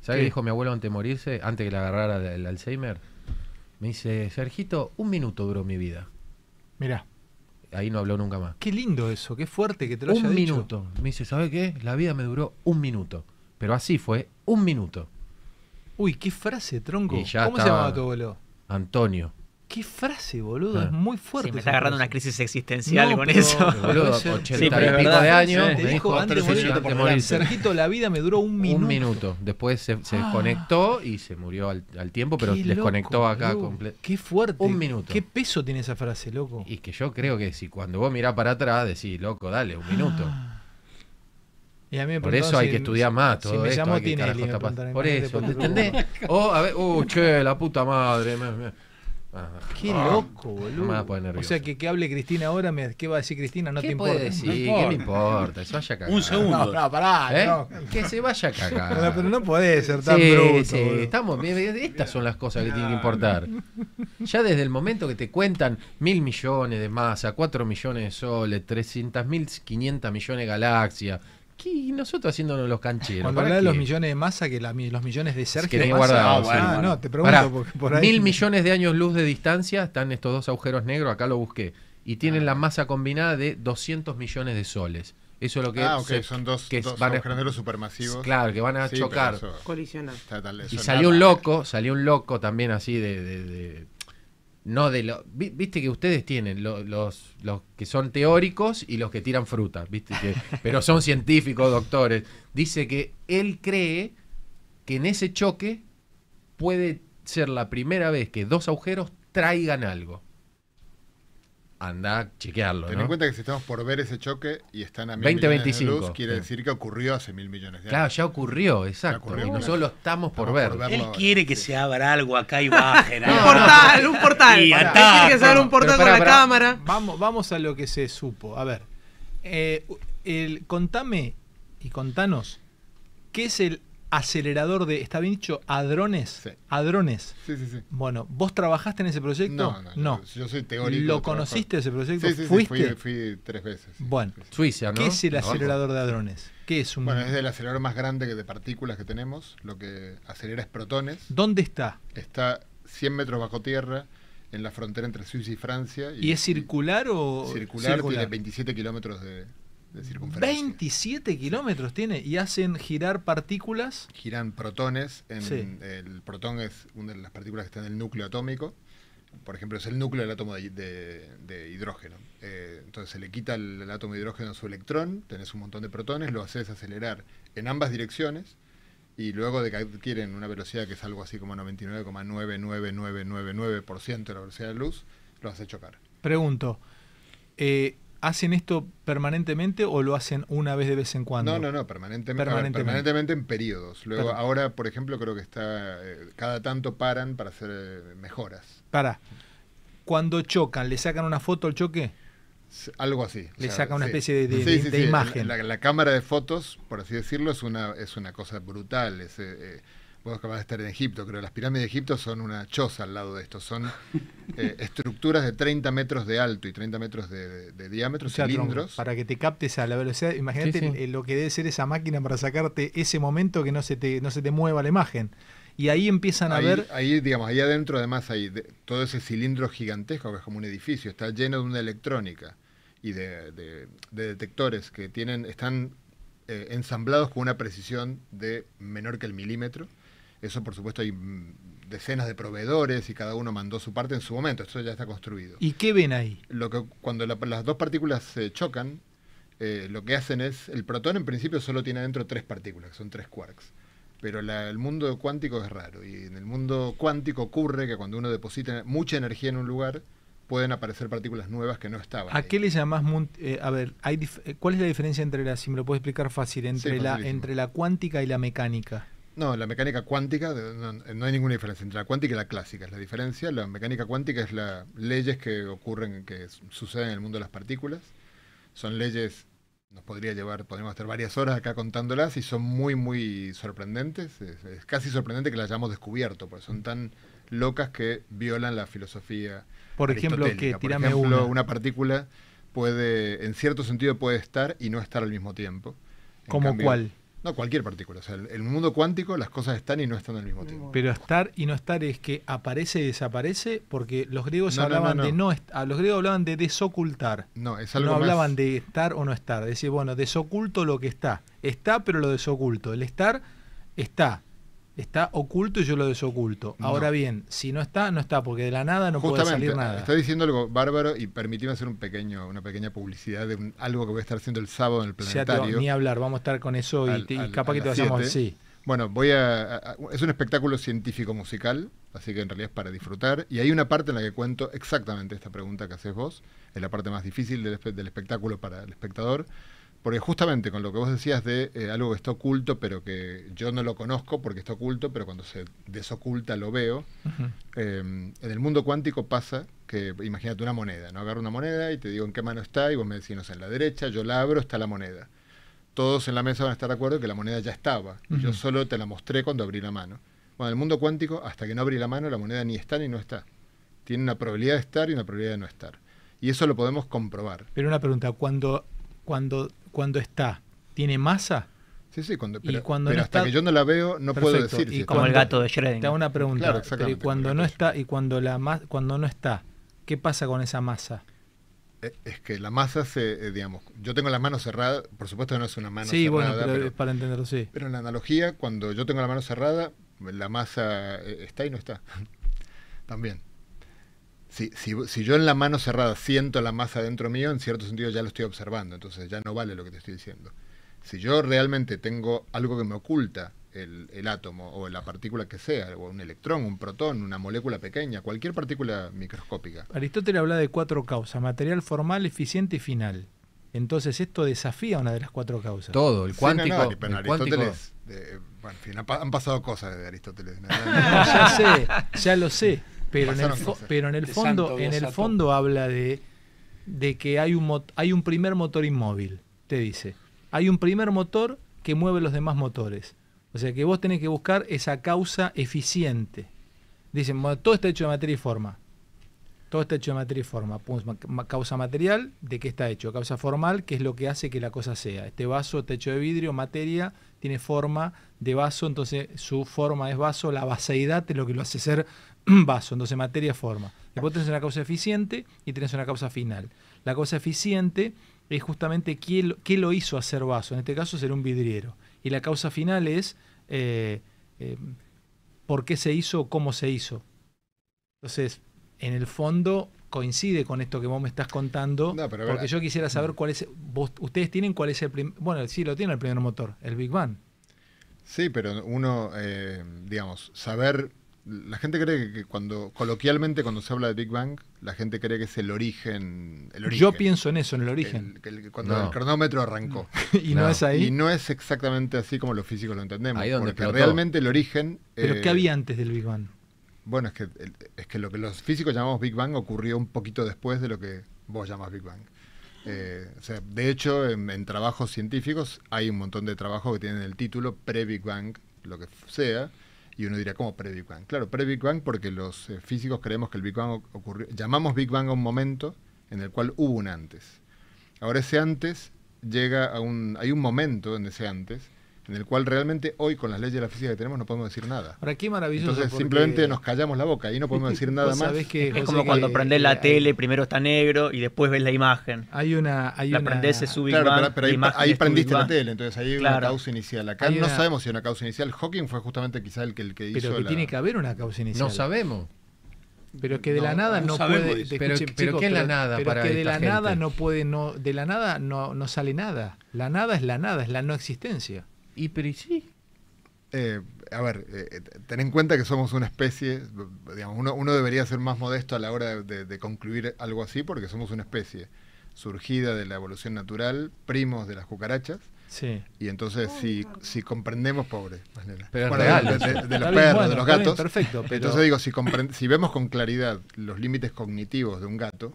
¿Sabes qué dijo mi abuelo antes de morirse? Antes que le agarrara el, Alzheimer. Me dice, Sergito, un minuto duró mi vida. Mirá ahí no habló nunca más. Qué lindo eso, qué fuerte que te lo haya dicho. Un minuto. Me dice, ¿sabe qué? La vida me duró un minuto. Pero así fue un minuto. Uy, qué frase, tronco. ¿Cómo se llamaba tu boludo? Antonio. Qué frase, boludo, ah. es muy fuerte. me está agarrando una crisis existencial con eso. de años. Sergito, la vida me duró un minuto. Un minuto. Después se, ah. desconectó y se murió al, tiempo, pero les desconectó acá. completo. Qué fuerte. Un minuto. Qué peso tiene esa frase, loco. Y que yo creo que si cuando vos mirás para atrás decís, loco, dale, un minuto. Ah por eso hay que estudiar más todo si me Tinelli, Por eso, ¿te entendés? oh, a ver, uh, che, la puta madre. Ah, qué ah. loco, boludo. o sea, que, que hable Cristina ahora, me, ¿qué va a decir Cristina? No ¿Qué te importa. Decir? ¿Qué me importa? Se vaya a cagar. Un segundo. No, pará. ¿Eh? Que se vaya a *laughs* cagar. Pero, no podés ser tan sí, bruto. Sí, estamos, estas son las cosas que tienen que importar. Ya desde el momento que te cuentan mil millones de masa, cuatro millones de soles, trescientas mil, quinientas millones de galaxias, ¿Y nosotros haciéndonos los cancheros. Cuando hablas de los millones de masa, que los millones de Sergio. Que guardado, ah, ah, no, te pregunto por, ahí. Mil millones de años luz de distancia están estos dos agujeros negros, acá lo busqué. Y tienen ah. la masa combinada de 200 millones de soles. Eso es lo que ah, ok, son dos, agujeros supermasivos. Claro, que van a chocar. Colisionar. Y salió un loco, salió un loco también así de no de lo, viste que ustedes tienen los, los que son teóricos y los que tiran fruta, viste que, *laughs* pero son científicos, doctores. Dice que él cree que en ese choque puede ser la primera vez que dos agujeros traigan algo anda a chequearlo. Ten en cuenta que si estamos por ver ese choque y están a mil millones de quiere decir que ocurrió hace mil millones de años. Claro, ya ocurrió, exacto. y nosotros lo estamos, por ver. Él quiere que se abra algo acá y *laughs* bajen. un portal, un portal. que se un portal con la cámara. Vamos, vamos a lo que se supo. A ver, eh, el, contame y contanos qué es el acelerador de, ¿está bien dicho? Hadrones. Sí. Hadrones. Sí, sí, sí. Bueno, ¿vos trabajaste en ese proyecto? No, no. Yo, soy teórico. ¿Lo conociste ese proyecto? Sí, sí, Sí, fui, tres veces. Bueno, Suiza, ¿Qué es el acelerador de Adrones? ¿Qué es un... Bueno, es el acelerador más grande que de partículas que tenemos. Lo que acelera es protones. ¿Dónde está? Está 100 metros bajo tierra en la frontera entre Suiza y Francia. ¿Y, es circular o...? Circular, circular. tiene 27 kilómetros de, 27 kilómetros tiene y hacen girar partículas. Giran protones. En, El protón es una de las partículas que está en el núcleo atómico. Por ejemplo, es el núcleo del átomo de, hidrógeno. Eh, entonces se le quita el, átomo de hidrógeno a su electrón, tenés un montón de protones, lo haces acelerar en ambas direcciones y luego de que adquieren una velocidad que es algo así como 99,99999% de la velocidad de la luz, lo hace chocar. Pregunto, eh, ¿Hacen esto permanentemente o lo hacen una vez de vez en cuando? No, no, no, permanentemente. Permanentemente, en periodos. Luego, ahora, por ejemplo, creo que está. Eh, cada tanto paran para hacer eh, mejoras. Para. Cuando chocan, ¿le sacan una foto al choque? Algo así. Le sacan una especie de, imagen. La, cámara de fotos, por así decirlo, es una, es una cosa brutal. Es, eh, vos acabar de estar en Egipto, pero Las pirámides de Egipto son una choza al lado de esto. Son *laughs* eh, estructuras de 30 metros de alto y 30 metros de, diámetro, cilindros. para que te captes a la velocidad, imagínate eh, lo que debe ser esa máquina para sacarte ese momento que no se te, no se te mueva la imagen. Y ahí empiezan a ver. Ahí, digamos, ahí adentro, además, hay todo ese cilindro gigantesco que es como un edificio, está lleno de una electrónica y de, detectores que tienen están eh, ensamblados con una precisión de menor que el milímetro eso, por supuesto, hay mm, decenas de proveedores y cada uno mandó su parte en su momento. Esto ya está construido. ¿Y qué ven ahí? Lo que, cuando las dos partículas se chocan, eh, lo que hacen es, el protón en principio solo tiene adentro tres partículas, que son tres quarks. Pero el mundo cuántico es raro. Y en el mundo cuántico ocurre que cuando uno deposita mucha energía en un lugar, pueden aparecer partículas nuevas que no estaban. ¿A qué le llamás? Eh, a ver, eh, ¿cuál es la diferencia entre la, si me lo puedes explicar fácil, entre, la, entre la cuántica y la mecánica? No, la mecánica cuántica, no, hay ninguna diferencia entre la cuántica y la clásica. Es la diferencia, la mecánica cuántica es las leyes que ocurren, que suceden en el mundo de las partículas. Son leyes, nos podría llevar, podríamos estar varias horas acá contándolas y son muy, muy sorprendentes. Es, casi sorprendente que las hayamos descubierto, porque son tan locas que violan la filosofía. Por ejemplo, que Por una. partícula puede, en cierto sentido, puede estar y no estar al mismo tiempo. ¿Cómo cuál? No, cualquier partícula. O sea, el, mundo cuántico, las cosas están y no están al mismo tiempo. Pero estar y no estar es que aparece y desaparece, porque los griegos hablaban de no ah, Los griegos hablaban de desocultar. No, es algo No hablaban de estar o no estar. Decir, bueno, desoculto lo que está. Está, pero lo desoculto. El estar está. Está oculto y yo lo desoculto. Ahora bien, si no está, no está, porque de la nada no puede salir nada. Está diciendo algo bárbaro y permitime hacer un pequeño, una pequeña publicidad de algo que voy a estar haciendo el sábado en el planetario. ni hablar, vamos a estar con eso y, capaz que te vayamos así. Bueno, voy a, es un espectáculo científico musical, así que en realidad es para disfrutar. Y hay una parte en la que cuento exactamente esta pregunta que haces vos, es la parte más difícil del, del espectáculo para el espectador. Porque justamente con lo que vos decías de eh, algo que está oculto, pero que yo no lo conozco porque está oculto, pero cuando se desoculta lo veo. Em, en el mundo cuántico pasa que, imagínate una moneda, ¿no? Agarro una moneda y te digo en qué mano está, y vos me decís, no sé, en la derecha, yo la abro, está la moneda. Todos en la mesa van a estar de acuerdo que la moneda ya estaba. Yo solo te la mostré cuando abrí la mano. Bueno, en el mundo cuántico, hasta que no abrí la mano, la moneda ni está ni no está. Tiene una probabilidad de estar y una probabilidad de no estar. Y eso lo podemos comprobar. Pero una pregunta, cuando, cuando cuando está, tiene masa. Sí, sí, cuando, pero, hasta que yo no la veo no puedo decir. Y como el gato de Schrödinger. Te una pregunta. pero y cuando no está y cuando la cuando no está, ¿qué pasa con esa masa? Eh, es que la masa se, eh, digamos, yo tengo las manos cerradas, por supuesto que no es una mano cerrada. Sí, bueno, pero, para entenderlo, sí. Pero en la analogía, cuando yo tengo la mano cerrada, la masa eh, está y no está. *laughs* También si, si, yo en la mano cerrada siento la masa dentro mío, en cierto sentido ya lo estoy observando, entonces ya no vale lo que te estoy diciendo. Si yo realmente tengo algo que me oculta el, el átomo o la partícula que sea, o un electrón, un protón, una molécula pequeña, cualquier partícula microscópica. Aristóteles habla de cuatro causas, material formal, eficiente y final. Entonces esto desafía una de las cuatro causas. Todo, el cuántico. Aristóteles, eh, en fin, han, pasado cosas de Aristóteles. *laughs* ya sé, ya lo sé. Pero, en el, fondo, en el fondo habla de, que hay un, hay un primer motor inmóvil, te dice. Hay un primer motor que mueve los demás motores. O sea que vos tenés que buscar esa causa eficiente. Dicen, todo está hecho de materia y forma. Todo está hecho de materia y forma. Pues, causa material, ¿de qué está hecho? Causa formal, que es lo que hace que la cosa sea. Este vaso está hecho de vidrio, materia, tiene forma de vaso, entonces su forma es vaso, la vaseidad es lo que lo hace ser *clears throat* vaso, entonces materia, forma. Después tenés una causa eficiente y tenés una causa final. La causa eficiente es justamente qué lo, lo hizo hacer vaso, en este caso será un vidriero. Y la causa final es eh, eh, por qué se hizo o cómo se hizo. Entonces, en el fondo coincide con esto que vos me estás contando, porque yo quisiera mm. saber cuál es, ustedes tienen cuál es el primer, bueno, sí, lo tienen el primer motor, el Big Bang. Sí, pero uno, eh, digamos, saber la gente cree que cuando, coloquialmente cuando se habla de Big Bang, la gente cree que es el origen. Yo pienso en eso, en el origen. cuando el cronómetro arrancó. *laughs* y no. es ahí. Y no es exactamente así como los físicos lo entendemos. porque realmente el origen. ¿Pero qué eh, había antes del Big Bang? Bueno, es que, es que lo que los físicos llamamos Big Bang ocurrió un poquito después de lo que vos llamas Big Bang. Eh, de hecho, en, en, trabajos científicos hay un montón de trabajos que tienen el título pre-Big Bang, lo que sea, y uno dirá, ¿cómo pre-Big Bang? Claro, pre-Big Bang porque los eh, físicos creemos que el Big Bang ocurrió, llamamos Big Bang a un momento en el cual hubo un antes. Ahora ese antes llega a un, hay un momento en ese antes en el cual realmente hoy con las leyes de la física que tenemos no podemos decir nada. Ahora qué maravilloso. Entonces simplemente nos callamos la boca y no podemos decir *laughs* nada más. es como cuando prendes la eh, tele, primero está negro y después ves la imagen. Hay una, hay la una, claro, pero, ahí, prendiste la tele, entonces ahí hay una causa inicial. Acá no sabemos si hay una causa inicial. Hawking fue justamente quizá el que el que hizo Pero que tiene que haber una causa inicial. No sabemos. Pero que de la nada no, puede. pero, la nada que de la nada no puede, no, de la nada no, no sale nada. La nada es la nada, es la no existencia. Y pero eh, a ver, eh, eh, ten en cuenta que somos una especie, digamos, uno, debería ser más modesto a la hora de, concluir algo así porque somos una especie surgida de la evolución natural, primos de las cucarachas. Sí. Y entonces ah, si, si comprendemos, pobre, de, los perros, de los gatos. Entonces digo, si, si vemos con claridad los límites cognitivos de un gato,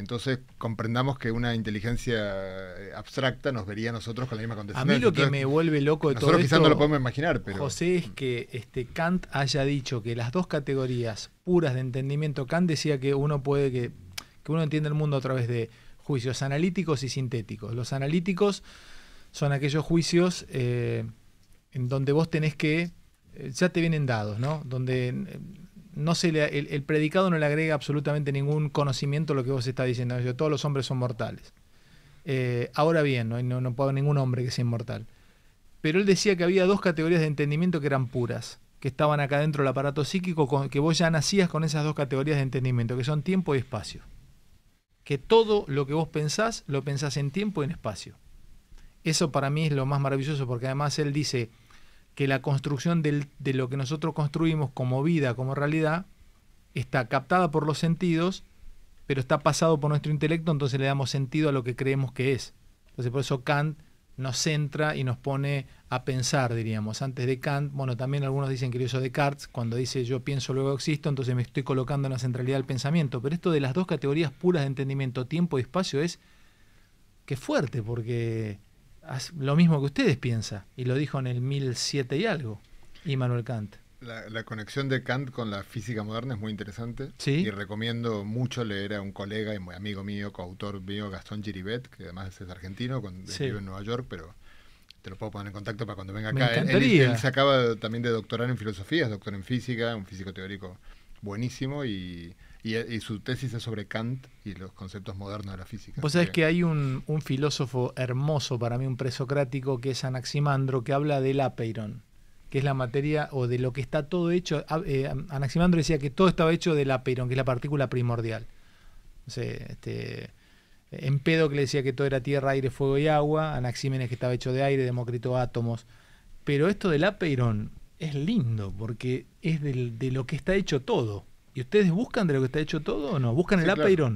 entonces comprendamos que una inteligencia eh, abstracta nos vería a nosotros con la misma contestación. A mí lo que me vuelve loco de todo nosotros quizás no lo podemos imaginar, pero... José, es que este, Kant haya dicho que las dos categorías puras de entendimiento, Kant decía que uno puede que, uno entiende el mundo a través de juicios analíticos y sintéticos. Los analíticos son aquellos juicios eh, en donde vos tenés que, eh, ya te vienen dados, ¿no? Donde no se el, predicado no le agrega absolutamente ningún conocimiento a lo que vos estás diciendo. todos los hombres son mortales. Eh, ahora bien, no, no, no puedo ningún hombre que sea inmortal. Pero él decía que había dos categorías de entendimiento que eran puras, que estaban acá dentro del aparato psíquico, que vos ya nacías con esas dos categorías de entendimiento, que son tiempo y espacio. Que todo lo que vos pensás, lo pensás en tiempo y en espacio. Eso para mí es lo más maravilloso, porque además él dice, que la construcción de lo que nosotros construimos como vida, como realidad, está captada por los sentidos, pero está pasado por nuestro intelecto, entonces le damos sentido a lo que creemos que es. Entonces por eso Kant nos centra y nos pone a pensar, diríamos. Antes de Kant, bueno, también algunos dicen que lo hizo Descartes, cuando dice yo pienso, luego existo, entonces me estoy colocando en la centralidad del pensamiento. Pero esto de las dos categorías puras de entendimiento, tiempo y espacio, es que fuerte, porque lo mismo que ustedes piensa, y lo dijo en el 1007 y algo, Immanuel Kant. La, conexión de Kant con la física moderna es muy interesante. Y recomiendo mucho leer a un colega y muy amigo mío, coautor mío, Gastón Giribet, que además es argentino, con, vive en Nueva York, pero te lo puedo poner en contacto para cuando venga acá. Él, él, se acaba también de doctorar en filosofía, es doctor en física, un físico teórico buenísimo y eh, y, su tesis es sobre Kant y los conceptos modernos de la física. Pues sabés que hay un, filósofo hermoso para mí, un presocrático, que es Anaximandro, que habla del apeiron, que es la materia o de lo que está todo hecho. Ah, eh, Anaximandro decía que todo estaba hecho del apeiron, que es la partícula primordial. este, Empédocle decía que todo era tierra, aire, fuego y agua. Anaxímenes que estaba hecho de aire, Demócrito átomos. Pero esto del apeiron es lindo porque es de lo que está hecho todo. ¿Y ustedes buscan de lo que está hecho todo o no? ¿Buscan el claro.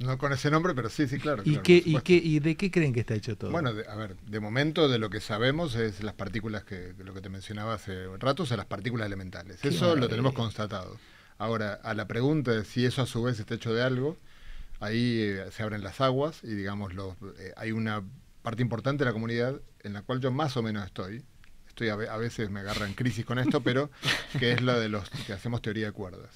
No con ese nombre, pero sí, sí, claro. ¿Y, qué, y, de qué creen que está hecho todo? Bueno, a ver, de momento de lo que sabemos es las partículas que, lo que te mencionaba hace un rato, o las partículas elementales. eso lo tenemos constatado. Ahora, a la pregunta de si eso a su vez está hecho de algo, ahí eh, se abren las aguas y digamos, eh, hay una parte importante de la comunidad en la cual yo más o menos estoy, y a, veces me agarran crisis con esto, pero *laughs* que es la de los que hacemos teoría de cuerdas.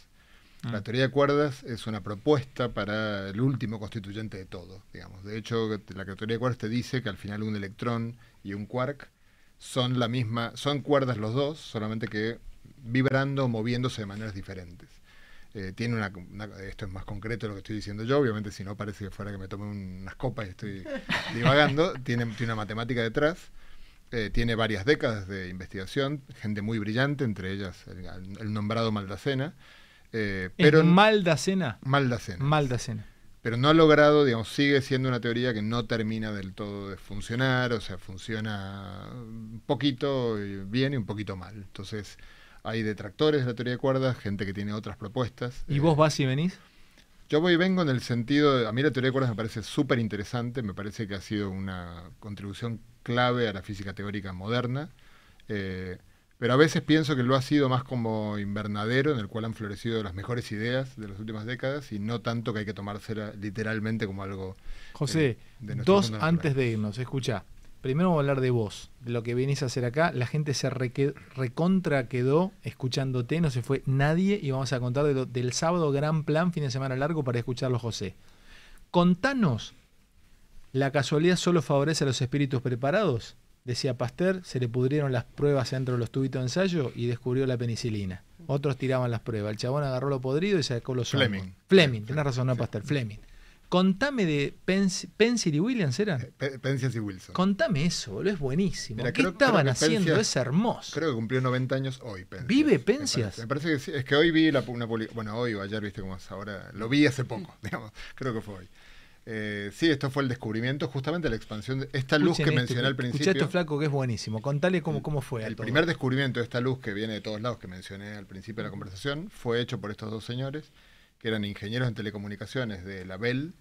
Mm. La teoría de cuerdas es una propuesta para el último constituyente de todo, digamos. De hecho, la teoría de cuerdas te dice que al final un electrón y un quark son la misma, son cuerdas los dos, solamente que vibrando, moviéndose de maneras diferentes. Eh, tiene una, esto es más concreto de lo que estoy diciendo yo, obviamente si no parece que fuera que me tome unas copas y estoy *laughs* divagando, tiene una matemática detrás, eh, tiene varias décadas de investigación, gente muy brillante, entre ellas el, nombrado Maldacena. Eh, pero Maldacena. Maldacena. Maldacena. Pero no ha logrado, digamos, sigue siendo una teoría que no termina del todo de funcionar, o sea, funciona un poquito bien y un poquito mal. Entonces, hay detractores de la teoría de cuerdas, gente que tiene otras propuestas. ¿Y vos eh, vas y venís? Yo voy y vengo en el sentido, de, a mí la teoría de cuerdas me parece súper interesante, me parece que ha sido una contribución clave a la física teórica moderna. Eh, pero a veces pienso que lo ha sido más como invernadero en el cual han florecido las mejores ideas de las últimas décadas y no tanto que hay que tomársela literalmente como algo. Eh, José, dos antes de irnos, escucha. Primero vamos a hablar de vos, de lo que venís a hacer acá. La gente se recontra quedó escuchándote, no se fue nadie y vamos a contar del sábado gran plan, fin de semana largo para escucharlo, José. Contanos ¿La casualidad solo favorece a los espíritus preparados? Decía Pasteur, se le pudrieron las pruebas dentro de los tubitos de ensayo y descubrió la penicilina. Mm. Otros tiraban las pruebas. El chabón agarró lo podrido y sacó los Fleming. Fleming. Fleming, tenés razón, no Pasteur, Fleming. Contame de Pencil y Williams, ¿eran? Eh, Pensias y Wilson. Contame eso, boludo, es buenísimo. ¿Qué estaban haciendo? es hermoso. Creo que cumplió 90 años hoy, ¿Vive Pencias? Me parece, que Es que hoy vi la, una Bueno, hoy o ayer, viste cómo es ahora. Lo vi hace poco, *laughs* digamos. Creo que fue hoy. Eh, sí, esto fue el descubrimiento, justamente la expansión de esta luz que este mencioné al principio. Escuché esto, Flaco, que es buenísimo. Contale cómo, mm, cómo fue. El primer descubrimiento de esta luz que viene de todos lados, que mencioné al principio de la conversación, fue hecho por estos dos señores, que eran ingenieros en telecomunicaciones de la Bell,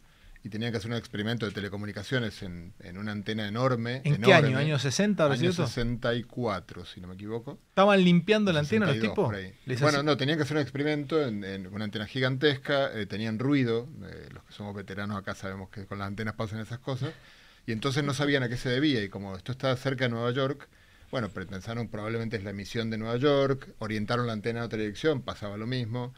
y tenían que hacer un experimento de telecomunicaciones en, en una antena enorme. ¿En qué año? año 60 64, si no me equivoco. ¿Estaban limpiando la antena los tipos? Bueno, no, tenían que hacer un experimento en, una antena gigantesca, eh, tenían ruido, eh, los que somos veteranos acá sabemos que con las antenas pasan esas cosas, y entonces no sabían a qué se debía, y como esto está cerca de Nueva York, bueno, pensaron probablemente es la emisión de Nueva York, orientaron la antena a otra dirección, pasaba lo mismo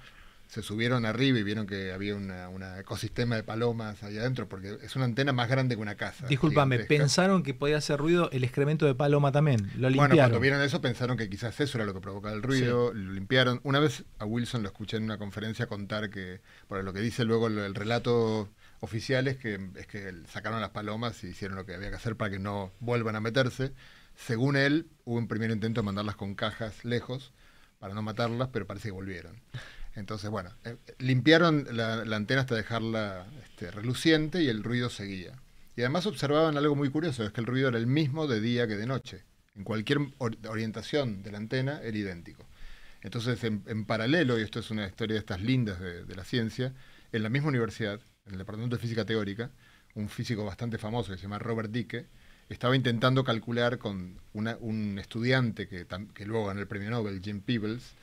se subieron arriba y vieron que había un ecosistema de palomas ahí adentro, porque es una antena más grande que una casa. Disculpame, pensaron que podía hacer ruido el excremento de paloma también. Lo limpiaron. Bueno, cuando vieron eso pensaron que quizás eso era lo que provocaba el ruido, lo limpiaron. Una vez a Wilson lo escuché en una conferencia contar que, por lo que dice luego el, el relato oficial es que, es que sacaron las palomas y hicieron lo que había que hacer para que no vuelvan a meterse. Según él, hubo un primer intento de mandarlas con cajas lejos para no matarlas, pero parece que volvieron. Entonces, bueno, eh, limpiaron la, antena hasta dejarla este, reluciente y el ruido seguía. Y además observaban algo muy curioso, es que el ruido era el mismo de día que de noche. En cualquier orientación de la antena era idéntico. Entonces, en, paralelo, y esto es una historia de estas lindas de, la ciencia, en la misma universidad, en el Departamento de Física Teórica, un físico bastante famoso que se llama Robert Dicke, estaba intentando calcular con un estudiante que, que, luego ganó el premio Nobel, Jim Peebles,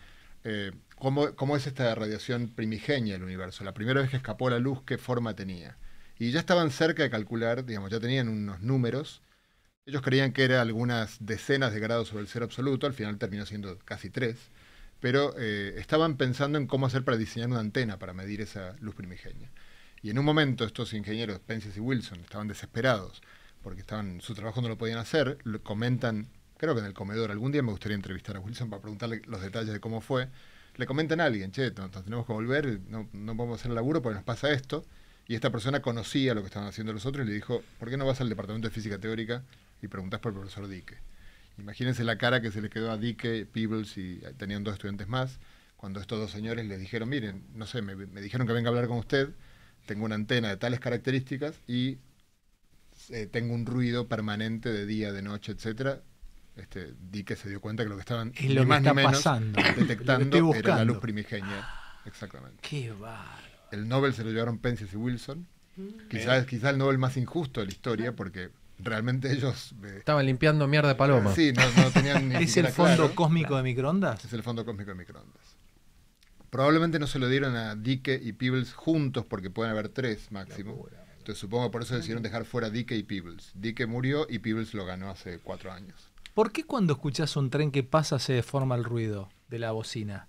eh, cómo, es esta radiación primigenia del universo, la primera vez que escapó la luz, qué forma tenía. Y ya estaban cerca de calcular, digamos, ya tenían unos números. Ellos creían que era algunas decenas de grados sobre el cero absoluto, al final terminó siendo casi tres, pero eh, estaban pensando en cómo hacer para diseñar una antena para medir esa luz primigenia. Y en un momento estos ingenieros, Penzias y Wilson, estaban desesperados porque estaban, su trabajo no lo podían hacer, comentan creo que en el comedor, algún día me gustaría entrevistar a Wilson para preguntarle los detalles de cómo fue, le comentan a alguien, che, tenemos que volver, no, no podemos hacer el laburo porque nos pasa esto. Y esta persona conocía lo que estaban haciendo los otros y le dijo, ¿por qué no vas al departamento de física teórica y preguntas por el profesor Dique Imagínense la cara que se le quedó a Dique Peebles y tenían dos estudiantes más, cuando estos dos señores les dijeron, miren, no sé, me, dijeron que venga a hablar con usted, tengo una antena de tales características y eh, tengo un ruido permanente de día, de noche, etc., este, se dio cuenta que lo que estaban más detectando era la luz primigenia. Ah, Exactamente. El Nobel se lo llevaron Penzias y Wilson. Mm. Quizás, el Nobel más injusto de la historia, porque realmente ellos. Eh, estaban limpiando mierda de paloma. sí, no, tenían ni *laughs* ¿Es el fondo cósmico de microondas? Es el fondo cósmico de microondas. Probablemente no se lo dieron a Dike y Peebles juntos, porque pueden haber tres máximo. Entonces supongo por eso decidieron dejar fuera Dike y Peebles. Dike murió y Peebles lo ganó hace cuatro años. ¿Por qué cuando escuchás un tren que pasa se deforma el ruido de la bocina?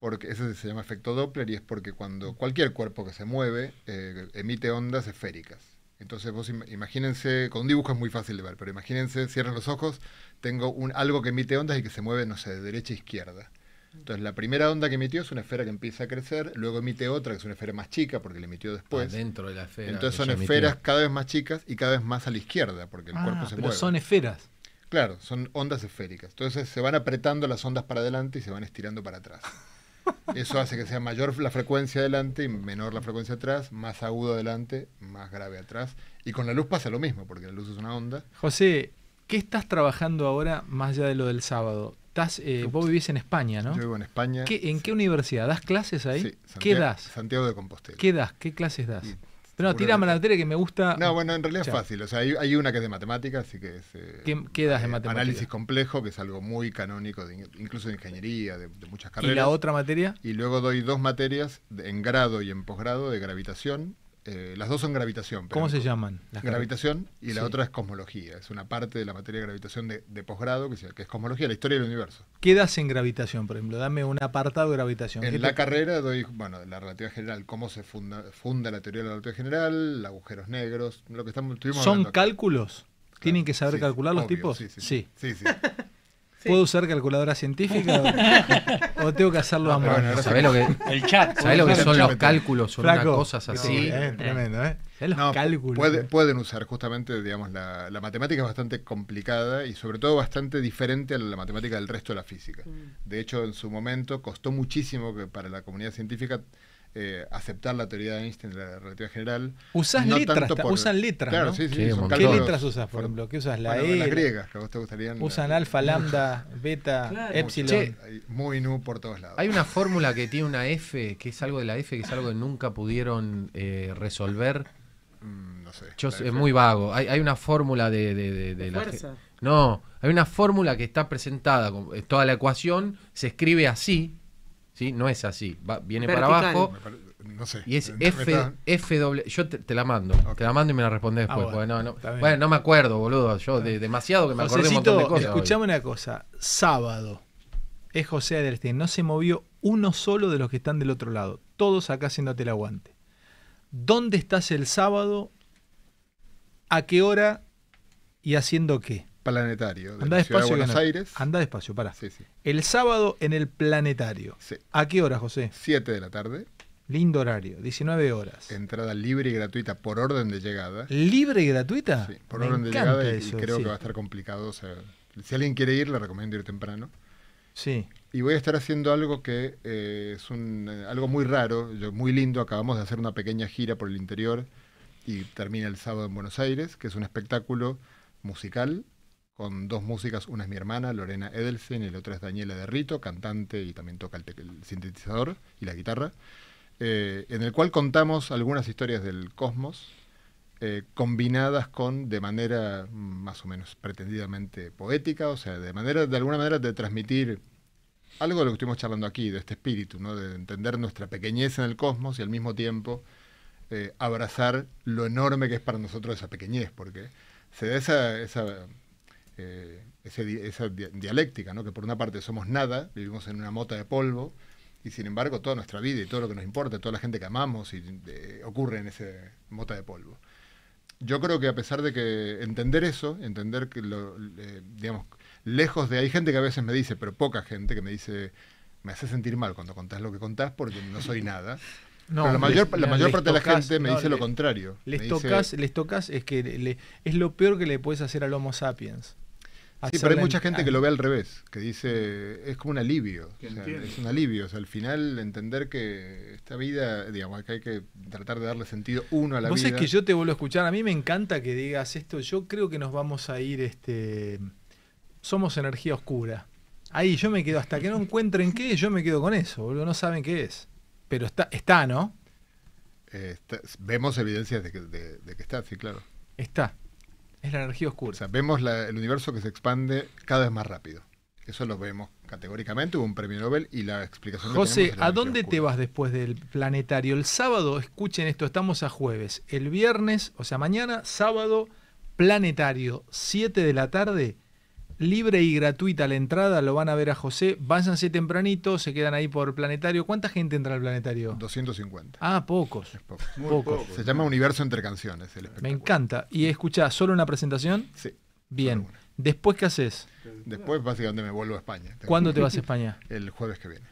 Porque ese se llama efecto Doppler y es porque cuando cualquier cuerpo que se mueve eh, emite ondas esféricas. Entonces vos imagínense, con un dibujo es muy fácil de ver, pero imagínense, cierran los ojos, tengo un, algo que emite ondas y que se mueve, no sé, de derecha a izquierda. Entonces la primera onda que emitió es una esfera que empieza a crecer, luego emite otra que es una esfera más chica porque la emitió después. dentro de la esfera. Entonces son esferas cada vez más chicas y cada vez más a la izquierda porque el cuerpo ah, se pero Son esferas. Claro, son ondas esféricas. Entonces se van apretando las ondas para adelante y se van estirando para atrás. *laughs* Eso hace que sea mayor la frecuencia adelante y menor la frecuencia atrás, más agudo adelante, más grave atrás. Y con la luz pasa lo mismo, porque la luz es una onda. José, ¿qué estás trabajando ahora más allá de lo del sábado? Estás, eh, vos vivís en España, ¿no? Yo vivo en España. ¿En qué universidad? ¿Das clases ahí? Sí, Santiago, ¿Qué das? Santiago de Compostela. ¿Qué das? ¿Qué clases das? No, tirame la materia que me gusta. No, bueno, en realidad es fácil. O sea, hay, una que es de matemáticas, así que es. Eh, ¿Qué, das en eh, matemáticas? Análisis complejo, que es algo muy canónico, incluso de ingeniería, de, muchas carreras. ¿Y la otra materia? Y luego doy dos materias en grado y en posgrado de gravitación eh, las dos son gravitación. Pero ¿Cómo se llaman? gravitación y la otra es cosmología. Es una parte de la materia de gravitación de, posgrado que, que, es cosmología, la historia del universo. ¿Qué das en gravitación, por ejemplo? Dame un apartado de gravitación. En la carrera doy, bueno, la relatividad general, cómo se funda, la teoría de la relatividad general, agujeros negros, lo que estamos, ¿Son cálculos? ¿Tienen que saber calcular los tipos? sí. sí, sí. *laughs* ¿Puedo usar calculadora científica o, tengo que hacerlo a mano? Bueno, lo que, lo que son los cálculos? Son las cosas así. tremendo, ¿eh? Los cálculos. pueden usar justamente, digamos, la, la, matemática es bastante complicada y sobre todo bastante diferente a la matemática del resto de la física. Mm. De hecho, en su momento costó muchísimo que para la comunidad científica eh, aceptar la teoría de Einstein de la relatividad general. Usas letras, usan letras. ¿no? ¿Qué, letras usas, por, ejemplo? ¿Qué usas? La E. Las griegas, que a te Usan alfa, lambda, *laughs* beta, épsilon epsilon. muy nu por todos lados. Hay una fórmula que tiene una F, que es algo de la F, que es algo que nunca pudieron eh, resolver. Mm, no sé. es muy vago. Hay, hay una fórmula de, la. No, hay una fórmula que está presentada, toda la ecuación se escribe así, no es así. viene para abajo. Y es F, FW. Yo te, la mando. Te la mando y me la respondes ah, después. bueno. No, me acuerdo, boludo. Yo de, demasiado que me acordé un montón de cosas. Escuchame una cosa. Sábado es José Adelstein. No se movió uno solo de los que están del otro lado. Todos acá haciéndote el aguante. ¿Dónde estás el sábado? ¿A qué hora? ¿Y haciendo qué? planetario de despacio, Buenos Aires. Anda despacio, para Sí, sí. El sábado en el planetario. ¿A qué hora, José? 7 de la tarde. Lindo horario, 19 horas. Entrada libre y gratuita por orden de llegada. ¿Libre y gratuita? Sí, por orden de llegada y, creo que va a estar complicado. si alguien quiere ir, le recomiendo ir temprano. Sí. Y voy a estar haciendo algo que eh, es un, eh, algo muy raro, muy lindo. Acabamos de hacer una pequeña gira por el interior y termina el sábado en Buenos Aires, que es un espectáculo musical con dos músicas, una es mi hermana, Lorena Edelsen, y la otra es Daniela de Rito, cantante y también toca el, sintetizador y la guitarra, eh, en el cual contamos algunas historias del cosmos, eh, combinadas con, de manera más o menos pretendidamente poética, o sea, de, manera, de alguna manera de transmitir algo de lo que estuvimos charlando aquí, de este espíritu, ¿no? de entender nuestra pequeñez en el cosmos y al mismo tiempo eh, abrazar lo enorme que es para nosotros esa pequeñez, porque se da esa eh, esa dialéctica, que por una parte somos nada, vivimos en una mota de polvo, y sin embargo toda nuestra vida y todo lo que nos importa, toda la gente que amamos, ocurre en esa mota de polvo. Yo creo que a pesar de que entender eso, entender que, lo, digamos, lejos de... Hay gente que a veces me dice, pero poca gente que me dice, me hace sentir mal cuando contás lo que contás porque no soy nada. *laughs* Pero la mayor, parte de la gente me dice lo contrario. Les tocas, les tocas, es que es lo peor que le puedes hacer al Homo sapiens. Sí, pero hay mucha gente que lo ve al revés, que dice, es como un alivio. es un alivio. O sea, al final entender que esta vida, digamos, que hay que tratar de darle sentido uno a la vida. Vos es que yo te vuelvo a escuchar, a mí me encanta que digas esto, yo creo que nos vamos a ir, este, somos energía oscura. Ahí yo me quedo, hasta que no encuentren qué, yo me quedo con eso, boludo, no saben qué es. Pero está, está ¿no? vemos evidencias de que, de que está, sí, claro. Está. Es la energía oscura. O sea, vemos el universo que se expande cada vez más rápido. Eso lo vemos categóricamente, hubo un premio Nobel y la explicación... José, ¿a dónde te vas después del planetario? El sábado, escuchen esto, estamos a jueves. El viernes, o sea, mañana, sábado, planetario, 7 de la tarde, libre y gratuita la entrada, lo van a ver a José. Váyanse tempranito, se quedan ahí por planetario. ¿Cuánta gente entra al planetario? 250. Ah, pocos. Se llama Universo entre Canciones. Me encanta. ¿Y escucha solo una presentación? Sí. Bien. ¿Después qué haces? Después básicamente me vuelvo a España. ¿Cuándo te vas a España? *laughs* El jueves que viene.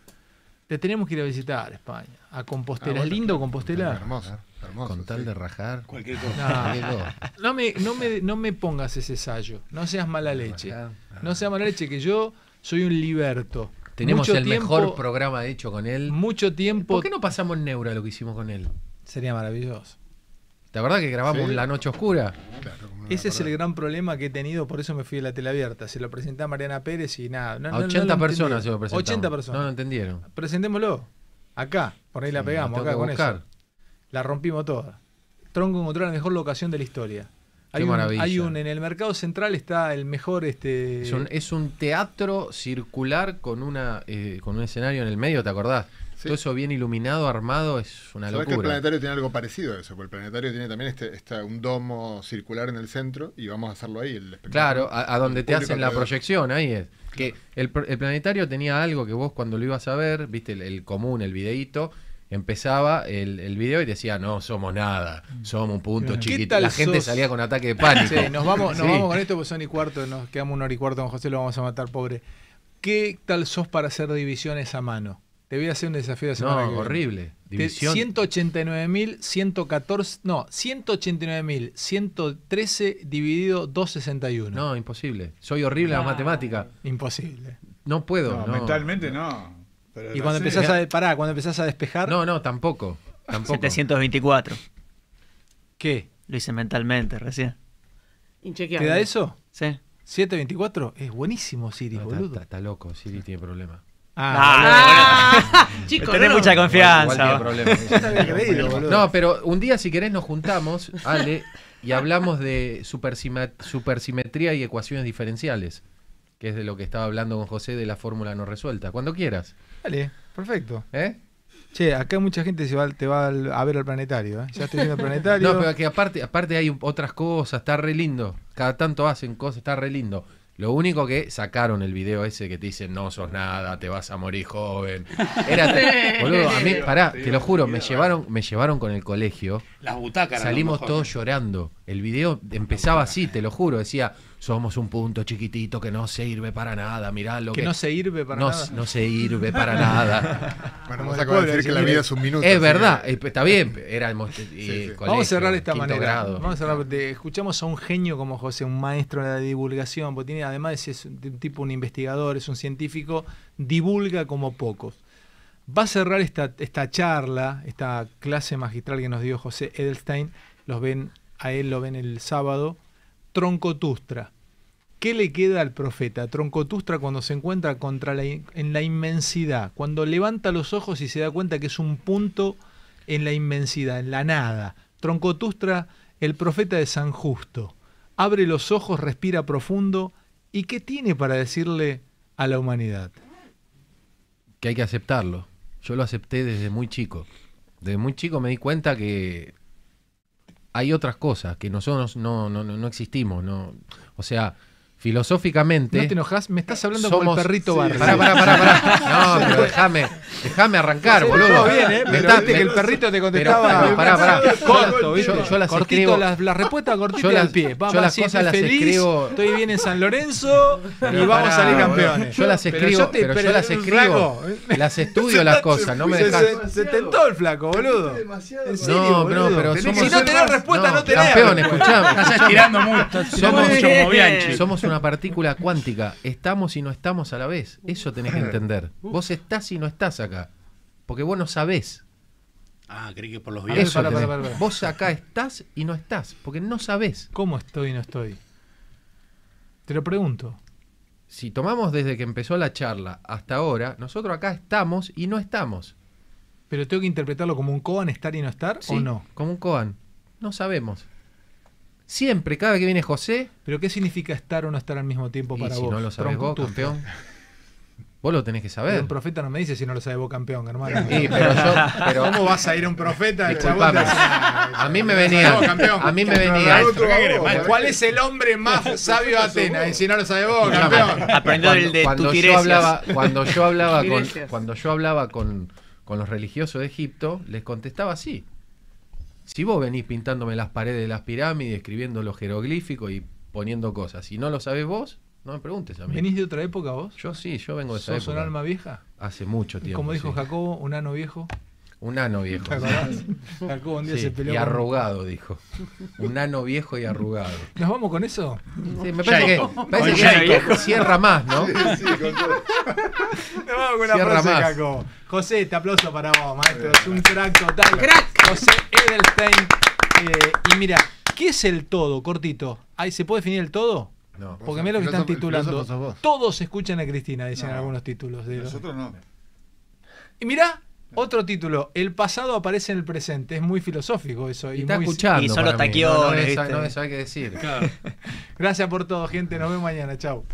Te tenemos que ir a visitar España, a Compostela. Ah, lindo Compostela? Hermoso, hermoso. Con tal de rajar. Cualquier cosa. No, me, no, me, pongas ese sallo. No seas mala leche. Ah. No seas mala leche, que yo soy un liberto. Tenemos el mejor programa hecho con él. Mucho tiempo. ¿Por qué no pasamos en Neura lo que hicimos con él? Sería maravilloso. ¿Te verdad que grabamos La Noche Oscura. Claro, ese es el gran problema que he tenido, por eso me fui a la tele abierta. Se lo presenté a Mariana Pérez y nada. No, a 80 personas se lo presentaron. 80 personas. No lo entendieron. Presentémoslo. Acá, por ahí la pegamos, acá con eso. La rompimos toda. Tronco encontró la mejor locación de la historia. Hay Qué maravilla. Hay un, en el mercado central está el mejor. Este... Es, un, es un teatro circular con, una, eh, con un escenario en el medio, ¿te acordás? Todo eso bien iluminado, armado, es una locura. que el planetario tiene algo parecido a eso, porque el planetario tiene también este, un domo circular en el centro y vamos a hacerlo ahí, Claro, a, donde te hacen la proyección, ahí es. Que el, planetario tenía algo que vos cuando lo ibas a ver, viste el, común, el videíto, empezaba el, video y decía, no somos nada, somos un punto chiquito. La gente salía con ataque de pánico. nos vamos, vamos con esto porque son y cuarto, nos quedamos una hora y cuarto con José, lo vamos a matar, pobre. ¿Qué tal sos para hacer divisiones a mano? Te voy a hacer un desafío de semana. No, horrible. División. 189.114. No, 189.113 dividido 261. No, imposible. Soy horrible a la matemática. Imposible. No puedo. mentalmente no. y cuando empezás, a, parar, cuando empezás a despejar. No, no, tampoco. 724. ¿Qué? Lo hice mentalmente recién. ¿Te da eso? Sí. 724 es buenísimo, Siri, boludo. Está, loco, Siri tiene problemas. Ah, ah. ah. *laughs* tenés mucha confianza. *laughs* no, pero un día si querés nos juntamos, Ale, y hablamos de supersimetría y ecuaciones diferenciales, que es de lo que estaba hablando con José de la fórmula no resuelta. Cuando quieras. Dale, perfecto. ¿Eh? Che, acá mucha gente se va, te va a ver al planetario, ¿eh? Ya estoy viendo el planetario. *laughs* No, pero que aparte, aparte hay otras cosas, está re lindo. Cada tanto hacen cosas, está re lindo. Lo único que sacaron el video ese que te dicen no sos nada, te vas a morir joven. Era *laughs* boludo, a mí, pará, te lo juro, me llevaron, me llevaron con el colegio. Las butacas. Salimos todos llorando. El video empezaba así, te lo juro, decía somos un punto chiquitito que no sirve para nada, mirá lo que... que no sirve para no, nada. No sirve para nada. *laughs* Bueno, vamos a decir que la vida es un minuto. Es verdad, está bien, éramos... Eh, vamos a cerrar de esta manera. Vamos a escuchamos a un genio como José, un maestro de la divulgación, porque tiene, además es un tipo, un investigador, es un científico, divulga como pocos. Va a cerrar esta, esta charla, esta clase magistral que nos dio José Edelstein, los ven, a él lo ven el sábado Troncotustra. ¿Qué le queda al profeta Troncotustra cuando se encuentra contra la, en la inmensidad? Cuando levanta los ojos y se da cuenta que es un punto en la inmensidad, en la nada. Troncotustra, el profeta de San Justo, abre los ojos, respira profundo y ¿qué tiene para decirle a la humanidad? Que hay que aceptarlo. Yo lo acepté desde muy chico. Desde muy chico me di cuenta que hay otras cosas que nosotros no, no, no, no existimos. No, o sea, filosóficamente. No te enojas, me estás hablando como el perrito Barrio. Pará, pará, pará, pará. *laughs* No, pero déjame, déjame arrancar, boludo. Todo bien, ¿eh? Me que el perrito te contestaba. Pero, pará, pará. Corto, ¿viste? Yo, las cortito, escribo. Las, la respuesta cortita las, al pie. yo las cosas las escribo. Estoy bien en San Lorenzo y vamos a salir campeones. Yo las escribo, pero yo, las escribo. Eh. Las estudio *laughs* las cosas, no me dejas. Se, tentó el flaco, boludo. No, no, pero Si no tenés respuesta, no tenés. campeones escuchamos. Estás estirando mucho. Somos Bianchi. Somos una partícula cuántica. Estamos y no estamos a la vez. Eso tenés que entender. Vos estás y no estás acá. Porque vos no sabés. Ah, creí que por los videos. Vos acá estás y no estás. Porque no sabés. ¿Cómo estoy y no estoy? Te lo pregunto. Si tomamos desde que empezó la charla hasta ahora, nosotros acá estamos y no estamos. Pero tengo que interpretarlo como un koan, estar y no estar, o no? Como un koan. No sabemos. Siempre, cada vez que viene José. ¿Pero qué significa estar o no estar al mismo tiempo para y si no lo sabes vos, campeón. Vos lo tenés que saber. un profeta no me dice si no lo sabe vos, campeón, hermano. ¿Cómo vas a ir un profeta? A mí me venía. A mí me venía. ¿Cuál es el hombre más sabio de Atenas? Y si no lo sabe vos, campeón. Aprendió el de cuando yo hablaba, cuando yo hablaba con, cuando yo hablaba con, con los religiosos de Egipto, les contestaba así. Si vos venís pintándome las paredes de las pirámides, escribiendo los jeroglíficos y poniendo cosas, Si no lo sabés vos, no me preguntes a mí. ¿Venís de otra época vos? Yo sí, yo vengo de esa ¿Sos un alma vieja? Hace mucho tiempo. Como dijo Jacobo, un ano viejo. Un ano viejo. Y arrugado, dijo. Un ano viejo y arrugado. ¿Nos vamos con eso? Sí, me parece que, parece que cierra más, ¿no? Sí, Nos vamos con una frase, José, te aplauso para vos, maestro. Es un crack total. ¡Crack! José Edelstein. Eh, y mira, ¿qué es el todo, cortito? ¿Se puede definir el todo? No. Porque mira lo que están titulando. Todos escuchan a Cristina, dicen algunos títulos. De nosotros no. Y mira, otro título, el pasado aparece en el presente. Es muy filosófico eso. Y, y está escuchando. solo taquiones. No, no, no, decir. Claro. Gracias por todo, gente. Nos vemos mañana. chao